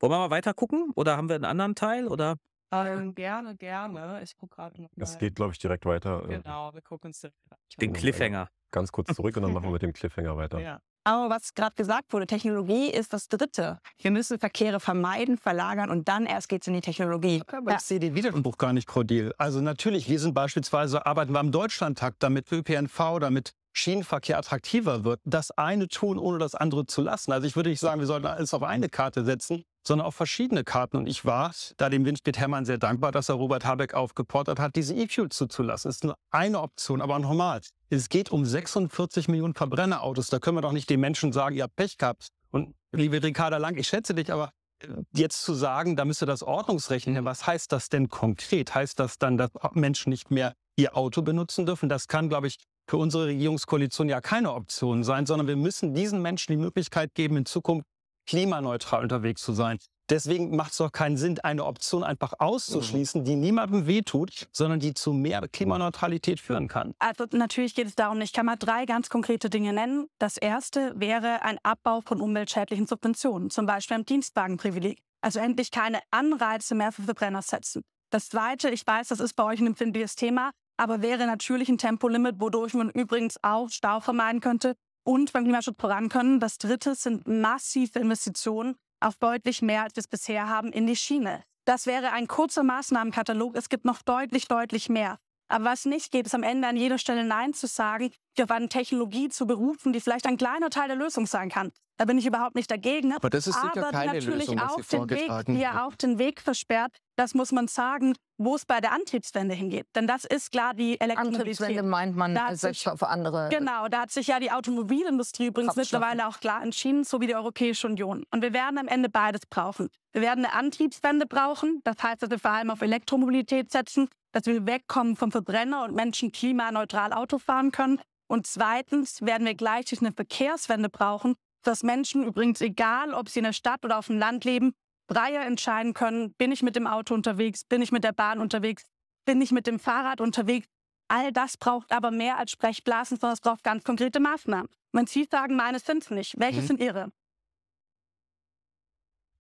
Wollen wir mal weiter gucken? Oder haben wir einen anderen Teil? Oder? Ähm, gerne, gerne. Ich gucke gerade noch. Es geht, glaube ich, direkt weiter. Äh, genau, wir gucken uns direkt weiter. Den Cliffhanger. Ganz kurz zurück und dann machen wir mit dem Cliffhanger weiter. Ja. Aber was gerade gesagt wurde, Technologie ist das Dritte. Wir müssen Verkehre vermeiden, verlagern und dann erst geht es in die Technologie. Okay, aber ja. ich sehe den Widerspruch gar nicht, Cordil. Also natürlich, wir sind beispielsweise, arbeiten wir am Deutschlandtakt damit, ÖPNV, damit Schienenverkehr attraktiver wird, das eine tun, ohne das andere zu lassen. Also ich würde nicht sagen, wir sollten alles auf eine Karte setzen, sondern auf verschiedene Karten. Und ich war da dem Winfried Hermann sehr dankbar, dass er Robert Habeck aufgepordert hat, diese E-Fuels zuzulassen. Das ist nur eine Option, aber normal. Es geht um 46 Millionen Verbrennerautos. Da können wir doch nicht den Menschen sagen, ihr habt Pech gehabt. Und liebe Ricarda Lang, ich schätze dich, aber äh, jetzt zu sagen, da müsste das Ordnungsrechnen, was heißt das denn konkret? Heißt das dann, dass Menschen nicht mehr ihr Auto benutzen dürfen? Das kann, glaube ich, für unsere Regierungskoalition ja keine Option sein, sondern wir müssen diesen Menschen die Möglichkeit geben, in Zukunft klimaneutral unterwegs zu sein. Deswegen macht es doch keinen Sinn, eine Option einfach auszuschließen, mhm. die niemandem wehtut, sondern die zu mehr Klimaneutralität führen kann. Also natürlich geht es darum, ich kann mal drei ganz konkrete Dinge nennen. Das erste wäre ein Abbau von umweltschädlichen Subventionen, zum Beispiel am Dienstwagenprivileg. Also endlich keine Anreize mehr für Verbrenner setzen. Das zweite, ich weiß, das ist bei euch ein empfindliches Thema, aber wäre natürlich ein Tempolimit, wodurch man übrigens auch Stau vermeiden könnte und beim Klimaschutz voran können. Das dritte sind massive Investitionen auf deutlich mehr, als wir es bisher haben, in die Schiene. Das wäre ein kurzer Maßnahmenkatalog. Es gibt noch deutlich, deutlich mehr. Aber was nicht geht, ist am Ende an jeder Stelle Nein zu sagen, sich auf eine Technologie zu berufen, die vielleicht ein kleiner Teil der Lösung sein kann. Da bin ich überhaupt nicht dagegen. Aber das ist sicher aber keine natürlich Lösung, was Sie den Weg, die ja auf den Weg versperrt, das muss man sagen, wo es bei der Antriebswende hingeht. Denn das ist klar die Elektromobilität. Antriebswende meint man selbst sich, für andere. Genau, da hat sich ja die Automobilindustrie übrigens mittlerweile auch klar entschieden, so wie die Europäische Union. Und wir werden am Ende beides brauchen. Wir werden eine Antriebswende brauchen, das heißt, dass wir vor allem auf Elektromobilität setzen, dass wir wegkommen vom Verbrenner und Menschen klimaneutral Auto fahren können. Und zweitens werden wir gleichzeitig eine Verkehrswende brauchen, dass Menschen übrigens, egal ob sie in der Stadt oder auf dem Land leben, Breyer entscheiden können, bin ich mit dem Auto unterwegs, bin ich mit der Bahn unterwegs, bin ich mit dem Fahrrad unterwegs. All das braucht aber mehr als Sprechblasen, sondern es braucht ganz konkrete Maßnahmen. Wenn Sie sagen, meine sind es nicht, welche mhm. sind Ihre?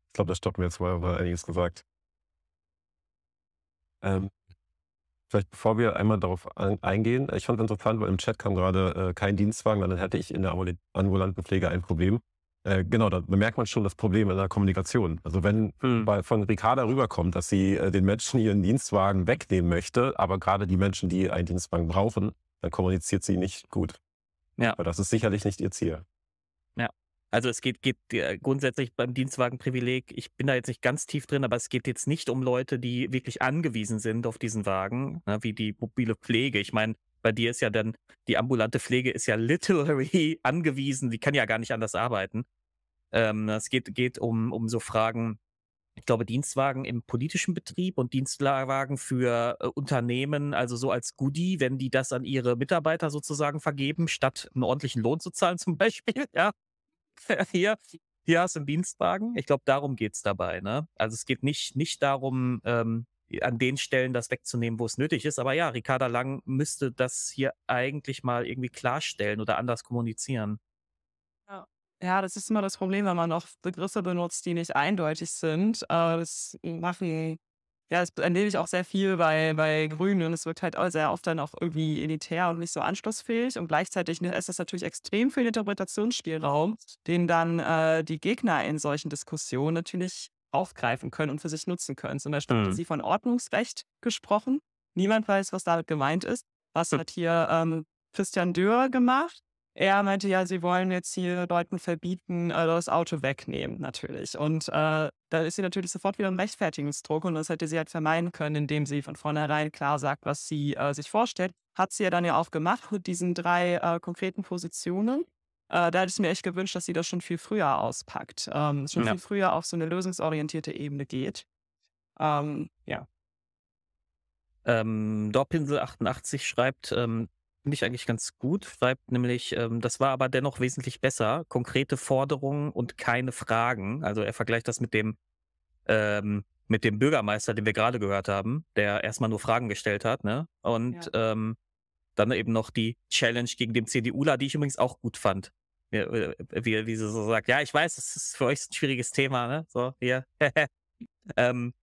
Ich glaube, das stoppen wir jetzt mal, weil einiges gesagt. Ähm, vielleicht bevor wir einmal darauf eingehen, ich fand es interessant, weil im Chat kam gerade äh, kein Dienstwagen, weil dann hätte ich in der ambulanten Pflege ein Problem. Äh, genau, da merkt man schon das Problem in der Kommunikation. Also wenn mhm. bei, von Ricarda rüberkommt, dass sie äh, den Menschen ihren Dienstwagen wegnehmen möchte, aber gerade die Menschen, die einen Dienstwagen brauchen, dann kommuniziert sie nicht gut. Ja. Aber das ist sicherlich nicht ihr Ziel. Ja. Also es geht, geht äh, grundsätzlich beim Dienstwagenprivileg, ich bin da jetzt nicht ganz tief drin, aber es geht jetzt nicht um Leute, die wirklich angewiesen sind auf diesen Wagen, ne, wie die mobile Pflege. Ich meine, bei dir ist ja dann, die ambulante Pflege ist ja literally angewiesen, die kann ja gar nicht anders arbeiten. Ähm, es geht, geht um, um so Fragen, ich glaube, Dienstwagen im politischen Betrieb und Dienstwagen für äh, Unternehmen, also so als Goodie, wenn die das an ihre Mitarbeiter sozusagen vergeben, statt einen ordentlichen Lohn zu zahlen zum Beispiel. Ja, hier, hier hast du einen Dienstwagen. Ich glaube, darum geht es dabei. Ne? Also es geht nicht, nicht darum, ähm, an den Stellen das wegzunehmen, wo es nötig ist. Aber ja, Ricarda Lang müsste das hier eigentlich mal irgendwie klarstellen oder anders kommunizieren. Ja, das ist immer das Problem, wenn man noch Begriffe benutzt, die nicht eindeutig sind. Aber äh, das machen, ja, das erlebe ich auch sehr viel bei, bei Grünen. Es wirkt halt auch sehr oft dann auch irgendwie elitär und nicht so anschlussfähig. Und gleichzeitig ne, ist das natürlich extrem viel Interpretationsspielraum, den dann äh, die Gegner in solchen Diskussionen natürlich aufgreifen können und für sich nutzen können. Zum Beispiel mhm. sie von Ordnungsrecht gesprochen. Niemand weiß, was damit gemeint ist. Was hm. hat hier ähm, Christian Dürr gemacht? er meinte, ja, sie wollen jetzt hier Leuten verbieten, äh, das Auto wegnehmen, natürlich. Und äh, da ist sie natürlich sofort wieder im Rechtfertigungsdruck und das hätte sie halt vermeiden können, indem sie von vornherein klar sagt, was sie äh, sich vorstellt. Hat sie ja dann ja auch gemacht mit diesen drei äh, konkreten Positionen. Äh, da hätte ich mir echt gewünscht, dass sie das schon viel früher auspackt, ähm, schon ja. viel früher auf so eine lösungsorientierte Ebene geht. Ähm, ja. Ähm, Dorpinsel 88 schreibt, ähm, Finde ich eigentlich ganz gut, schreibt nämlich, ähm, das war aber dennoch wesentlich besser, konkrete Forderungen und keine Fragen. Also er vergleicht das mit dem, ähm, mit dem Bürgermeister, den wir gerade gehört haben, der erstmal nur Fragen gestellt hat, ne? Und ja. ähm, dann eben noch die Challenge gegen den CDUler, die ich übrigens auch gut fand. Äh, äh, wie, wie, sie so sagt, ja, ich weiß, es ist für euch ein schwieriges Thema, ne? So, hier. ähm,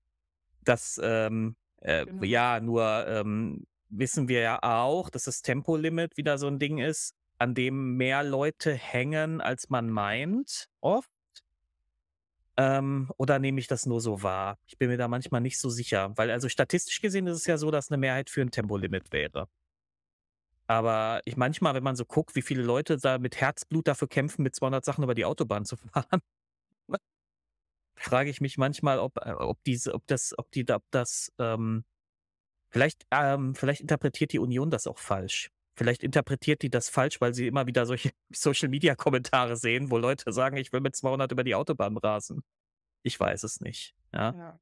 das, ähm, äh, genau. ja, nur ähm, wissen wir ja auch, dass das Tempolimit wieder so ein Ding ist, an dem mehr Leute hängen, als man meint, oft. Ähm, oder nehme ich das nur so wahr? Ich bin mir da manchmal nicht so sicher, weil also statistisch gesehen ist es ja so, dass eine Mehrheit für ein Tempolimit wäre. Aber ich manchmal, wenn man so guckt, wie viele Leute da mit Herzblut dafür kämpfen, mit 200 Sachen über die Autobahn zu fahren, frage ich mich manchmal, ob, äh, ob, diese, ob das, ob die, ob das ähm, Vielleicht, ähm, vielleicht interpretiert die Union das auch falsch. Vielleicht interpretiert die das falsch, weil sie immer wieder solche Social-Media-Kommentare sehen, wo Leute sagen, ich will mit 200 über die Autobahn rasen. Ich weiß es nicht. Ja. ja.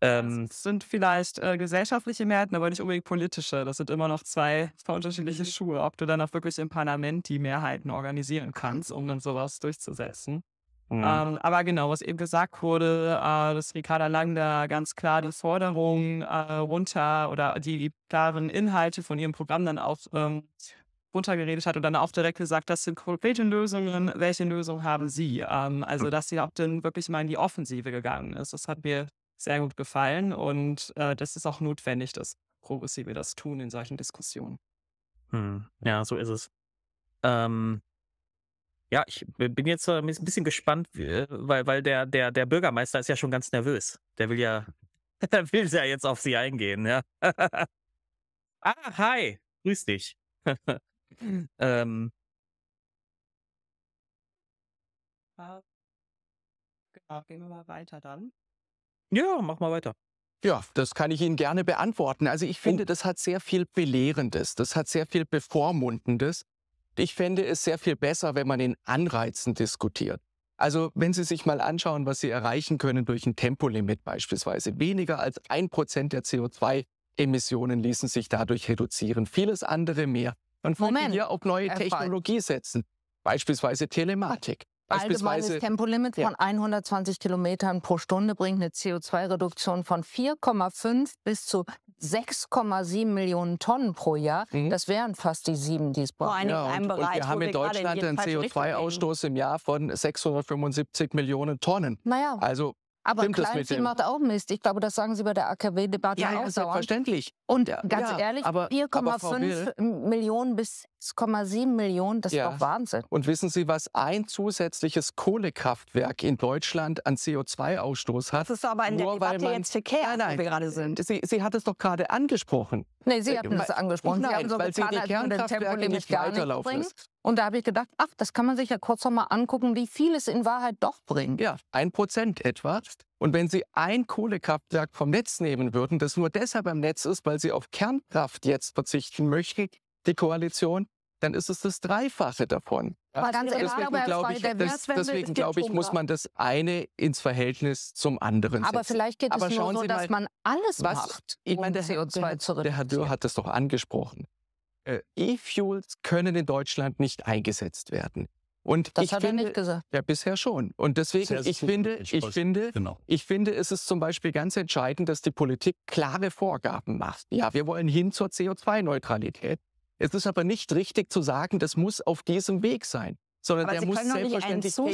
Ähm, das sind vielleicht äh, gesellschaftliche Mehrheiten, aber nicht unbedingt politische. Das sind immer noch zwei, zwei unterschiedliche mhm. Schuhe. Ob du dann auch wirklich im Parlament die Mehrheiten organisieren kannst, um dann sowas durchzusetzen. Mhm. Ähm, aber genau, was eben gesagt wurde, äh, dass Ricarda Lang da ganz klar die Forderungen äh, runter oder die klaren Inhalte von ihrem Programm dann auch ähm, runtergeredet hat und dann auch direkt gesagt, das sind konkrete Lösungen, welche Lösungen haben Sie? Ähm, also, hm. dass sie auch dann wirklich mal in die Offensive gegangen ist. Das hat mir sehr gut gefallen und äh, das ist auch notwendig, dass Progressive das tun in solchen Diskussionen. Hm. Ja, so ist es. Ähm, ja, ich bin jetzt äh, ein bisschen gespannt, weil, weil der, der, der Bürgermeister ist ja schon ganz nervös. Der will ja, der will ja jetzt auf sie eingehen, ja. ah, hi, grüß dich. ähm. Ja, ah, genau, gehen wir mal weiter dann. Ja, mach mal weiter. Ja, das kann ich Ihnen gerne beantworten. Also ich oh. finde, oh. das hat sehr viel Belehrendes, das hat sehr viel Bevormundendes. Ich fände es sehr viel besser, wenn man in Anreizen diskutiert. Also wenn Sie sich mal anschauen, was Sie erreichen können durch ein Tempolimit beispielsweise. Weniger als ein Prozent der CO2-Emissionen ließen sich dadurch reduzieren. Vieles andere mehr. Man könnte hier auf neue äh, Technologie setzen. Beispielsweise Telematik. Allgemeines Tempolimit von 120 Kilometern pro Stunde bringt eine CO2-Reduktion von 4,5 bis zu 6,7 Millionen Tonnen pro Jahr. Mhm. Das wären fast die sieben, die es braucht. ja, und, und wir haben in Deutschland einen CO2-Ausstoß im Jahr von 675 Millionen Tonnen. Naja. Also aber Stimmt Kleinvieh macht auch Mist. Ich glaube, das sagen Sie bei der AKW-Debatte ja, auch ja, selbstverständlich. Und ganz ja, ehrlich, 4,5 Millionen bis 6,7 Millionen, das ja. ist doch Wahnsinn. Und wissen Sie, was ein zusätzliches Kohlekraftwerk in Deutschland an CO2-Ausstoß hat? Das ist aber in Nur der Debatte man, jetzt verkehrt, nein, nein, wo wir gerade sind. Sie, Sie hat es doch gerade angesprochen. Nee, Sie äh, hatten äh, es angesprochen. Nein, Sie haben so weil getan, Sie die Kernkraftwerke nicht weiterlaufen. Ist. Und da habe ich gedacht, ach, das kann man sich ja kurz noch mal angucken, wie viel es in Wahrheit doch bringt. Ja, ein Prozent etwa. Und wenn Sie ein Kohlekraftwerk vom Netz nehmen würden, das nur deshalb am Netz ist, weil Sie auf Kernkraft jetzt verzichten möchten, die Koalition, dann ist es das Dreifache davon. Ja, ganz deswegen glaube ich, das, deswegen glaub ich muss man das eine ins Verhältnis zum anderen setzen. Aber vielleicht geht es aber nur so, dass mal, man alles was, macht, ich meine, um CO2 der, zu reduzieren. Der Herr Dürr hat das doch angesprochen. Äh, E-Fuels können in Deutschland nicht eingesetzt werden. Und das ich hat finde, er nicht gesagt. Ja, bisher schon. Und deswegen, ich finde, ich weiß, finde, genau. ich finde, es ist zum Beispiel ganz entscheidend, dass die Politik klare Vorgaben macht. Ja, wir wollen hin zur CO2-Neutralität. Es ist aber nicht richtig zu sagen, das muss auf diesem Weg sein sondern Aber der Sie muss selbstverständlich einen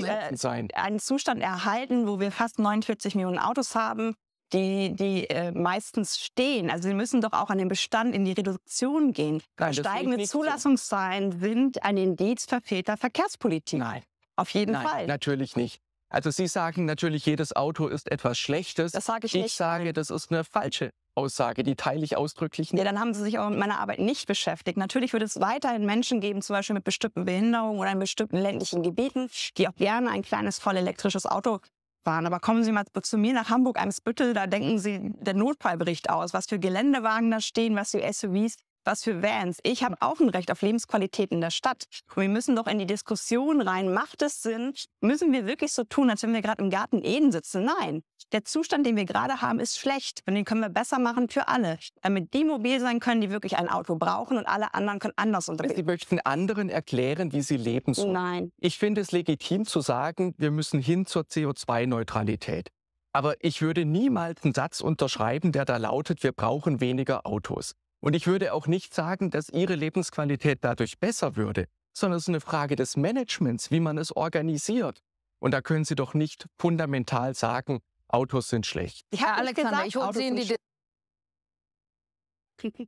Zustand, äh, sein. einen Zustand erhalten, wo wir fast 49 Millionen Autos haben, die, die äh, meistens stehen. Also sie müssen doch auch an den Bestand in die Reduktion gehen. Nein, Steigende Zulassungszahlen so. sind ein Indiz verfehlter Verkehrspolitik. Nein. Auf jeden Nein, Fall. Natürlich nicht. Also Sie sagen natürlich, jedes Auto ist etwas Schlechtes. Das sage ich, ich nicht. Ich sage, das ist eine falsche Aussage, die teile ich ausdrücklich nicht. Ja, dann haben Sie sich auch mit meiner Arbeit nicht beschäftigt. Natürlich wird es weiterhin Menschen geben, zum Beispiel mit bestimmten Behinderungen oder in bestimmten ländlichen Gebieten, die auch gerne ein kleines voll elektrisches Auto waren. Aber kommen Sie mal zu mir nach Hamburg-Eimsbüttel, da denken Sie den Notfallbericht aus, was für Geländewagen da stehen, was für SUVs was für Vans. Ich habe auch ein Recht auf Lebensqualität in der Stadt. wir müssen doch in die Diskussion rein. Macht es Sinn? Müssen wir wirklich so tun, als wenn wir gerade im Garten Eden sitzen? Nein. Der Zustand, den wir gerade haben, ist schlecht. Und den können wir besser machen für alle. Damit die mobil sein können, die wirklich ein Auto brauchen und alle anderen können anders unterwegs sein. Sie möchten anderen erklären, wie sie leben sollen. Nein. Ich finde es legitim zu sagen, wir müssen hin zur CO2-Neutralität. Aber ich würde niemals einen Satz unterschreiben, der da lautet, wir brauchen weniger Autos. Und ich würde auch nicht sagen, dass ihre Lebensqualität dadurch besser würde, sondern es ist eine Frage des Managements, wie man es organisiert. Und da können Sie doch nicht fundamental sagen, Autos sind schlecht. Ich Herr Alexander, gesagt, ich hole Sie in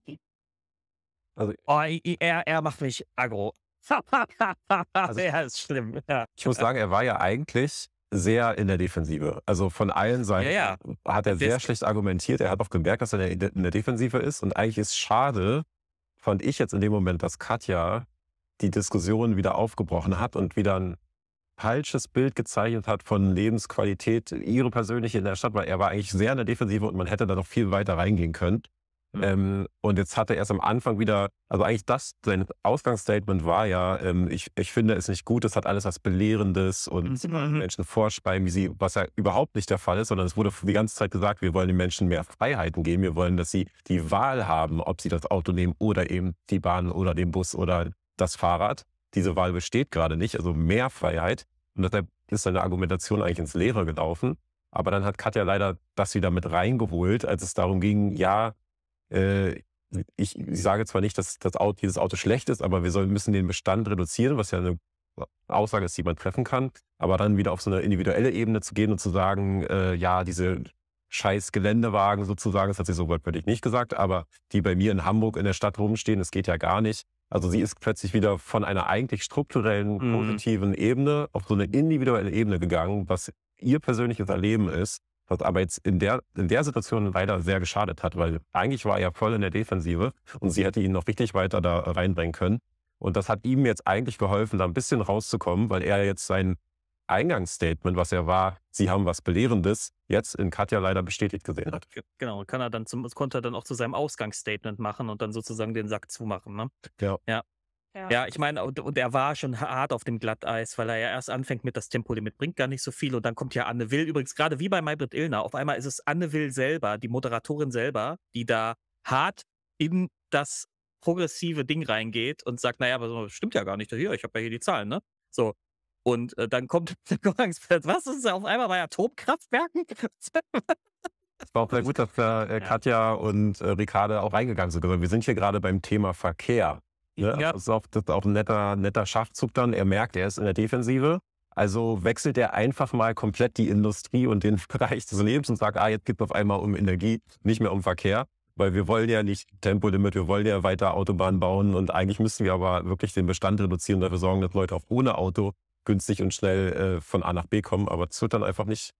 die... Also, oh, er, er macht mich aggro. also, er ist schlimm. Ja. Ich muss sagen, er war ja eigentlich sehr in der Defensive. Also von allen Seiten ja, ja. hat er sehr das schlecht argumentiert. Er hat auch gemerkt, dass er in der Defensive ist. Und eigentlich ist schade, fand ich jetzt in dem Moment, dass Katja die Diskussion wieder aufgebrochen hat und wieder ein falsches Bild gezeichnet hat von Lebensqualität, ihre persönliche in der Stadt, weil er war eigentlich sehr in der Defensive und man hätte da noch viel weiter reingehen können. Mhm. Ähm, und jetzt hat er erst am Anfang wieder, also eigentlich das, sein Ausgangsstatement war ja, ähm, ich, ich finde es nicht gut, es hat alles was Belehrendes und mhm. Menschen vorschreiben, wie sie, was ja überhaupt nicht der Fall ist, sondern es wurde die ganze Zeit gesagt, wir wollen den Menschen mehr Freiheiten geben, wir wollen, dass sie die Wahl haben, ob sie das Auto nehmen oder eben die Bahn oder den Bus oder das Fahrrad. Diese Wahl besteht gerade nicht, also mehr Freiheit. Und deshalb ist seine Argumentation eigentlich ins Leere gelaufen. Aber dann hat Katja leider das wieder mit reingeholt, als es darum ging, ja, äh, ich, ich, sage zwar nicht, dass das Auto, dieses Auto schlecht ist, aber wir sollen, müssen den Bestand reduzieren, was ja eine Aussage ist, die man treffen kann. Aber dann wieder auf so eine individuelle Ebene zu gehen und zu sagen, äh, ja, diese scheiß Geländewagen sozusagen, das hat sie so wortwörtlich nicht gesagt, aber die bei mir in Hamburg in der Stadt rumstehen, das geht ja gar nicht. Also sie ist plötzlich wieder von einer eigentlich strukturellen, mhm. positiven mhm. Ebene auf so eine individuelle Ebene gegangen, was ihr persönliches Erleben ist, was aber jetzt in der, in der Situation leider sehr geschadet hat, weil eigentlich war er voll in der Defensive und sie hätte ihn noch richtig weiter da reinbringen können. Und das hat ihm jetzt eigentlich geholfen, da ein bisschen rauszukommen, weil er jetzt sein Eingangsstatement, was er war, sie haben was Belehrendes, jetzt in Katja leider bestätigt gesehen hat. Genau, kann er dann zum, konnte er dann auch zu seinem Ausgangsstatement machen und dann sozusagen den Sack zumachen. Ne? Ja. ja. Ja, ja ich meine, und er war schon hart auf dem Glatteis, weil er ja erst anfängt mit das Tempolimit bringt gar nicht so viel und dann kommt ja Anne Will. Übrigens, gerade wie bei Maybrit Illner, auf einmal ist es Anne Will selber, die Moderatorin selber, die da hart in das progressive Ding reingeht und sagt, naja, aber das stimmt ja gar nicht. Hier, ich habe ja hier die Zahlen, ne? So. Und äh, dann kommt der Gangsplatz. Was ist auf einmal bei Atomkraftwerken? Es war auch sehr gut, dass äh, Katja und äh, Ricarde auch reingegangen sind. Also wir sind hier gerade beim Thema Verkehr. Ne? Ja. Das ist auch, das ist auch ein netter, netter Schachzug dann. Er merkt, er ist in der Defensive. Also wechselt er einfach mal komplett die Industrie und den Bereich des Lebens und sagt, ah, jetzt geht es auf einmal um Energie, nicht mehr um Verkehr. Weil wir wollen ja nicht Tempolimit, wir wollen ja weiter Autobahnen bauen und eigentlich müssen wir aber wirklich den Bestand reduzieren und dafür sorgen, dass Leute auch ohne Auto günstig und schnell äh, von A nach B kommen. Aber das wird dann einfach nicht,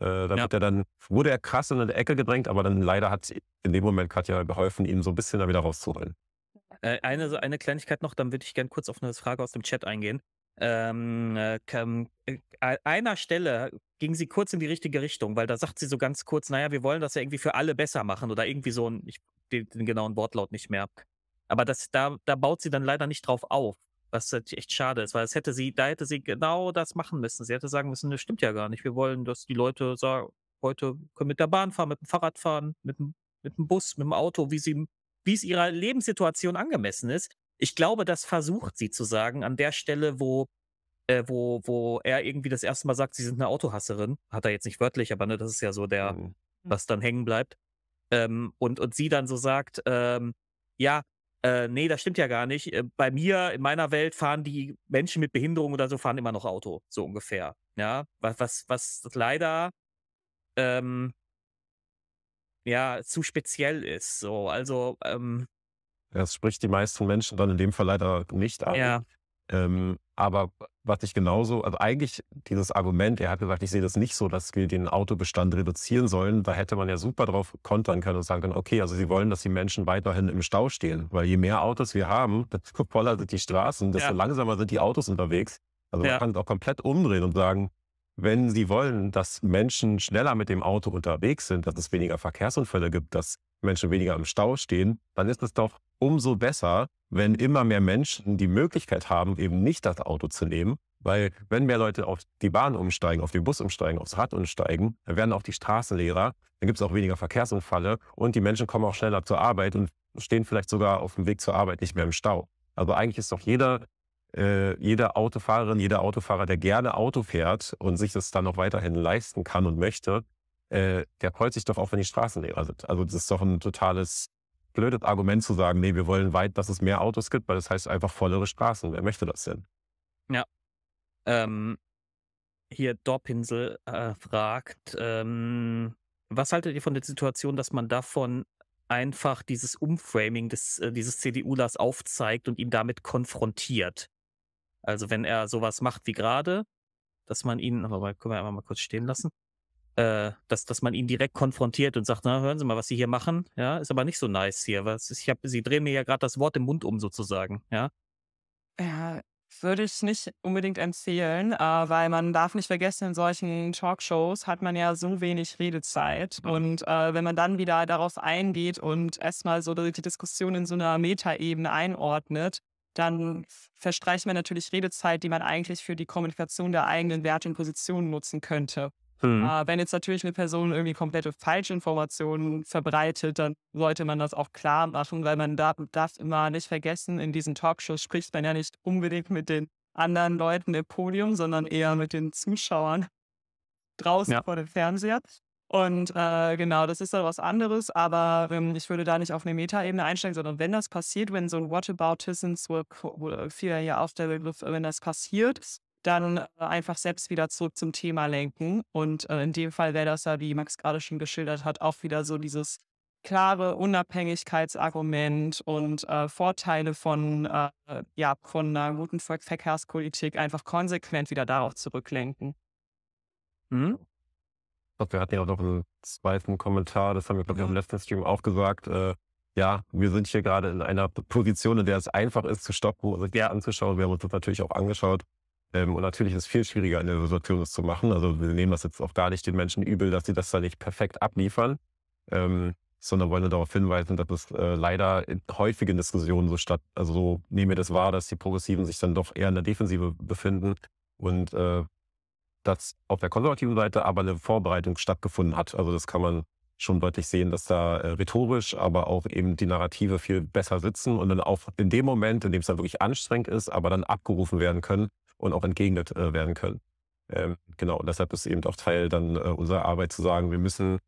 äh, dann, ja. er dann, wurde er krass in eine Ecke gedrängt, aber dann leider hat in dem Moment Katja geholfen, ihm so ein bisschen da wieder rauszuholen. Äh, eine, eine Kleinigkeit noch, dann würde ich gerne kurz auf eine Frage aus dem Chat eingehen. Ähm, äh, an äh, einer Stelle ging sie kurz in die richtige Richtung, weil da sagt sie so ganz kurz, naja, wir wollen das ja irgendwie für alle besser machen oder irgendwie so ein, ich den, den genauen Wortlaut nicht mehr. Aber das, da, da baut sie dann leider nicht drauf auf, was halt echt schade ist, weil es hätte sie, da hätte sie genau das machen müssen. Sie hätte sagen müssen, das stimmt ja gar nicht. Wir wollen, dass die Leute sagen, heute können mit der Bahn fahren, mit dem Fahrrad fahren, mit dem, mit dem Bus, mit dem Auto, wie sie wie es ihrer Lebenssituation angemessen ist. Ich glaube, das versucht sie zu sagen an der Stelle, wo, äh, wo, wo er irgendwie das erste Mal sagt, sie sind eine Autohasserin. Hat er jetzt nicht wörtlich, aber ne, das ist ja so der, mhm. Hm. was dann hängen bleibt. Ähm, und, und sie dann so sagt, ähm, ja, äh, nee, das stimmt ja gar nicht. Äh, bei mir, in meiner Welt, fahren die Menschen mit Behinderung oder so, fahren immer noch Auto, so ungefähr. Ja, was, was, was leider ähm, ja zu speziell ist. So, also ähm, das spricht die meisten Menschen dann in dem Fall leider nicht an. Ja. Ähm, aber was ich genauso, also eigentlich dieses Argument, er hat gesagt, ich sehe das nicht so, dass wir den Autobestand reduzieren sollen, da hätte man ja super drauf kontern können und sagen können, okay, also sie wollen, dass die Menschen weiterhin im Stau stehen, weil je mehr Autos wir haben, desto voller sind die Straßen, desto ja. langsamer sind die Autos unterwegs. Also ja. man kann es auch komplett umdrehen und sagen, wenn Sie wollen, dass Menschen schneller mit dem Auto unterwegs sind, dass es weniger Verkehrsunfälle gibt, dass Menschen weniger im Stau stehen, dann ist es doch umso besser, wenn immer mehr Menschen die Möglichkeit haben, eben nicht das Auto zu nehmen. Weil wenn mehr Leute auf die Bahn umsteigen, auf den Bus umsteigen, aufs Rad umsteigen, dann werden auch die Straßen leerer, dann gibt es auch weniger Verkehrsunfälle und die Menschen kommen auch schneller zur Arbeit und stehen vielleicht sogar auf dem Weg zur Arbeit nicht mehr im Stau. Also eigentlich ist doch jeder äh, jede Autofahrerin, jeder Autofahrer, der gerne Auto fährt und sich das dann noch weiterhin leisten kann und möchte, äh, der freut sich doch auch, wenn die Straßen leer sind. Also das ist doch ein totales blödes Argument zu sagen, nee, wir wollen weit, dass es mehr Autos gibt, weil das heißt einfach vollere Straßen. Wer möchte das denn? Ja. Ähm, hier Dorpinsel äh, fragt, ähm, was haltet ihr von der Situation, dass man davon einfach dieses Umframing des, äh, dieses CDUlers aufzeigt und ihn damit konfrontiert? Also wenn er sowas macht wie gerade, dass man ihn, aber können wir einfach mal kurz stehen lassen, äh, dass, dass man ihn direkt konfrontiert und sagt, na, hören Sie mal, was Sie hier machen, ja, ist aber nicht so nice hier. Was, ich hab, Sie drehen mir ja gerade das Wort im Mund um sozusagen, ja. Ja, würde ich nicht unbedingt empfehlen, äh, weil man darf nicht vergessen, in solchen Talkshows hat man ja so wenig Redezeit. Mhm. Und äh, wenn man dann wieder darauf eingeht und erstmal so die Diskussion in so einer Metaebene einordnet, dann verstreicht man natürlich Redezeit, die man eigentlich für die Kommunikation der eigenen Werte und Positionen nutzen könnte. Hm. Äh, wenn jetzt natürlich eine Person irgendwie komplette Falschinformationen verbreitet, dann sollte man das auch klar machen, weil man darf, darf immer nicht vergessen, in diesen Talkshows spricht man ja nicht unbedingt mit den anderen Leuten im Podium, sondern eher mit den Zuschauern draußen ja. vor dem Fernseher. Und äh, genau, das ist dann was anderes, aber ähm, ich würde da nicht auf eine Metaebene einsteigen, sondern wenn das passiert, wenn so ein Whataboutism, so viel ja auf der Begriff, äh, wenn das passiert, dann äh, einfach selbst wieder zurück zum Thema lenken. Und äh, in dem Fall wäre das ja, wie Max gerade schon geschildert hat, auch wieder so dieses klare Unabhängigkeitsargument und äh, Vorteile von, äh, ja, von einer guten Verkehrspolitik einfach konsequent wieder darauf zurücklenken. Mhm glaube, wir hatten ja auch noch einen zweiten Kommentar, das haben wir, glaube ich, ja. im mhm. letzten Stream auch gesagt. Äh, ja, wir sind hier gerade in einer Position, in der es einfach ist, zu stoppen und sich ja anzuschauen. Wir haben uns das natürlich auch angeschaut. Ähm, und natürlich ist es viel schwieriger, in der Situation das zu machen. Also wir nehmen das jetzt auch gar nicht den Menschen übel, dass sie das da nicht perfekt abliefern, ähm, sondern wollen darauf hinweisen, dass es äh, leider in häufigen Diskussionen so statt, also so nehmen wir das wahr, dass die Progressiven sich dann doch eher in der Defensive befinden und äh, dass auf der konservativen Seite aber eine Vorbereitung stattgefunden hat. Also das kann man schon deutlich sehen, dass da äh, rhetorisch, aber auch eben die Narrative viel besser sitzen und dann auch in dem Moment, in dem es dann wirklich anstrengend ist, aber dann abgerufen werden können und auch entgegnet äh, werden können. Ähm, genau, und deshalb ist eben auch Teil dann äh, unserer Arbeit zu sagen, wir müssen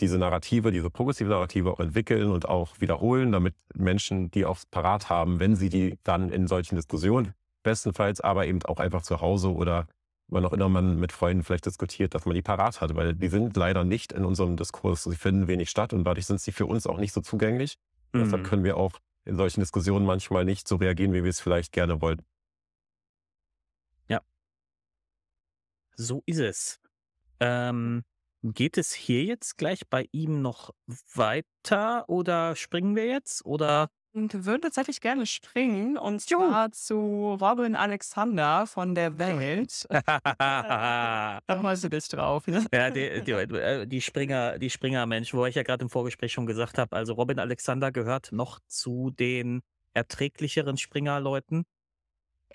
diese Narrative, diese progressive Narrative auch entwickeln und auch wiederholen, damit Menschen die auch parat haben, wenn sie die dann in solchen Diskussionen bestenfalls, aber eben auch einfach zu Hause oder wann auch immer man mit Freunden vielleicht diskutiert, dass man die parat hat, weil die sind leider nicht in unserem Diskurs. Sie finden wenig statt und dadurch sind sie für uns auch nicht so zugänglich. Mhm. Deshalb können wir auch in solchen Diskussionen manchmal nicht so reagieren, wie wir es vielleicht gerne wollten. Ja. So ist es. Ähm, geht es hier jetzt gleich bei ihm noch weiter oder springen wir jetzt oder und würde tatsächlich gerne springen und zwar zu Robin Alexander von der Welt. Nochmal so du dich drauf. Ja, die, die, äh, die, Springer, die Springer-Mensch, wo ich ja gerade im Vorgespräch schon gesagt habe, also Robin Alexander gehört noch zu den erträglicheren Springer-Leuten.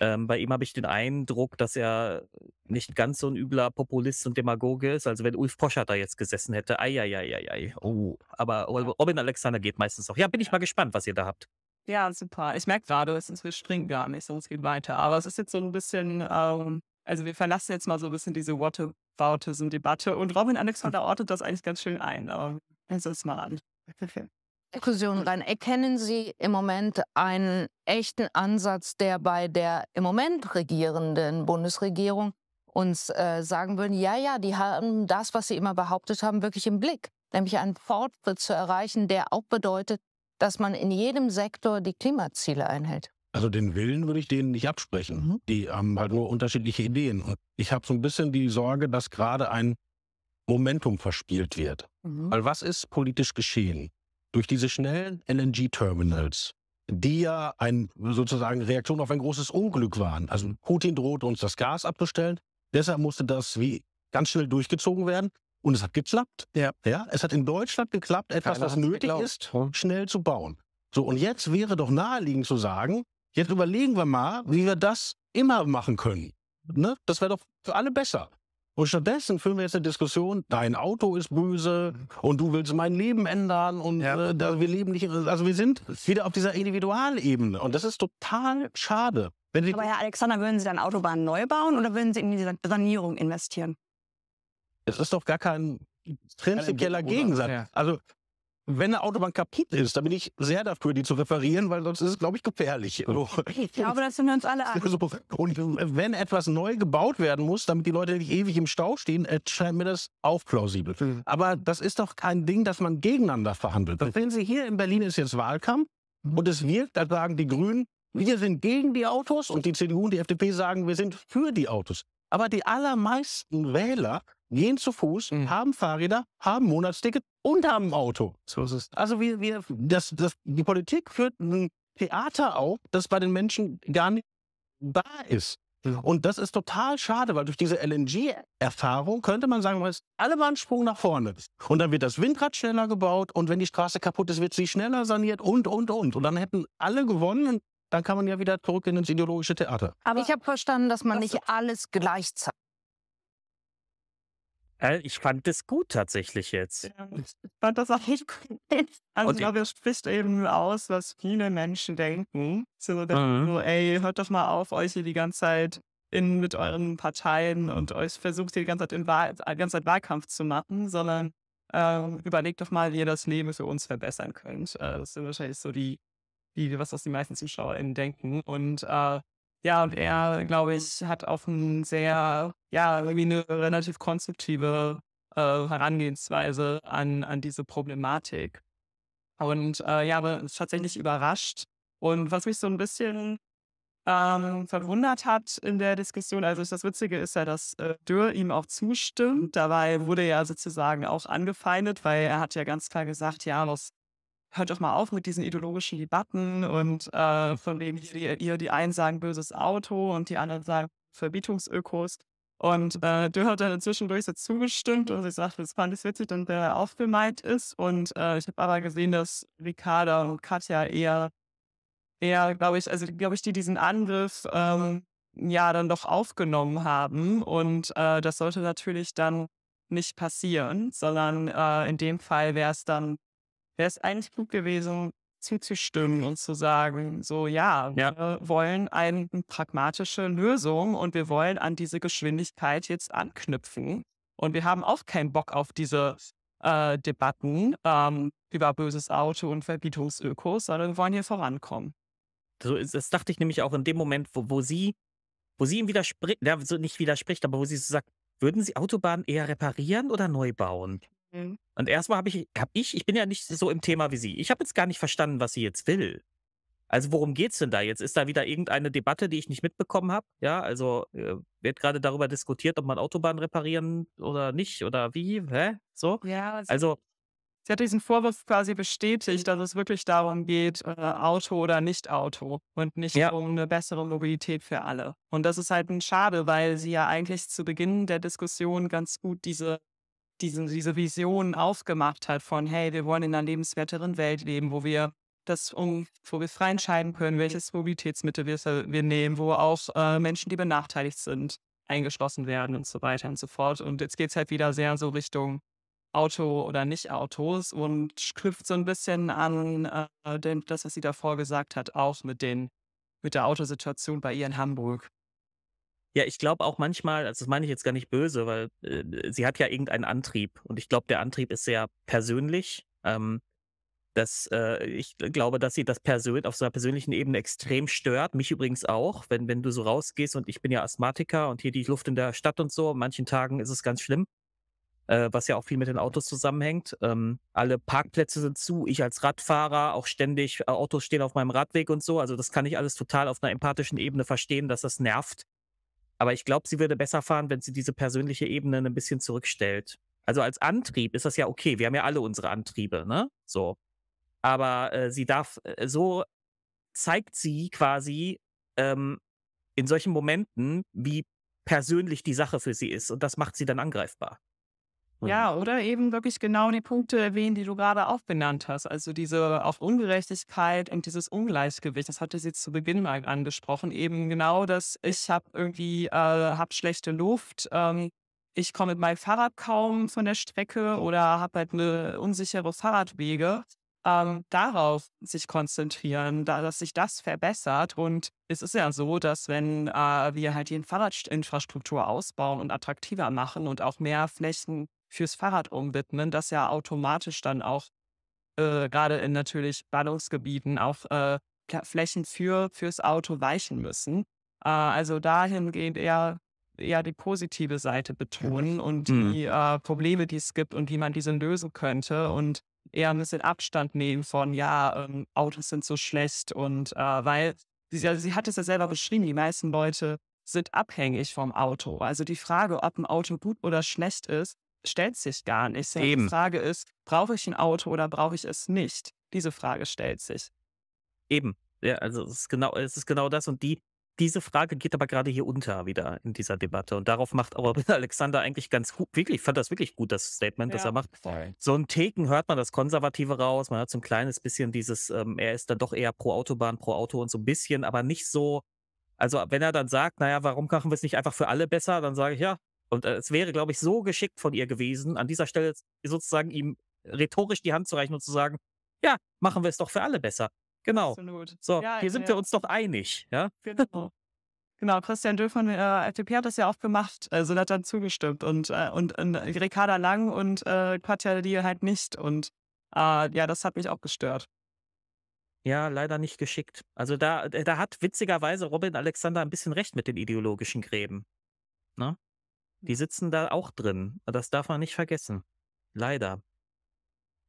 Ähm, bei ihm habe ich den Eindruck, dass er nicht ganz so ein übler Populist und Demagoge ist. Also wenn Ulf Poschert da jetzt gesessen hätte, ei, ei, ei, ei, ei. Oh, aber Robin Alexander geht meistens auch. Ja, bin ich mal gespannt, was ihr da habt. Ja, super. Ich merke gerade, es ist, wir springen gar nicht, sonst geht weiter. Aber es ist jetzt so ein bisschen, ähm, also wir verlassen jetzt mal so ein bisschen diese Whataboutism-Debatte und Robin Alexander hm. ortet das eigentlich ganz schön ein. Aber wir sehen uns mal an. Diskussion hm. rein. Erkennen Sie im Moment einen echten Ansatz, der bei der im Moment regierenden Bundesregierung uns äh, sagen würde, ja, ja, die haben das, was sie immer behauptet haben, wirklich im Blick, nämlich einen Fortschritt zu erreichen, der auch bedeutet, dass man in jedem Sektor die Klimaziele einhält. Also den Willen würde ich denen nicht absprechen. Mhm. Die haben halt nur unterschiedliche Ideen. Und ich habe so ein bisschen die Sorge, dass gerade ein Momentum verspielt wird. Mhm. Weil was ist politisch geschehen? durch diese schnellen LNG-Terminals, die ja ein, sozusagen Reaktion auf ein großes Unglück waren. Also mhm. Putin drohte uns das Gas abzustellen. Deshalb musste das wie ganz schnell durchgezogen werden. Und es hat geklappt. Ja. ja es hat in Deutschland geklappt, etwas, Keiner was nötig geglaubt. ist, hm. schnell zu bauen. So, und jetzt wäre doch naheliegend zu sagen, jetzt überlegen wir mal, wie wir das immer machen können. Ne? Das wäre doch für alle besser. Und stattdessen führen wir jetzt eine Diskussion, dein Auto ist böse mhm. und du willst mein Leben ändern und ja. äh, wir leben nicht, also wir sind wieder auf dieser Individualebene und das ist total schade. Aber Herr Alexander, würden Sie dann Autobahnen neu bauen oder würden Sie in die Sanierung investieren? Es ist doch gar kein prinzipieller Gegensatz. Also wenn eine Autobahn kaputt ist, dann bin ich sehr dafür, die zu reparieren, weil sonst ist es, glaube ich, gefährlich. So. Ich glaube, das sind wir uns alle an. Und wenn etwas neu gebaut werden muss, damit die Leute nicht ewig im Stau stehen, äh, scheint mir das auch plausibel. Mhm. Aber das ist doch kein Ding, dass man gegeneinander verhandelt. Das sehen Sie, hier in Berlin ist jetzt Wahlkampf mhm. und es wirkt, da sagen die Grünen, wir sind gegen die Autos und die CDU und die FDP sagen, wir sind für die Autos. Aber die allermeisten Wähler gehen zu Fuß, mhm. haben Fahrräder, haben Monatsticket und haben ein Auto. So ist es. Also wir, wir, das, das, die Politik führt ein Theater auf, das bei den Menschen gar nicht da ist. Und das ist total schade, weil durch diese LNG-Erfahrung könnte man sagen, man ist alle mal Sprung nach vorne. Und dann wird das Windrad schneller gebaut und wenn die Straße kaputt ist, wird sie schneller saniert und, und, und. Und dann hätten alle gewonnen und dann kann man ja wieder zurück in ins ideologische Theater. Aber ich habe verstanden, dass man nicht alles gleichzeitig äh, ich fand das gut tatsächlich jetzt. Ja, ich fand das auch nicht gut. Also, ich glaube, es spricht eben aus, was viele Menschen denken. So, mhm. so, ey, hört doch mal auf, euch hier die ganze Zeit in, mit euren Parteien und euch versucht hier die ganze Zeit, in Wahl, äh, die ganze Zeit Wahlkampf zu machen, sondern ähm, überlegt doch mal, wie ihr das Leben für uns verbessern könnt. Äh, das sind wahrscheinlich so die, die was das die meisten ZuschauerInnen denken. Und äh, ja, und er, glaube ich, hat auch ein sehr, ja, irgendwie eine relativ konstruktive äh, Herangehensweise an, an diese Problematik. Und äh, ja, aber tatsächlich überrascht. Und was mich so ein bisschen ähm, verwundert hat in der Diskussion, also das Witzige ist ja, dass äh, Dürr ihm auch zustimmt. Dabei wurde er sozusagen auch angefeindet, weil er hat ja ganz klar gesagt, ja, aus hört doch mal auf mit diesen ideologischen Debatten und äh, von dem ihr, ihr die einen sagen böses Auto und die anderen sagen Verbietungsökos. Und äh, Dürr hat dann zwischendurch so zugestimmt und ich sagte, das fand ich witzig, denn der aufgemeint ist. Und äh, ich habe aber gesehen, dass Ricarda und Katja eher, eher, glaube ich, also glaube ich, die diesen Angriff ähm, ja dann doch aufgenommen haben. Und äh, das sollte natürlich dann nicht passieren, sondern äh, in dem Fall wäre es dann wäre es eigentlich gut gewesen, zuzustimmen und zu sagen, so ja, ja, wir wollen eine pragmatische Lösung und wir wollen an diese Geschwindigkeit jetzt anknüpfen. Und wir haben auch keinen Bock auf diese äh, Debatten ähm, über böses Auto und Verbietungsökos, sondern wir wollen hier vorankommen. So, das dachte ich nämlich auch in dem Moment, wo, wo sie, wo sie ihm widerspricht, ja, so nicht widerspricht, aber wo sie so sagt, würden Sie Autobahnen eher reparieren oder neu bauen? Mhm. Und erstmal habe ich, hab ich, ich bin ja nicht so im Thema wie sie. Ich habe jetzt gar nicht verstanden, was sie jetzt will. Also worum geht es denn da jetzt? Ist da wieder irgendeine Debatte, die ich nicht mitbekommen habe? Ja, also äh, wird gerade darüber diskutiert, ob man Autobahn reparieren oder nicht oder wie, hä? So? Ja, also, also sie hat diesen Vorwurf quasi bestätigt, dass es wirklich darum geht, äh, Auto oder nicht Auto und nicht ja. um eine bessere Mobilität für alle. Und das ist halt ein Schade, weil sie ja eigentlich zu Beginn der Diskussion ganz gut diese diese, diese Vision aufgemacht hat von, hey, wir wollen in einer lebenswerteren Welt leben, wo wir das um, wo wir frei entscheiden können, welches Mobilitätsmittel wir, wir nehmen, wo auch äh, Menschen, die benachteiligt sind, eingeschlossen werden und so weiter und so fort. Und jetzt geht es halt wieder sehr so Richtung Auto oder Nicht-Autos und knüpft so ein bisschen an äh, das, was sie davor gesagt hat, auch mit den mit der Autosituation bei ihr in Hamburg. Ja, ich glaube auch manchmal, also das meine ich jetzt gar nicht böse, weil äh, sie hat ja irgendeinen Antrieb und ich glaube, der Antrieb ist sehr persönlich. Ähm, dass äh, ich glaube, dass sie das persönlich auf so einer persönlichen Ebene extrem stört. Mich übrigens auch, wenn, wenn du so rausgehst und ich bin ja Asthmatiker und hier die Luft in der Stadt und so, an manchen Tagen ist es ganz schlimm, äh, was ja auch viel mit den Autos zusammenhängt. Ähm, alle Parkplätze sind zu, ich als Radfahrer auch ständig, äh, Autos stehen auf meinem Radweg und so. Also das kann ich alles total auf einer empathischen Ebene verstehen, dass das nervt aber ich glaube, sie würde besser fahren, wenn sie diese persönliche Ebene ein ne bisschen zurückstellt. Also als Antrieb ist das ja okay. Wir haben ja alle unsere Antriebe, ne? So. Aber äh, sie darf, äh, so zeigt sie quasi ähm, in solchen Momenten, wie persönlich die Sache für sie ist. Und das macht sie dann angreifbar. Ja, mhm. oder eben wirklich genau die Punkte erwähnen, die du gerade auch benannt hast. Also diese auf Ungerechtigkeit und dieses Ungleichgewicht, das hatte sie zu Beginn mal angesprochen, eben genau das, ich habe irgendwie, äh, habe schlechte Luft, ähm, ich komme mit meinem Fahrrad kaum von der Strecke mhm. oder habe halt eine unsichere Fahrradwege. Ähm, darauf sich konzentrieren, da, dass sich das verbessert. Und es ist ja so, dass wenn äh, wir halt die Fahrradinfrastruktur ausbauen und attraktiver machen und auch mehr Flächen fürs Fahrrad umwidmen, das ja automatisch dann auch äh, gerade in natürlich Ballungsgebieten auch äh, Flächen für fürs Auto weichen müssen. Äh, also dahingehend eher eher die positive Seite betonen und mhm. die äh, Probleme, die es gibt und wie man diese lösen könnte und eher ein bisschen Abstand nehmen von ja ähm, Autos sind so schlecht und äh, weil sie, also sie hat es ja selber beschrieben, die meisten Leute sind abhängig vom Auto. Also die Frage, ob ein Auto gut oder schlecht ist, stellt sich gar nicht. Eben. Die Frage ist, brauche ich ein Auto oder brauche ich es nicht? Diese Frage stellt sich. Eben. Ja, also es ist genau, es ist genau das. Und die, diese Frage geht aber gerade hier unter wieder in dieser Debatte. Und darauf macht aber Alexander eigentlich ganz gut, wirklich, ich fand das wirklich gut, das Statement, ja. das er macht. Sorry. So ein Theken hört man das Konservative raus, man hat so ein kleines bisschen dieses, ähm, er ist dann doch eher pro Autobahn, pro Auto und so ein bisschen, aber nicht so. Also wenn er dann sagt, naja, warum machen wir es nicht einfach für alle besser, dann sage ich, ja, und äh, es wäre, glaube ich, so geschickt von ihr gewesen, an dieser Stelle sozusagen ihm rhetorisch die Hand zu reichen und zu sagen, ja, machen wir es doch für alle besser. Genau. Absolut. So, ja, hier sind ja. wir uns doch einig. Ja? Genau. genau Christian Döll von der äh, FDP hat das ja auch gemacht, also hat dann zugestimmt und, äh, und, und äh, Ricarda Lang und äh, Katja Diel halt nicht und äh, ja, das hat mich auch gestört. Ja, leider nicht geschickt. Also da, äh, da hat witzigerweise Robin Alexander ein bisschen recht mit den ideologischen Gräben. Ne? Die sitzen da auch drin. Das darf man nicht vergessen. Leider.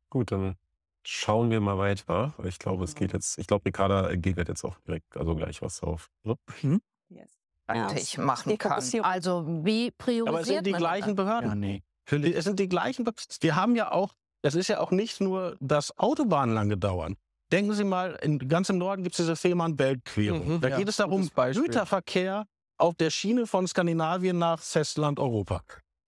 Gut, dann schauen wir mal weiter. Ich glaube, es geht mhm. jetzt, ich glaube, Ricarda äh, giggelt jetzt auch direkt, also gleich was auf. Ne? Mhm. Yes. Ja, ich machen kann. Also wie priorisiert Aber es sind die gleichen das? Behörden. Ja, nee. Die, es sind die gleichen Behörden. Wir haben ja auch, das ist ja auch nicht nur, das Autobahnen dauern. Denken Sie mal, in, ganz im Norden gibt es diese fehmarn belt Mhm, da ja, geht es darum, Güterverkehr auf der Schiene von Skandinavien nach Festland Europa.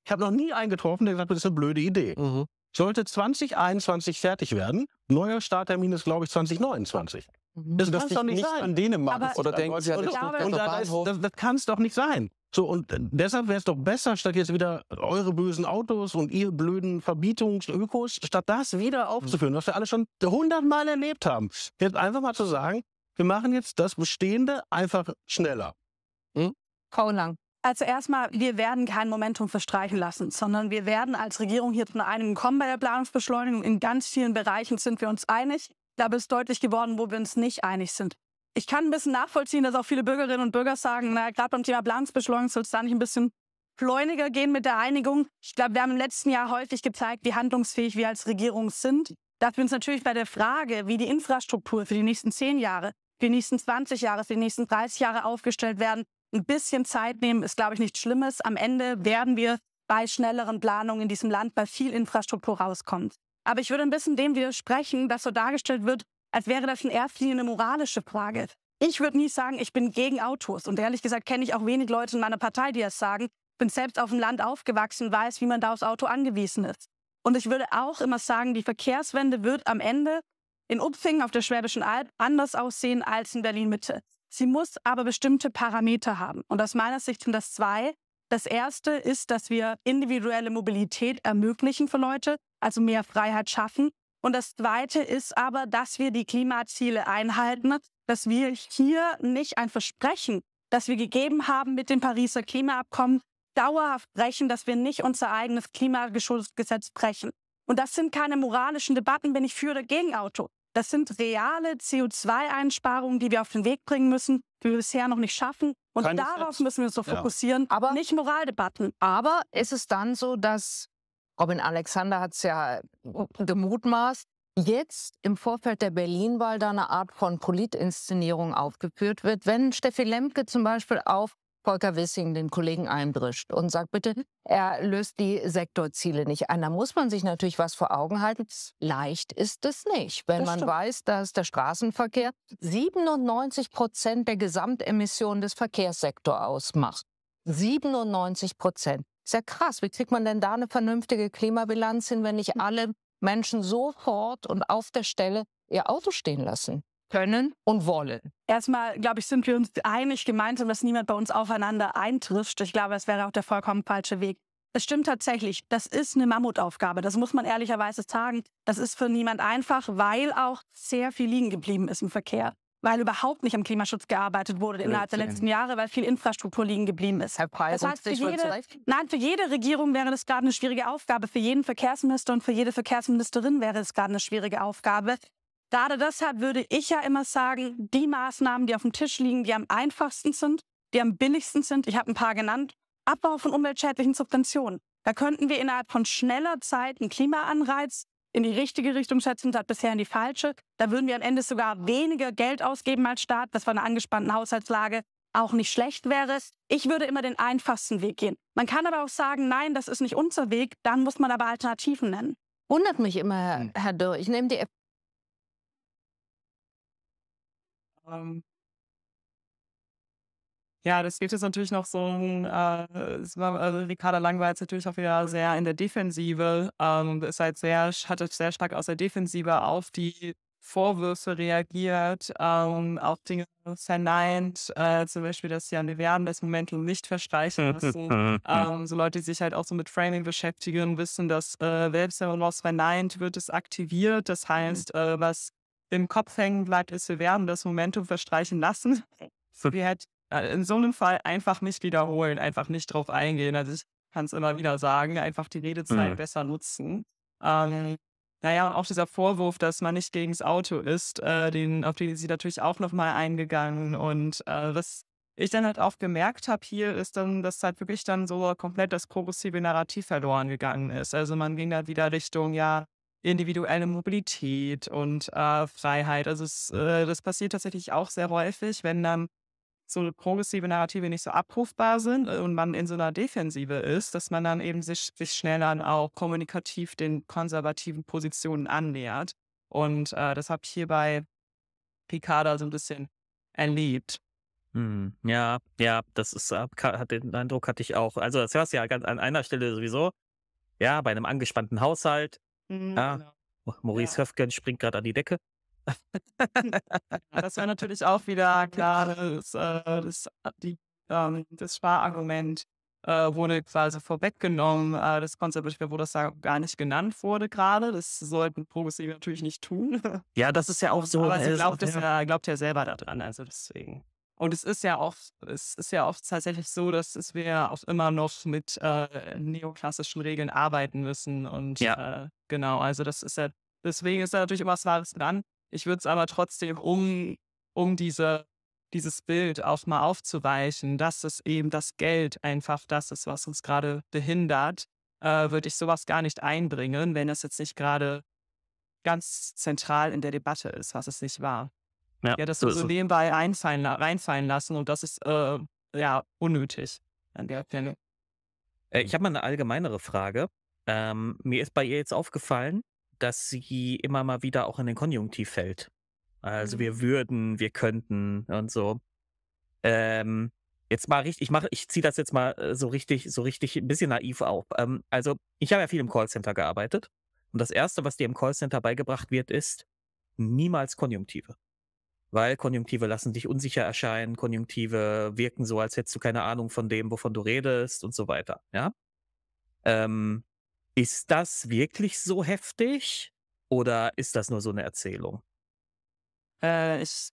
Ich habe noch nie einen getroffen, der gesagt hat, das ist eine blöde Idee. Mhm. Sollte 2021 fertig werden, neuer Starttermin ist, glaube ich, 2029. Mhm. Also das, das kann doch nicht, sein. an Dänemark aber oder denkst, ja, das, und das, das kann es doch nicht sein. So, und deshalb wäre es doch besser, statt jetzt wieder eure bösen Autos und ihr blöden Verbietungsökos, statt das wieder mhm. aufzuführen, was wir alle schon hundertmal erlebt haben. Jetzt einfach mal zu sagen, wir machen jetzt das Bestehende einfach schneller. Kaulang. Also erstmal, wir werden kein Momentum verstreichen lassen, sondern wir werden als Regierung hier zu einem kommen bei der Planungsbeschleunigung. In ganz vielen Bereichen sind wir uns einig. Da ist deutlich geworden, wo wir uns nicht einig sind. Ich kann ein bisschen nachvollziehen, dass auch viele Bürgerinnen und Bürger sagen, naja, gerade beim Thema Planungsbeschleunigung soll es da nicht ein bisschen fleuniger gehen mit der Einigung. Ich glaube, wir haben im letzten Jahr häufig gezeigt, wie handlungsfähig wir als Regierung sind. Dass wir uns natürlich bei der Frage, wie die Infrastruktur für die nächsten zehn Jahre, für die nächsten 20 Jahre, für die nächsten 30 Jahre aufgestellt werden, ein bisschen Zeit nehmen ist, glaube ich, nichts Schlimmes. Am Ende werden wir bei schnelleren Planungen in diesem Land bei viel Infrastruktur rauskommen. Aber ich würde ein bisschen dem widersprechen, dass so dargestellt wird, als wäre das in erster eine moralische Frage. Ich würde nie sagen, ich bin gegen Autos. Und ehrlich gesagt kenne ich auch wenig Leute in meiner Partei, die das sagen. Bin selbst auf dem Land aufgewachsen, weiß, wie man da aufs Auto angewiesen ist. Und ich würde auch immer sagen, die Verkehrswende wird am Ende in Upfingen auf der Schwäbischen Alb anders aussehen als in Berlin-Mitte. Sie muss aber bestimmte Parameter haben. Und aus meiner Sicht sind das zwei. Das erste ist, dass wir individuelle Mobilität ermöglichen für Leute, also mehr Freiheit schaffen. Und das zweite ist aber, dass wir die Klimaziele einhalten, dass wir hier nicht ein Versprechen, das wir gegeben haben mit dem Pariser Klimaabkommen, dauerhaft brechen, dass wir nicht unser eigenes Klimaschutzgesetz brechen. Und das sind keine moralischen Debatten, bin ich für oder gegen Auto. Das sind reale CO2-Einsparungen, die wir auf den Weg bringen müssen, die wir bisher noch nicht schaffen. Und Keine darauf müssen wir uns so fokussieren, ja. aber nicht Moraldebatten. Aber ist es dann so, dass Robin Alexander hat es ja gemutmaßt, jetzt im Vorfeld der Berlin-Wahl da eine Art von Politinszenierung aufgeführt wird. Wenn Steffi Lemke zum Beispiel auf Volker Wissing den Kollegen einbrischt und sagt, bitte, mhm. er löst die Sektorziele nicht ein. Da muss man sich natürlich was vor Augen halten. Leicht ist es nicht, wenn das man stimmt. weiß, dass der Straßenverkehr 97 Prozent der Gesamtemissionen des Verkehrssektors ausmacht. 97 Prozent. Ist ja krass. Wie kriegt man denn da eine vernünftige Klimabilanz hin, wenn nicht hm. alle Menschen sofort und auf der Stelle ihr Auto stehen lassen? können und wollen. Erstmal, glaube ich, sind wir uns einig gemeinsam, dass niemand bei uns aufeinander eintrifft. Ich glaube, es wäre auch der vollkommen falsche Weg. Es stimmt tatsächlich, das ist eine Mammutaufgabe. Das muss man ehrlicherweise sagen. Das ist für niemand einfach, weil auch sehr viel liegen geblieben ist im Verkehr. Weil überhaupt nicht am Klimaschutz gearbeitet wurde innerhalb der letzten Jahre, weil viel Infrastruktur liegen geblieben ist. Herr Preis, das heißt, für jede, nein, für jede Regierung wäre das gerade eine schwierige Aufgabe. Für jeden Verkehrsminister und für jede Verkehrsministerin wäre es gerade eine schwierige Aufgabe. Gerade deshalb würde ich ja immer sagen, die Maßnahmen, die auf dem Tisch liegen, die am einfachsten sind, die am billigsten sind, ich habe ein paar genannt, Abbau von umweltschädlichen Subventionen. Da könnten wir innerhalb von schneller Zeit einen Klimaanreiz in die richtige Richtung setzen, statt bisher in die falsche. Da würden wir am Ende sogar weniger Geld ausgeben als Staat, was bei einer angespannten Haushaltslage auch nicht schlecht wäre. Ich würde immer den einfachsten Weg gehen. Man kann aber auch sagen, nein, das ist nicht unser Weg, dann muss man aber Alternativen nennen. Wundert mich immer, hm. Herr Dürr. Ich nehme die Ähm, ja, das gibt es natürlich noch so ein, äh, also Ricarda Lang war jetzt natürlich auch wieder sehr in der Defensive, ähm, halt sehr, hat sehr stark aus der Defensive auf die Vorwürfe reagiert, ähm, auch Dinge verneint, äh, zum Beispiel, dass sie an den Werden das Momentum nicht verstreichen lassen. ähm, so Leute, die sich halt auch so mit Framing beschäftigen, wissen, dass äh, selbst wenn man was verneint, wird es aktiviert. Das mhm. heißt, äh, was im Kopf hängen bleibt, ist, wir werden das Momentum verstreichen lassen. Wir hätten äh, in so einem Fall einfach nicht wiederholen, einfach nicht drauf eingehen. Also ich kann es immer wieder sagen, einfach die Redezeit mhm. besser nutzen. Ähm, naja, und auch dieser Vorwurf, dass man nicht gegen das Auto ist, äh, den, auf den ist sie natürlich auch nochmal eingegangen. Und äh, was ich dann halt auch gemerkt habe hier, ist dann, dass halt wirklich dann so komplett das progressive Narrativ verloren gegangen ist. Also man ging da halt wieder Richtung, ja, individuelle Mobilität und äh, Freiheit. Also es, äh, das passiert tatsächlich auch sehr häufig, wenn dann so progressive Narrative nicht so abrufbar sind äh, und man in so einer Defensive ist, dass man dann eben sich, sich schnell dann auch kommunikativ den konservativen Positionen annähert. Und äh, das habe ich hier bei Picard so ein bisschen erlebt. Hm, ja, ja, das ist, äh, hat, den Eindruck hatte ich auch. Also das hörst du ja ganz an einer Stelle sowieso. Ja, bei einem angespannten Haushalt, Mhm, Ah, genau. Maurice Ja. Höfgen springt gerade an die Decke. Das wäre natürlich auch wieder klar, äh, das, äh, das, ähm, das Sparargument äh, wurde quasi vorweggenommen. Äh, das Konzept, wo das gar nicht genannt wurde gerade, das sollten Progressive natürlich nicht tun. Ja, das ist ja auch so. Aber sie äh, glaubt, es ja. ja, glaubt ja selber daran, also deswegen. Und es ist ja oft, es ist ja oft tatsächlich so, dass wir auch immer noch mit äh, neoklassischen Regeln arbeiten müssen. Und ja. äh, genau, also das ist ja, deswegen ist da natürlich immer was Wahres dran. Ich würde es aber trotzdem, um, um diese, dieses Bild auch mal aufzuweichen, dass es eben das Geld einfach das ist, was uns gerade behindert, äh, würde ich sowas gar nicht einbringen, wenn das jetzt nicht gerade ganz zentral in der Debatte ist, was es nicht war. Ja, ja das so, so nebenbei einfallen, reinfallen lassen und das ist äh, ja unnötig an der Stelle. Äh, ich habe mal eine allgemeinere Frage. Ähm, mir ist bei ihr jetzt aufgefallen, dass sie immer mal wieder auch in den Konjunktiv fällt. Also mhm. wir würden, wir könnten und so. Ähm, jetzt mal richtig, ich mache, ich ziehe das jetzt mal äh, so richtig, so richtig ein bisschen naiv auf. Ähm, also ich habe ja viel im Callcenter gearbeitet und das erste, was dir im Callcenter beigebracht wird, ist niemals Konjunktive weil Konjunktive lassen dich unsicher erscheinen, Konjunktive wirken so, als hättest du keine Ahnung von dem, wovon du redest und so weiter. Ja? Ähm, ist das wirklich so heftig oder ist das nur so eine Erzählung? Äh, ich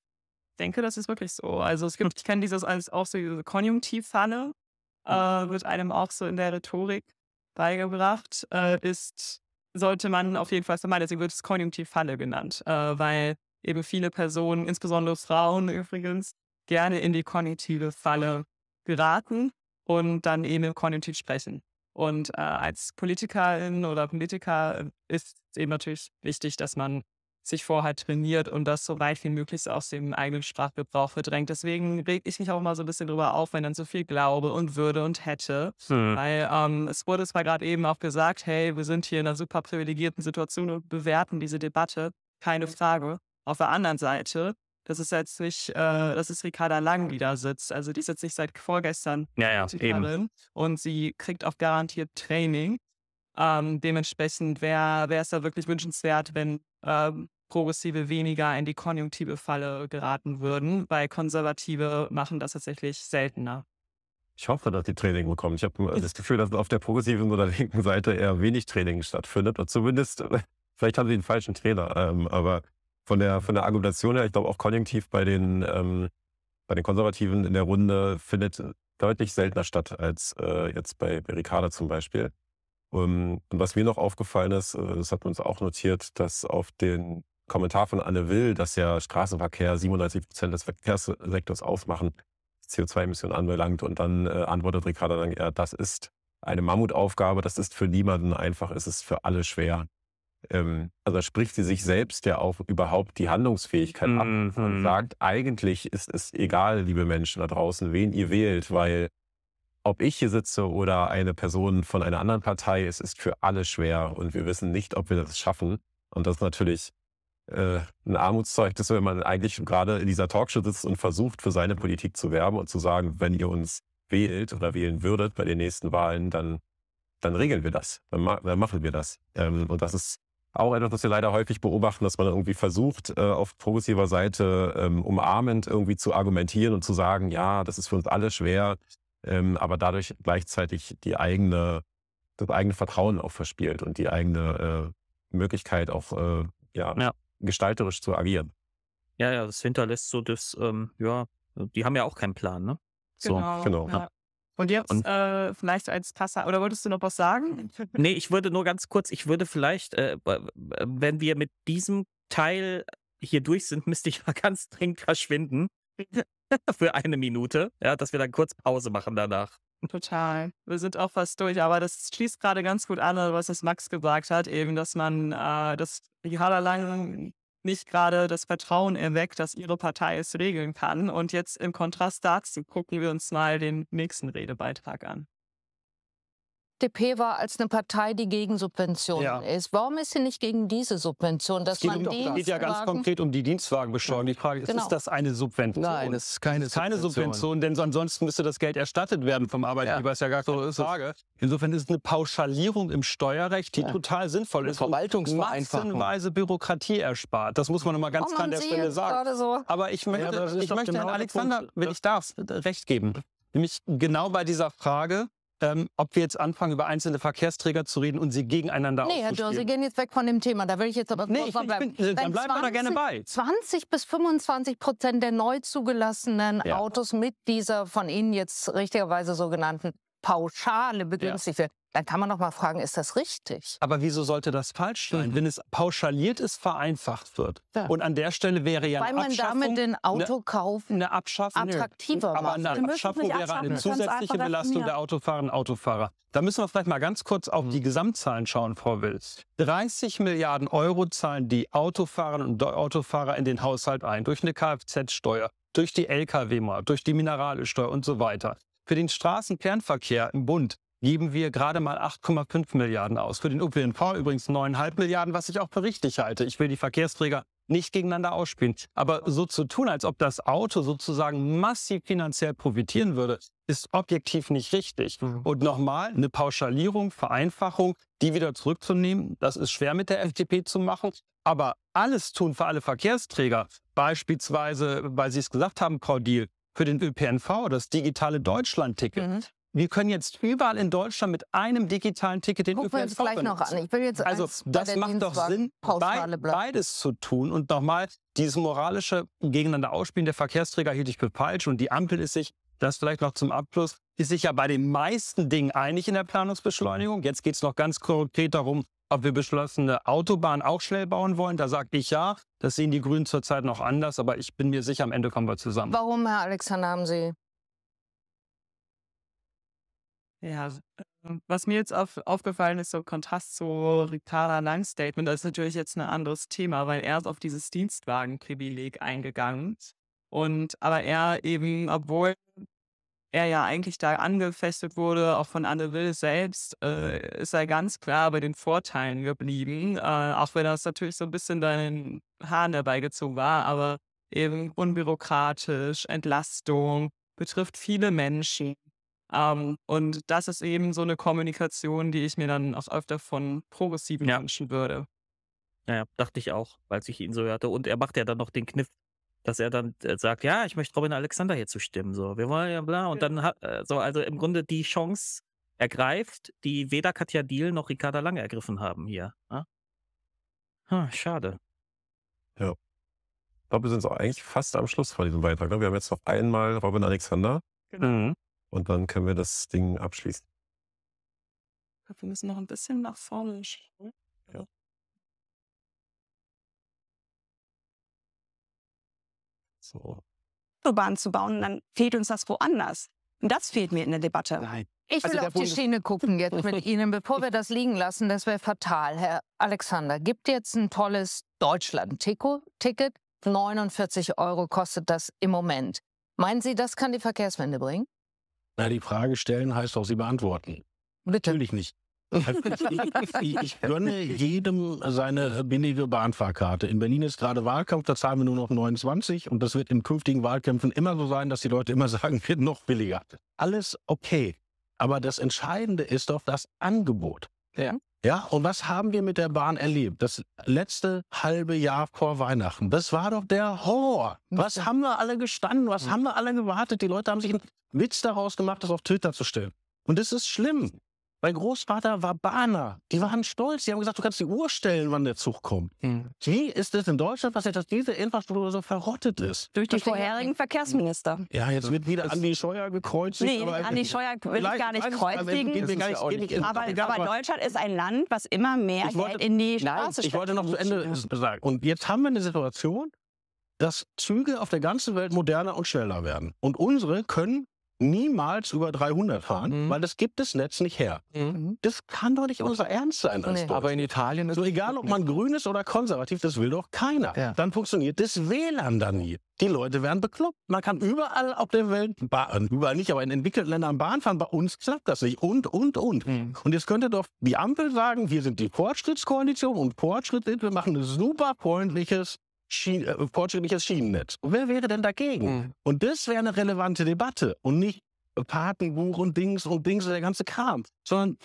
denke, das ist wirklich so. Also es gibt, hm. ich kenne dieses als auch so diese Konjunktivfalle, hm. äh, wird einem auch so in der Rhetorik beigebracht, äh, ist, sollte man auf jeden Fall vermeiden. Deswegen wird es Konjunktivfalle genannt, äh, weil eben viele Personen, insbesondere Frauen übrigens, gerne in die kognitive Falle geraten und dann eben kognitiv sprechen. Und äh, als Politikerin oder Politiker äh, ist es eben natürlich wichtig, dass man sich vorher trainiert und das so weit wie möglich aus dem eigenen Sprachgebrauch verdrängt. Deswegen reg ich mich auch mal so ein bisschen drüber auf, wenn dann so viel Glaube und Würde und hätte. Hm. Weil ähm, es wurde zwar gerade eben auch gesagt, hey, wir sind hier in einer super privilegierten Situation und bewerten diese Debatte, keine Frage. Auf der anderen Seite, das ist jetzt nicht, äh, das ist Ricarda Lang, die da sitzt. Also die sitzt nicht seit vorgestern ja, ja, eben. und sie kriegt auch garantiert Training. Ähm, dementsprechend wäre es da wirklich wünschenswert, wenn ähm, Progressive weniger in die konjunktive Falle geraten würden, weil Konservative machen das tatsächlich seltener. Ich hoffe, dass die Training bekommen. Ich habe das Gefühl, dass auf der progressiven oder linken Seite eher wenig Training stattfindet. Oder zumindest, vielleicht haben sie den falschen Trainer, ähm, aber von der, von der Argumentation her, ich glaube auch konjunktiv bei den, ähm, bei den Konservativen in der Runde findet deutlich seltener statt als äh, jetzt bei, Ricarda zum Beispiel. Um, ähm, und was mir noch aufgefallen ist, äh, das hat man uns auch notiert, dass auf den Kommentar von Anne Will, dass ja Straßenverkehr 97 Prozent des Verkehrssektors ausmachen, CO2-Emissionen anbelangt. Und dann äh, antwortet Ricarda dann, ja, das ist eine Mammutaufgabe, das ist für niemanden einfach, es ist für alle schwer ähm, also spricht sie sich selbst ja auch überhaupt die Handlungsfähigkeit ab und mhm. sagt, eigentlich ist es egal, liebe Menschen da draußen, wen ihr wählt, weil ob ich hier sitze oder eine Person von einer anderen Partei, es ist für alle schwer und wir wissen nicht, ob wir das schaffen. Und das ist natürlich äh, ein Armutszeug, dass wenn man eigentlich gerade in dieser Talkshow sitzt und versucht, für seine Politik zu werben und zu sagen, wenn ihr uns wählt oder wählen würdet bei den nächsten Wahlen, dann, dann regeln wir das, dann, ma dann machen wir das. Ähm, und das ist auch etwas, was wir leider häufig beobachten, dass man irgendwie versucht, äh, auf progressiver Seite ähm, umarmend irgendwie zu argumentieren und zu sagen, ja, das ist für uns alle schwer, ähm, aber dadurch gleichzeitig die eigene, das eigene Vertrauen auch verspielt und die eigene äh, Möglichkeit auch äh, ja, ja. gestalterisch zu agieren. Ja, ja, das hinterlässt so das, ähm, ja, die haben ja auch keinen Plan, ne? So. Genau. genau. Ja. Und jetzt und, äh, vielleicht als Passer, oder wolltest du noch was sagen? nee, ich würde nur ganz kurz, ich würde vielleicht, äh, wenn wir mit diesem Teil hier durch sind, müsste ich mal ganz dringend verschwinden. Für eine Minute, ja, dass wir dann kurz Pause machen danach. Total. Wir sind auch fast durch, aber das schließt gerade ganz gut an, was das Max gesagt hat, eben, dass man äh, das jahrelang nicht gerade das Vertrauen erweckt, dass ihre Partei es regeln kann. Und jetzt im Kontrast dazu gucken wir uns mal den nächsten Redebeitrag an. FDP war als eine Partei, die gegen Subventionen ja. ist. Warum ist sie nicht gegen diese Subvention? Dass es geht, man um, es geht ja ganz konkret um die Dienstwagenbesteuerung. Die Frage ist, genau. ist das eine Subvention? Nein, es ist keine, Subvention. keine Subvention. Denn ansonsten müsste das Geld erstattet werden vom Arbeitgeber. Ja. Ist ja gar keine so Frage. Insofern ist es eine Pauschalierung im Steuerrecht, die ja. total sinnvoll ist. Verwaltungsvereinfachung. Massenweise Bürokratie erspart. Das muss man immer ganz oh, an der Stelle sagen. So. Aber ich möchte, ja, aber ich möchte genau Alexander, wenn ich darf, äh, recht geben. Nämlich genau bei dieser Frage, ähm, ob wir jetzt anfangen, über einzelne Verkehrsträger zu reden und sie gegeneinander Nee, Herr Dürr, Sie gehen jetzt weg von dem Thema. Da will ich jetzt aber nee, ich, bleiben. bin, dann bleiben wir da gerne bei. 20 bis 25 Prozent der neu zugelassenen ja. Autos mit dieser von Ihnen jetzt richtigerweise sogenannten Pauschale begünstigt ja. wird, dann kann man noch mal fragen, ist das richtig? Aber wieso sollte das falsch sein, mhm. wenn es pauschaliert ist, vereinfacht wird? Ja. Und an der Stelle wäre ja Weil eine Abschaffung... man damit den Autokauf eine, Abschaffung, attraktiver macht. Aber eine Abschaffung wäre eine zusätzliche Belastung der Autofahrerinnen und Autofahrer. Da müssen wir vielleicht mal ganz kurz auf mhm. die Gesamtzahlen schauen, Frau Wills. 30 Milliarden Euro zahlen die Autofahrerinnen und Autofahrer in den Haushalt ein durch eine Kfz-Steuer, durch die Lkw-Maut, durch die Mineralsteuer und so weiter. Für den Straßenfernverkehr im Bund geben wir gerade mal 8,5 Milliarden aus. Für den ÖPNV übrigens 9,5 Milliarden, was ich auch für richtig halte. Ich will die Verkehrsträger nicht gegeneinander ausspielen. Aber so zu tun, als ob das Auto sozusagen massiv finanziell profitieren würde, ist objektiv nicht richtig. Mhm. Und nochmal, eine Pauschalierung, Vereinfachung, die wieder zurückzunehmen, das ist schwer mit der FDP zu machen. Aber alles tun für alle Verkehrsträger, beispielsweise, weil Sie es gesagt haben, Cordil, für den ÖPNV, das digitale Deutschland-Ticket. Mhm. Wir können jetzt überall in Deutschland mit einem digitalen Ticket den Gucken ÖPNV wir noch an. Ich will jetzt also das macht doch Sinn, beides zu tun. Und nochmal, dieses moralische gegeneinander ausspielen, der Verkehrsträger hielt ich für falsch und die Ampel ist sich, das vielleicht noch zum Abschluss, ist sich ja bei den meisten Dingen einig in der Planungsbeschleunigung. Jetzt geht es noch ganz konkret darum, ob wir beschlossene Autobahn auch schnell bauen wollen. Da sage ich ja. Das sehen die Grünen zurzeit noch anders, aber ich bin mir sicher, am Ende kommen wir zusammen. Warum, Herr Alexander, haben Sie? Ja, ähm, was mir jetzt auf, aufgefallen ist, so Kontrast zu Ricarda Langs Statement, das ist natürlich jetzt ein anderes Thema, weil er ist auf dieses Dienstwagenprivileg eingegangen. Und aber er eben, obwohl er ja eigentlich da angefestet wurde, auch von Anne Will selbst, äh, ist er ganz klar bei den Vorteilen geblieben. Äh, auch wenn das natürlich so ein bisschen deinen Haaren herbeigezogen war, aber eben unbürokratisch, Entlastung, betrifft viele Menschen. Ähm, und das ist eben so eine Kommunikation, die ich mir dann auch öfter von Progressiven ja. wünschen würde. Naja, dachte ich auch, als ich ihn so hörte. Und er macht ja dann noch den Kniff, dass er dann äh, sagt, ja, ich möchte Robin Alexander hier zustimmen, so, wir wollen ja bla. Und ja. dann hat, äh, so, also im Grunde die Chance ergreift, die weder Katja Diel noch Ricarda Lange ergriffen haben hier. Ne? Hm, schade. Ja. Ich glaube, wir sind so eigentlich fast am Schluss von diesem Beitrag. Ne? Wir haben jetzt noch einmal Robin Alexander. Genau. Mhm. Und dann können wir das Ding abschließen. Ich glaube, wir müssen noch ein bisschen nach vorne schauen. So. Autobahn zu bauen, dann fehlt uns das woanders. Und das fehlt mir in der Debatte. Nein. Ich will also auf die Schiene gucken jetzt mit Ihnen, bevor wir das liegen lassen. Das wäre fatal. Herr Alexander, gibt jetzt ein tolles Deutschland-Ticket. 49 Euro kostet das im Moment. Meinen Sie, das kann die Verkehrswende bringen? Na, die Frage stellen heißt auch, sie beantworten. Bitte. Natürlich nicht. Also ich, ich gönne jedem seine billige Bahnfahrkarte. In Berlin ist gerade Wahlkampf, da zahlen wir nur noch 29 und das wird in künftigen Wahlkämpfen immer so sein, dass die Leute immer sagen, wird noch billiger. Alles okay. Aber das Entscheidende ist doch das Angebot. Ja. Ja, und was haben wir mit der Bahn erlebt? Das letzte halbe Jahr vor Weihnachten. Das war doch der Horror. Was haben wir alle gestanden? Was haben wir alle gewartet? Die Leute haben sich einen Witz daraus gemacht, das auf Twitter zu stellen. Und es ist schlimm. Mein Großvater war Bahner. Die waren stolz. Die haben gesagt, du kannst die Uhr stellen, wann der Zug kommt. Mhm. Wie ist es in Deutschland passiert, dass diese Infrastruktur so verrottet ist? Durch die vorherigen Verkehrsminister. Ja, jetzt wird wieder Andi Scheuer gekreuzigt. Nee, Andi Scheuer will ich gar nicht kreuzigen. aber, Deutschland ist ein Land, was immer mehr wollte, Geld in die Straße steckt. Ich wollte noch zu Ende sagen. Und jetzt haben wir eine Situation, dass Züge auf der ganzen Welt moderner und schneller werden. Und unsere können niemals über 300 fahren, mhm. weil das gibt das Netz nicht her. Mhm. Das kann doch nicht unser Ernst sein. Als nee. Aber in Italien ist so egal, ob man grün ist oder konservativ, das will doch keiner. Ja. Dann funktioniert das WLAN dann nie. Die Leute werden bekloppt. Man kann überall auf der Welt, äh, überall nicht, aber in entwickelten Ländern Bahn fahren. Bei uns klappt das nicht. Und, und, und. Mhm. Und jetzt könnte doch die Ampel sagen, wir sind die Fortschrittskoalition und Fortschritt sind, wir machen ein super freundliches Schien, äh, fortschrittliches Schienennetz. Und wer wäre denn dagegen? Mhm. Und das wäre eine relevante Debatte und nicht Patenbuch und Dings und Dings und der ganze Kram, sondern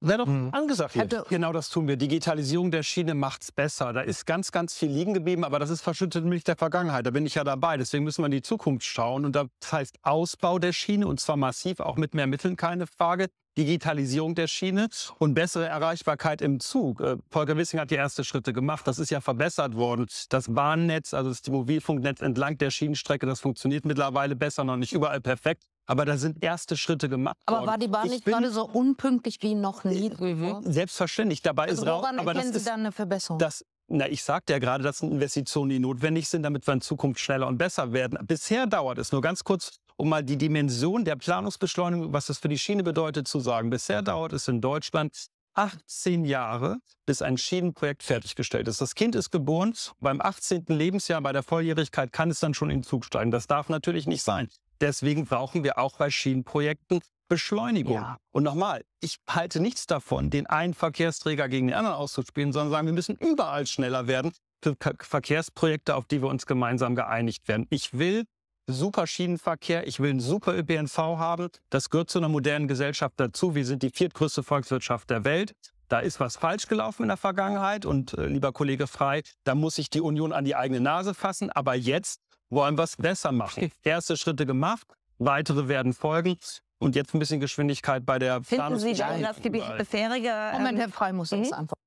wäre doch mhm. angesagt hier. Genau das tun wir. Digitalisierung der Schiene macht es besser. Da ist ganz, ganz viel liegen geblieben, aber das ist verschüttet mit der Vergangenheit. Da bin ich ja dabei. Deswegen müssen wir in die Zukunft schauen. Und das heißt Ausbau der Schiene und zwar massiv, auch mit mehr Mitteln, keine Frage. Digitalisierung der Schiene und bessere Erreichbarkeit im Zug. Äh, Volker Wissing hat die ersten Schritte gemacht. Das ist ja verbessert worden. Das Bahnnetz, also das Mobilfunknetz entlang der Schienenstrecke, das funktioniert mittlerweile besser, noch nicht überall perfekt. Aber da sind erste Schritte gemacht worden. Aber war die Bahn ich nicht gerade so unpünktlich wie noch nie? Äh, mhm. Selbstverständlich. Dabei also ist raus, aber erkennen das Sie ist, dann eine Verbesserung? Das, na, ich sagte ja gerade, das sind Investitionen, die notwendig sind, damit wir in Zukunft schneller und besser werden. Bisher dauert es nur ganz kurz um mal die Dimension der Planungsbeschleunigung, was das für die Schiene bedeutet, zu sagen. Bisher dauert es in Deutschland 18 Jahre, bis ein Schienenprojekt fertiggestellt ist. Das Kind ist geboren. Beim 18. Lebensjahr, bei der Volljährigkeit, kann es dann schon in den Zug steigen. Das darf natürlich nicht sein. Deswegen brauchen wir auch bei Schienenprojekten Beschleunigung. Ja. Und nochmal, ich halte nichts davon, den einen Verkehrsträger gegen den anderen auszuspielen, sondern sagen, wir müssen überall schneller werden für Verkehrsprojekte, auf die wir uns gemeinsam geeinigt werden. Ich will super Schienenverkehr, ich will einen super ÖPNV haben. Das gehört zu einer modernen Gesellschaft dazu. Wir sind die viertgrößte Volkswirtschaft der Welt. Da ist was falsch gelaufen in der Vergangenheit und äh, lieber Kollege Frei, da muss sich die Union an die eigene Nase fassen. Aber jetzt wollen wir es besser machen. Erste Schritte gemacht, weitere werden folgen. Und jetzt ein bisschen Geschwindigkeit bei der Finden Sie denn, dass die bisherige... Ähm Moment, Herr ähm, Frei muss uns mhm. antworten.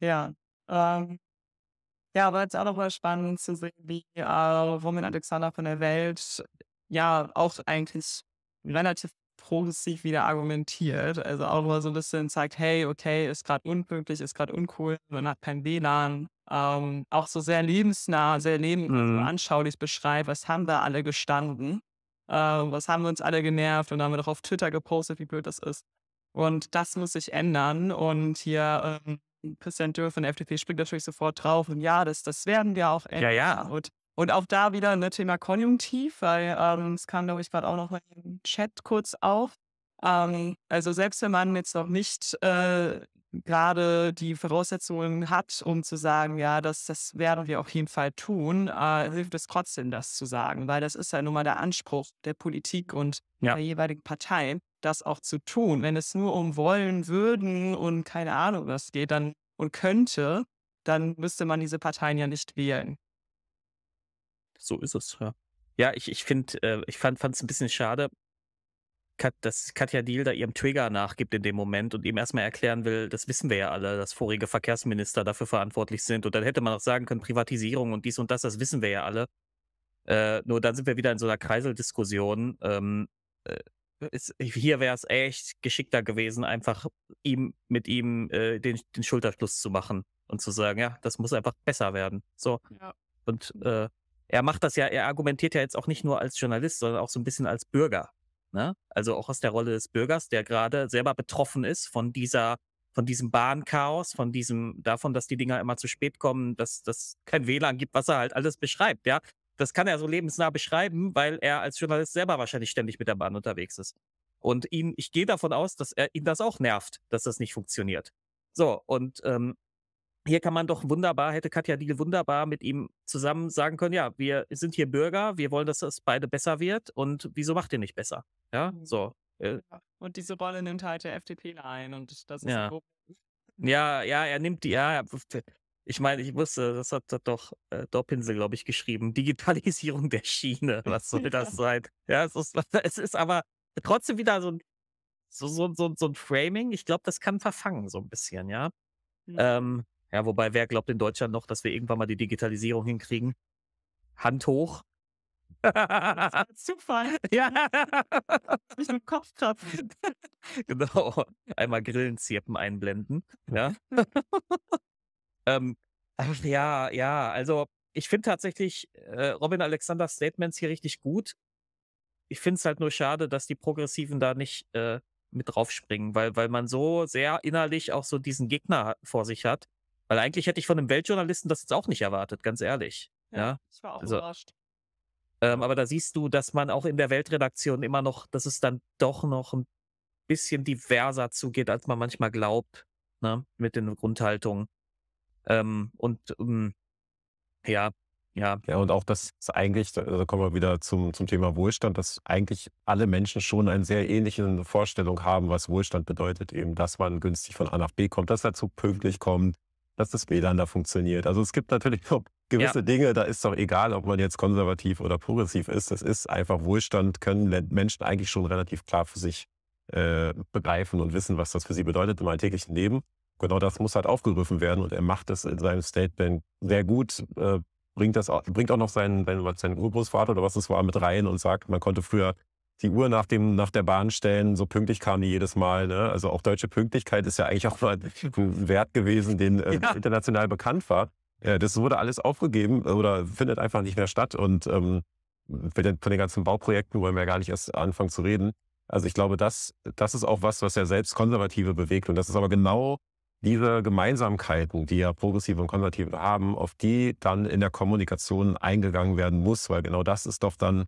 Ja, ähm, ja, aber jetzt auch nochmal spannend zu sehen, wie äh, Roman Alexander von der Welt ja auch eigentlich relativ progressiv wieder argumentiert. Also auch mal so ein bisschen zeigt, hey, okay, ist gerade unpünktlich, ist gerade uncool, man hat kein WLAN. Ähm, auch so sehr lebensnah, sehr leben also mhm. also anschaulich beschreibt, was haben wir alle gestanden, äh, was haben wir uns alle genervt und dann haben wir doch auf Twitter gepostet, wie blöd das ist. Und das muss sich ändern. Und hier ähm, Christian Dürr von der FDP springt natürlich sofort drauf und ja, das, das werden wir auch ändern. Ja, ja. Und, und auch da wieder ein ne, Thema Konjunktiv, weil ähm, es kam, glaube ich, gerade auch noch im Chat kurz auf. Ähm, also selbst wenn man jetzt noch nicht äh, gerade die Voraussetzungen hat, um zu sagen, ja, das, das werden wir auf jeden Fall tun, äh, hilft es trotzdem, das zu sagen, weil das ist ja nun mal der Anspruch der Politik und ja. der jeweiligen Partei das auch zu tun. Wenn es nur um wollen, würden und keine Ahnung was geht dann und könnte, dann müsste man diese Parteien ja nicht wählen. So ist es, ja. Ja, ich, ich finde, äh, ich fand es ein bisschen schade, dass Katja Diel da ihrem Trigger nachgibt in dem Moment und ihm erstmal erklären will, das wissen wir ja alle, dass vorige Verkehrsminister dafür verantwortlich sind. Und dann hätte man auch sagen können, Privatisierung und dies und das, das wissen wir ja alle. Äh, nur dann sind wir wieder in so einer Kreiseldiskussion. Ähm, äh, ist, hier wäre es echt geschickter gewesen, einfach ihm mit ihm äh, den, den Schulterschluss zu machen und zu sagen, ja, das muss einfach besser werden. So. Ja. Und hm. äh, er macht das ja, er argumentiert ja jetzt auch nicht nur als Journalist, sondern auch so ein bisschen als Bürger. Ne? Also auch aus der Rolle des Bürgers, der gerade selber betroffen ist von dieser, von diesem Bahnchaos, von diesem, davon, dass die Dinger immer zu spät kommen, dass das kein WLAN gibt, was er halt alles beschreibt, ja das kann er so lebensnah beschreiben, weil er als Journalist selber wahrscheinlich ständig mit der Bahn unterwegs ist. Und ihn, ich gehe davon aus, dass er ihn das auch nervt, dass das nicht funktioniert. So, und ähm, hier kann man doch wunderbar, hätte Katja Diel wunderbar mit ihm zusammen sagen können, ja, wir sind hier Bürger, wir wollen, dass es beide besser wird und wieso macht ihr nicht besser? Ja, mhm. so. Äh. Und diese Rolle nimmt halt der FDP ein und das ist ja. ja. Ja, er nimmt die, ja, ich meine, ich wusste, das hat, hat doch äh, Dorpinsel, glaube ich, geschrieben. Digitalisierung der Schiene. Was soll das sein? Ja, es ist, es ist aber trotzdem wieder so ein, so, so, so, so ein Framing. Ich glaube, das kann verfangen, so ein bisschen, ja. Mhm. Ähm, ja, wobei, wer glaubt in Deutschland noch, dass wir irgendwann mal die Digitalisierung hinkriegen? Hand hoch. Zufall. Ja. Ich mit Kopfkratzen. Genau. Einmal Grillenzirpen einblenden. Ja. Ähm, ach ja, ja, also ich finde tatsächlich äh, Robin Alexanders Statements hier richtig gut. Ich finde es halt nur schade, dass die Progressiven da nicht äh, mit draufspringen, weil, weil man so sehr innerlich auch so diesen Gegner vor sich hat. Weil eigentlich hätte ich von einem Weltjournalisten das jetzt auch nicht erwartet, ganz ehrlich. Ja, ja. Ne? ich war auch also, überrascht. Ähm, aber da siehst du, dass man auch in der Weltredaktion immer noch, dass es dann doch noch ein bisschen diverser zugeht, als man manchmal glaubt, ne? mit den Grundhaltungen. Ähm, und ähm, ja, ja. Ja, und auch, dass eigentlich, da also kommen wir wieder zum, zum Thema Wohlstand, dass eigentlich alle Menschen schon eine sehr ähnliche Vorstellung haben, was Wohlstand bedeutet, eben, dass man günstig von A nach B kommt, dass er zu pünktlich kommt, dass das WLAN da funktioniert. Also es gibt natürlich gewisse ja. Dinge, da ist doch egal, ob man jetzt konservativ oder progressiv ist. Das ist einfach Wohlstand, können Menschen eigentlich schon relativ klar für sich äh, begreifen und wissen, was das für sie bedeutet im alltäglichen Leben genau das muss halt aufgegriffen werden und er macht das in seinem Statement sehr gut, äh, bringt das auch, bringt auch noch seinen, seinen Urgroßvater oder was es war mit rein und sagt, man konnte früher die Uhr nach, dem, nach der Bahn stellen, so pünktlich kam die jedes Mal. Ne? Also auch deutsche Pünktlichkeit ist ja eigentlich auch mal ein Wert gewesen, den äh, ja. international bekannt war. Ja, das wurde alles aufgegeben oder findet einfach nicht mehr statt. Und ähm, von den ganzen Bauprojekten wollen wir ja gar nicht erst anfangen zu reden. Also ich glaube, das, das ist auch was, was ja selbst Konservative bewegt. Und das ist aber genau diese Gemeinsamkeiten, die ja Progressive und Konservative haben, auf die dann in der Kommunikation eingegangen werden muss, weil genau das ist doch dann,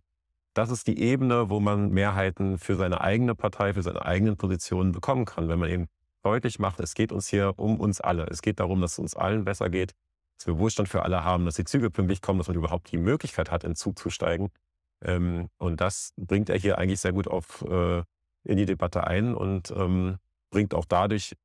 das ist die Ebene, wo man Mehrheiten für seine eigene Partei, für seine eigenen Positionen bekommen kann, wenn man eben deutlich macht, es geht uns hier um uns alle. Es geht darum, dass es uns allen besser geht, dass wir Wohlstand für alle haben, dass die Züge pünktlich kommen, dass man überhaupt die Möglichkeit hat, in Zug zu steigen. Ähm, und das bringt er hier eigentlich sehr gut auf, äh, in die Debatte ein und ähm, bringt auch dadurch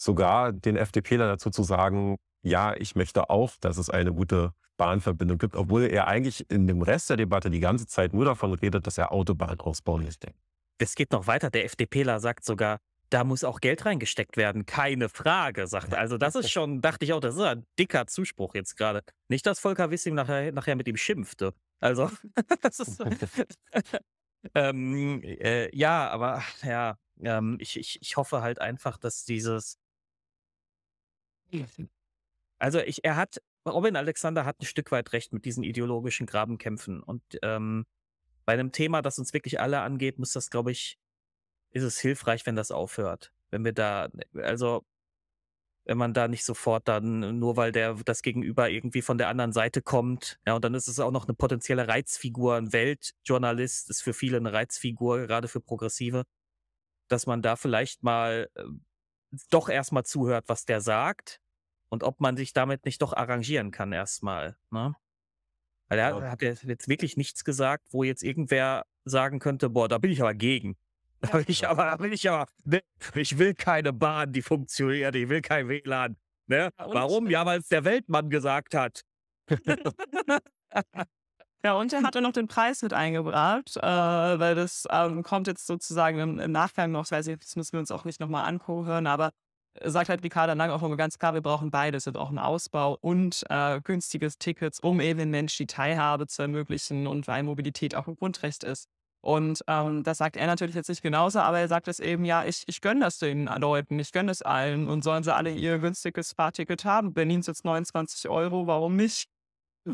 sogar den FDPler dazu zu sagen, ja, ich möchte auch, dass es eine gute Bahnverbindung gibt, obwohl er eigentlich in dem Rest der Debatte die ganze Zeit nur davon redet, dass er Autobahn ausbauen möchte. Es geht noch weiter. Der FDPler sagt sogar, da muss auch Geld reingesteckt werden, keine Frage, sagt er. Also das ist schon, dachte ich auch, das ist ein dicker Zuspruch jetzt gerade. Nicht, dass Volker Wissing nachher, nachher mit ihm schimpfte. Also, das ist... ähm, äh, ja, aber ja, ähm, ich, ich, ich hoffe halt einfach, dass dieses, also ich, er hat, Robin Alexander hat ein Stück weit recht mit diesen ideologischen Grabenkämpfen. Und ähm, bei einem Thema, das uns wirklich alle angeht, muss das, glaube ich, ist es hilfreich, wenn das aufhört. Wenn wir da, also wenn man da nicht sofort dann, nur weil der das Gegenüber irgendwie von der anderen Seite kommt, ja, und dann ist es auch noch eine potenzielle Reizfigur. Ein Weltjournalist ist für viele eine Reizfigur, gerade für Progressive, dass man da vielleicht mal ähm, doch erstmal zuhört, was der sagt und ob man sich damit nicht doch arrangieren kann erstmal. Ne? Weil er ja. hat jetzt wirklich nichts gesagt, wo jetzt irgendwer sagen könnte, boah, da bin ich aber gegen. Da will ich aber, da will ich aber, ne? ich will keine Bahn, die funktioniert, ich will kein WLAN. Ne? Warum? Ja, weil es der Weltmann gesagt hat. Ja, und er hat dann noch den Preis mit eingebracht, äh, weil das ähm, kommt jetzt sozusagen im, im Nachgang noch, weiß ich, das müssen wir uns auch nicht nochmal anhören, aber sagt halt Ricarda dann lang auch immer ganz klar, wir brauchen beides, wir brauchen Ausbau und äh, günstiges Tickets, um eben den Menschen die Teilhabe zu ermöglichen und weil Mobilität auch ein Grundrecht ist. Und ähm, das sagt er natürlich jetzt nicht genauso, aber er sagt es eben, ja, ich, ich gönne das den Leuten, ich gönne es allen und sollen sie alle ihr günstiges Fahrticket haben. Berlin ist jetzt 29 Euro, warum nicht?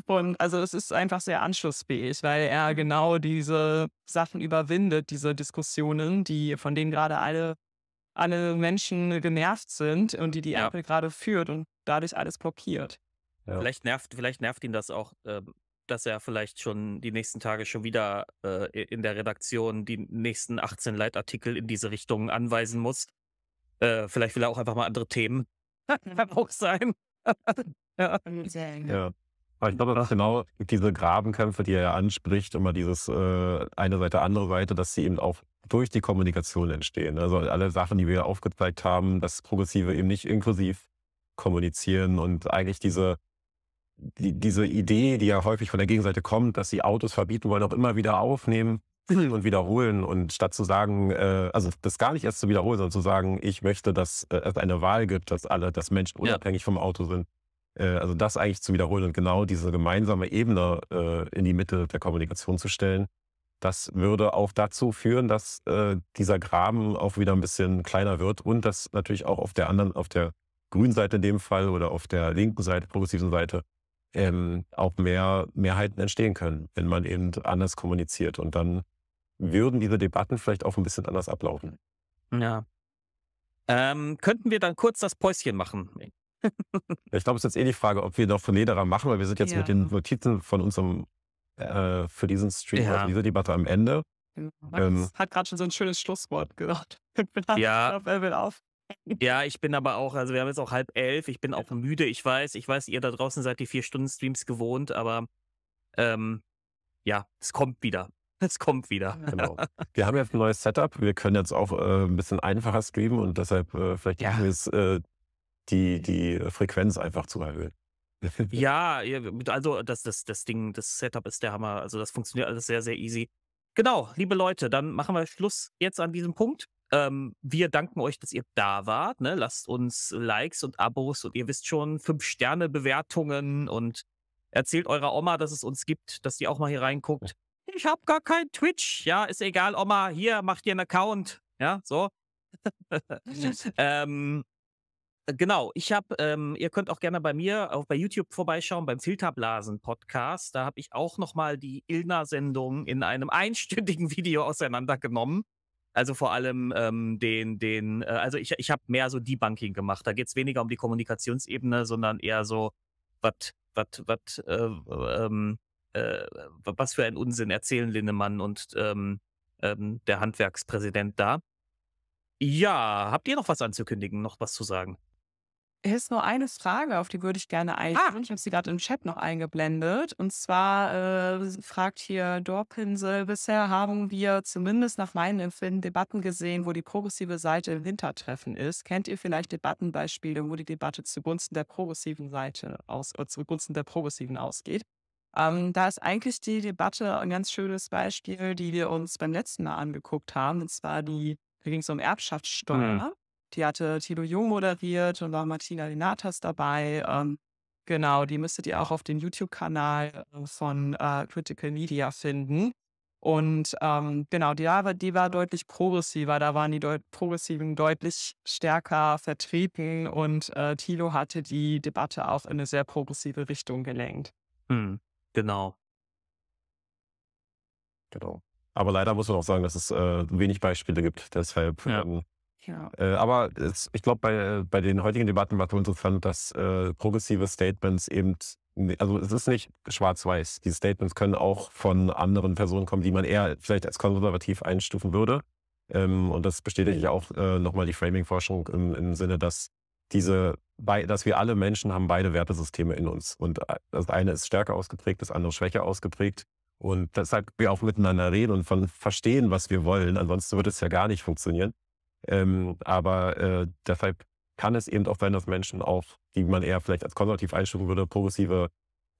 Und also es ist einfach sehr anschlussfähig, weil er mhm. genau diese Sachen überwindet, diese Diskussionen, die von denen gerade alle, alle Menschen genervt sind und die die ja. Ampel gerade führt und dadurch alles blockiert. Ja. Vielleicht, nervt, vielleicht nervt ihn das auch, ähm, dass er vielleicht schon die nächsten Tage schon wieder äh, in der Redaktion die nächsten 18 Leitartikel in diese Richtung anweisen muss. Äh, vielleicht will er auch einfach mal andere Themen mhm. auch sein. ja. ja. Aber ich glaube, das ist genau diese Grabenkämpfe, die er ja anspricht, immer dieses äh, eine Seite, andere Seite, dass sie eben auch durch die Kommunikation entstehen. Ne? Also alle Sachen, die wir ja aufgezeigt haben, dass Progressive eben nicht inklusiv kommunizieren und eigentlich diese, die, diese Idee, die ja häufig von der Gegenseite kommt, dass sie Autos verbieten wollen, auch immer wieder aufnehmen und wiederholen und statt zu sagen, äh, also das gar nicht erst zu wiederholen, sondern zu sagen, ich möchte, dass äh, es eine Wahl gibt, dass alle, dass Menschen unabhängig ja. vom Auto sind äh, also das eigentlich zu wiederholen und genau diese gemeinsame Ebene äh, in die Mitte der Kommunikation zu stellen, das würde auch dazu führen, dass äh, dieser Graben auch wieder ein bisschen kleiner wird und dass natürlich auch auf der anderen, auf der grünen Seite in dem Fall oder auf der linken Seite, progressiven Seite, ähm, auch mehr Mehrheiten entstehen können, wenn man eben anders kommuniziert. Und dann würden diese Debatten vielleicht auch ein bisschen anders ablaufen. Ja. Ähm, könnten wir dann kurz das Päuschen machen? ich glaube, es ist jetzt eh die Frage, ob wir noch von Lederer machen, weil wir sind jetzt ja. mit den Notizen von unserem äh, für diesen Stream, ja. also diese Debatte am Ende. Genau. Ähm, hat gerade schon so ein schönes Schlusswort gesagt. ja. Er will auf. Ja, ich bin aber auch, also wir haben jetzt auch halb elf, ich bin auch genau. müde, ich weiß, ich weiß, ihr da draußen seid die Vier-Stunden-Streams gewohnt, aber ähm, ja, es kommt wieder. Es kommt wieder. Genau. Wir haben jetzt ein neues Setup, wir können jetzt auch äh, ein bisschen einfacher streamen und deshalb äh, vielleicht ja. wir es äh, die, die Frequenz einfach zu erhöhen. ja, also das, das, das Ding, das Setup ist der Hammer. Also das funktioniert alles sehr, sehr easy. Genau, liebe Leute, dann machen wir Schluss jetzt an diesem Punkt. Ähm, wir danken euch, dass ihr da wart. Ne? Lasst uns Likes und Abos und ihr wisst schon, Fünf-Sterne-Bewertungen und erzählt eurer Oma, dass es uns gibt, dass die auch mal hier reinguckt. Ich habe gar kein Twitch. Ja, ist egal, Oma. Hier, macht ihr einen Account. Ja, so. ähm, äh, genau, ich habe, ähm, ihr könnt auch gerne bei mir auch bei YouTube vorbeischauen beim Filterblasen Podcast. Da habe ich auch nochmal die Ilna-Sendung in einem einstündigen Video auseinandergenommen. Also vor allem ähm, den, den, äh, also ich, ich habe mehr so Debunking gemacht. Da geht es weniger um die Kommunikationsebene, sondern eher so, was, was, was, äh, ähm, äh, was für ein Unsinn erzählen Linnemann und ähm, ähm, der Handwerkspräsident da. Ja, habt ihr noch was anzukündigen, noch was zu sagen? Hier ist nur eine Frage, auf die würde ich gerne ah. eingehen. Ah. Ich habe sie gerade im Chat noch eingeblendet. Und zwar äh, fragt hier Dorpinsel, bisher haben wir zumindest nach meinen Empfinden Debatten gesehen, wo die progressive Seite im Hintertreffen ist. Kennt ihr vielleicht Debattenbeispiele, wo die Debatte zugunsten der progressiven Seite aus, oder äh, zugunsten der progressiven ausgeht? Ähm, da ist eigentlich die Debatte ein ganz schönes Beispiel, die wir uns beim letzten Mal angeguckt haben. Und zwar die, da ging es um hm. Erbschaftssteuer. Mhm. Die hatte Tilo Jung moderiert und war Martina Linatas dabei. Ähm, genau, die müsstet ihr auch auf dem YouTube-Kanal äh, von äh, Critical Media finden. Und ähm, genau, die, die war deutlich progressiver. Da waren die Deut Progressiven deutlich stärker vertreten und äh, Thilo hatte die Debatte auch in eine sehr progressive Richtung gelenkt. Hm, genau. Genau. Aber leider muss man auch sagen, dass es äh, wenig Beispiele gibt. Deshalb ja. ähm, äh, aber es, ich glaube, bei, bei den heutigen Debatten war es interessant, dass äh, progressive Statements eben, also es ist nicht schwarz-weiß. Die Statements können auch von anderen Personen kommen, die man eher vielleicht als konservativ einstufen würde. Ähm, und das bestätigt ja mhm. auch äh, nochmal die Framing-Forschung im, im Sinne, dass diese, dass wir alle Menschen haben beide Wertesysteme in uns. Und äh, das eine ist stärker ausgeprägt, das andere schwächer ausgeprägt. Und deshalb wir auch miteinander reden und von verstehen, was wir wollen. Ansonsten würde es ja gar nicht funktionieren. Ähm, aber äh, deshalb kann es eben auch sein, dass Menschen auch, die man eher vielleicht als konservativ einstufen würde, progressive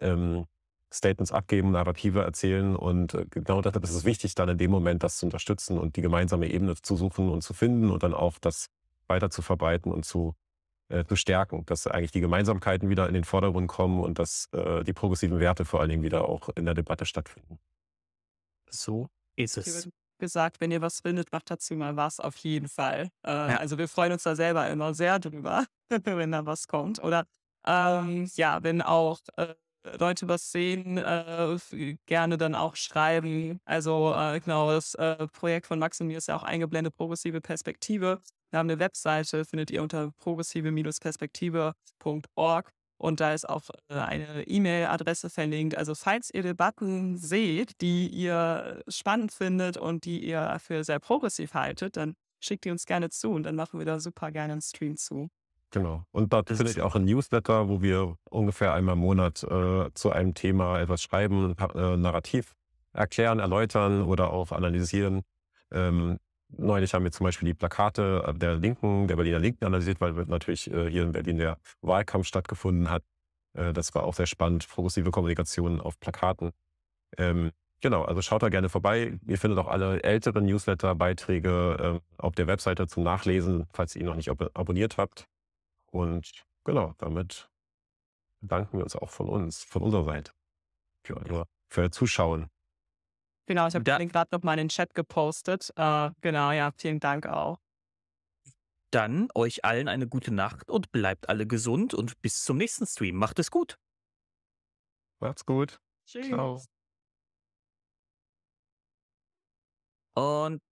ähm, Statements abgeben, Narrative erzählen. Und äh, genau deshalb ist es wichtig, dann in dem Moment das zu unterstützen und die gemeinsame Ebene zu suchen und zu finden und dann auch das weiter zu verbreiten und zu, äh, zu stärken, dass eigentlich die Gemeinsamkeiten wieder in den Vordergrund kommen und dass äh, die progressiven Werte vor allen Dingen wieder auch in der Debatte stattfinden. So ist es gesagt, wenn ihr was findet, macht dazu mal was, auf jeden Fall. Äh, ja. Also wir freuen uns da selber immer sehr drüber, wenn da was kommt. Oder ähm, ja, wenn auch äh, Leute was sehen, äh, gerne dann auch schreiben. Also äh, genau, das äh, Projekt von Max und mir ist ja auch eingeblendet, progressive Perspektive. Wir haben eine Webseite, findet ihr unter progressive-perspektive.org. Und da ist auch äh, eine E-Mail-Adresse verlinkt. Also falls ihr Debatten seht, die ihr spannend findet und die ihr für sehr progressiv haltet, dann schickt die uns gerne zu und dann machen wir da super gerne einen Stream zu. Genau. Und dort finde ich auch ein Newsletter, wo wir ungefähr einmal im Monat äh, zu einem Thema etwas schreiben, äh, narrativ erklären, erläutern oder auch analysieren. Ähm, Neulich haben wir zum Beispiel die Plakate äh, der Linken, der Berliner Linken analysiert, weil natürlich äh, hier in Berlin der Wahlkampf stattgefunden hat. Äh, das war auch sehr spannend. Progressive Kommunikation auf Plakaten. Ähm, genau, also schaut da gerne vorbei. Ihr findet auch alle älteren Newsletter-Beiträge ähm, auf der Webseite zum Nachlesen, falls ihr ihn noch nicht abonniert habt. Und genau, damit bedanken wir uns auch von uns, von unserer Seite, für euer, für euer Zuschauen. Genau, ich habe den gerade noch mal in den Chat gepostet. Äh, genau, ja, vielen Dank auch. Dann euch allen eine gute Nacht und bleibt alle gesund und bis zum nächsten Stream. Macht es gut. Macht's gut. Tschüss. Ciao. Und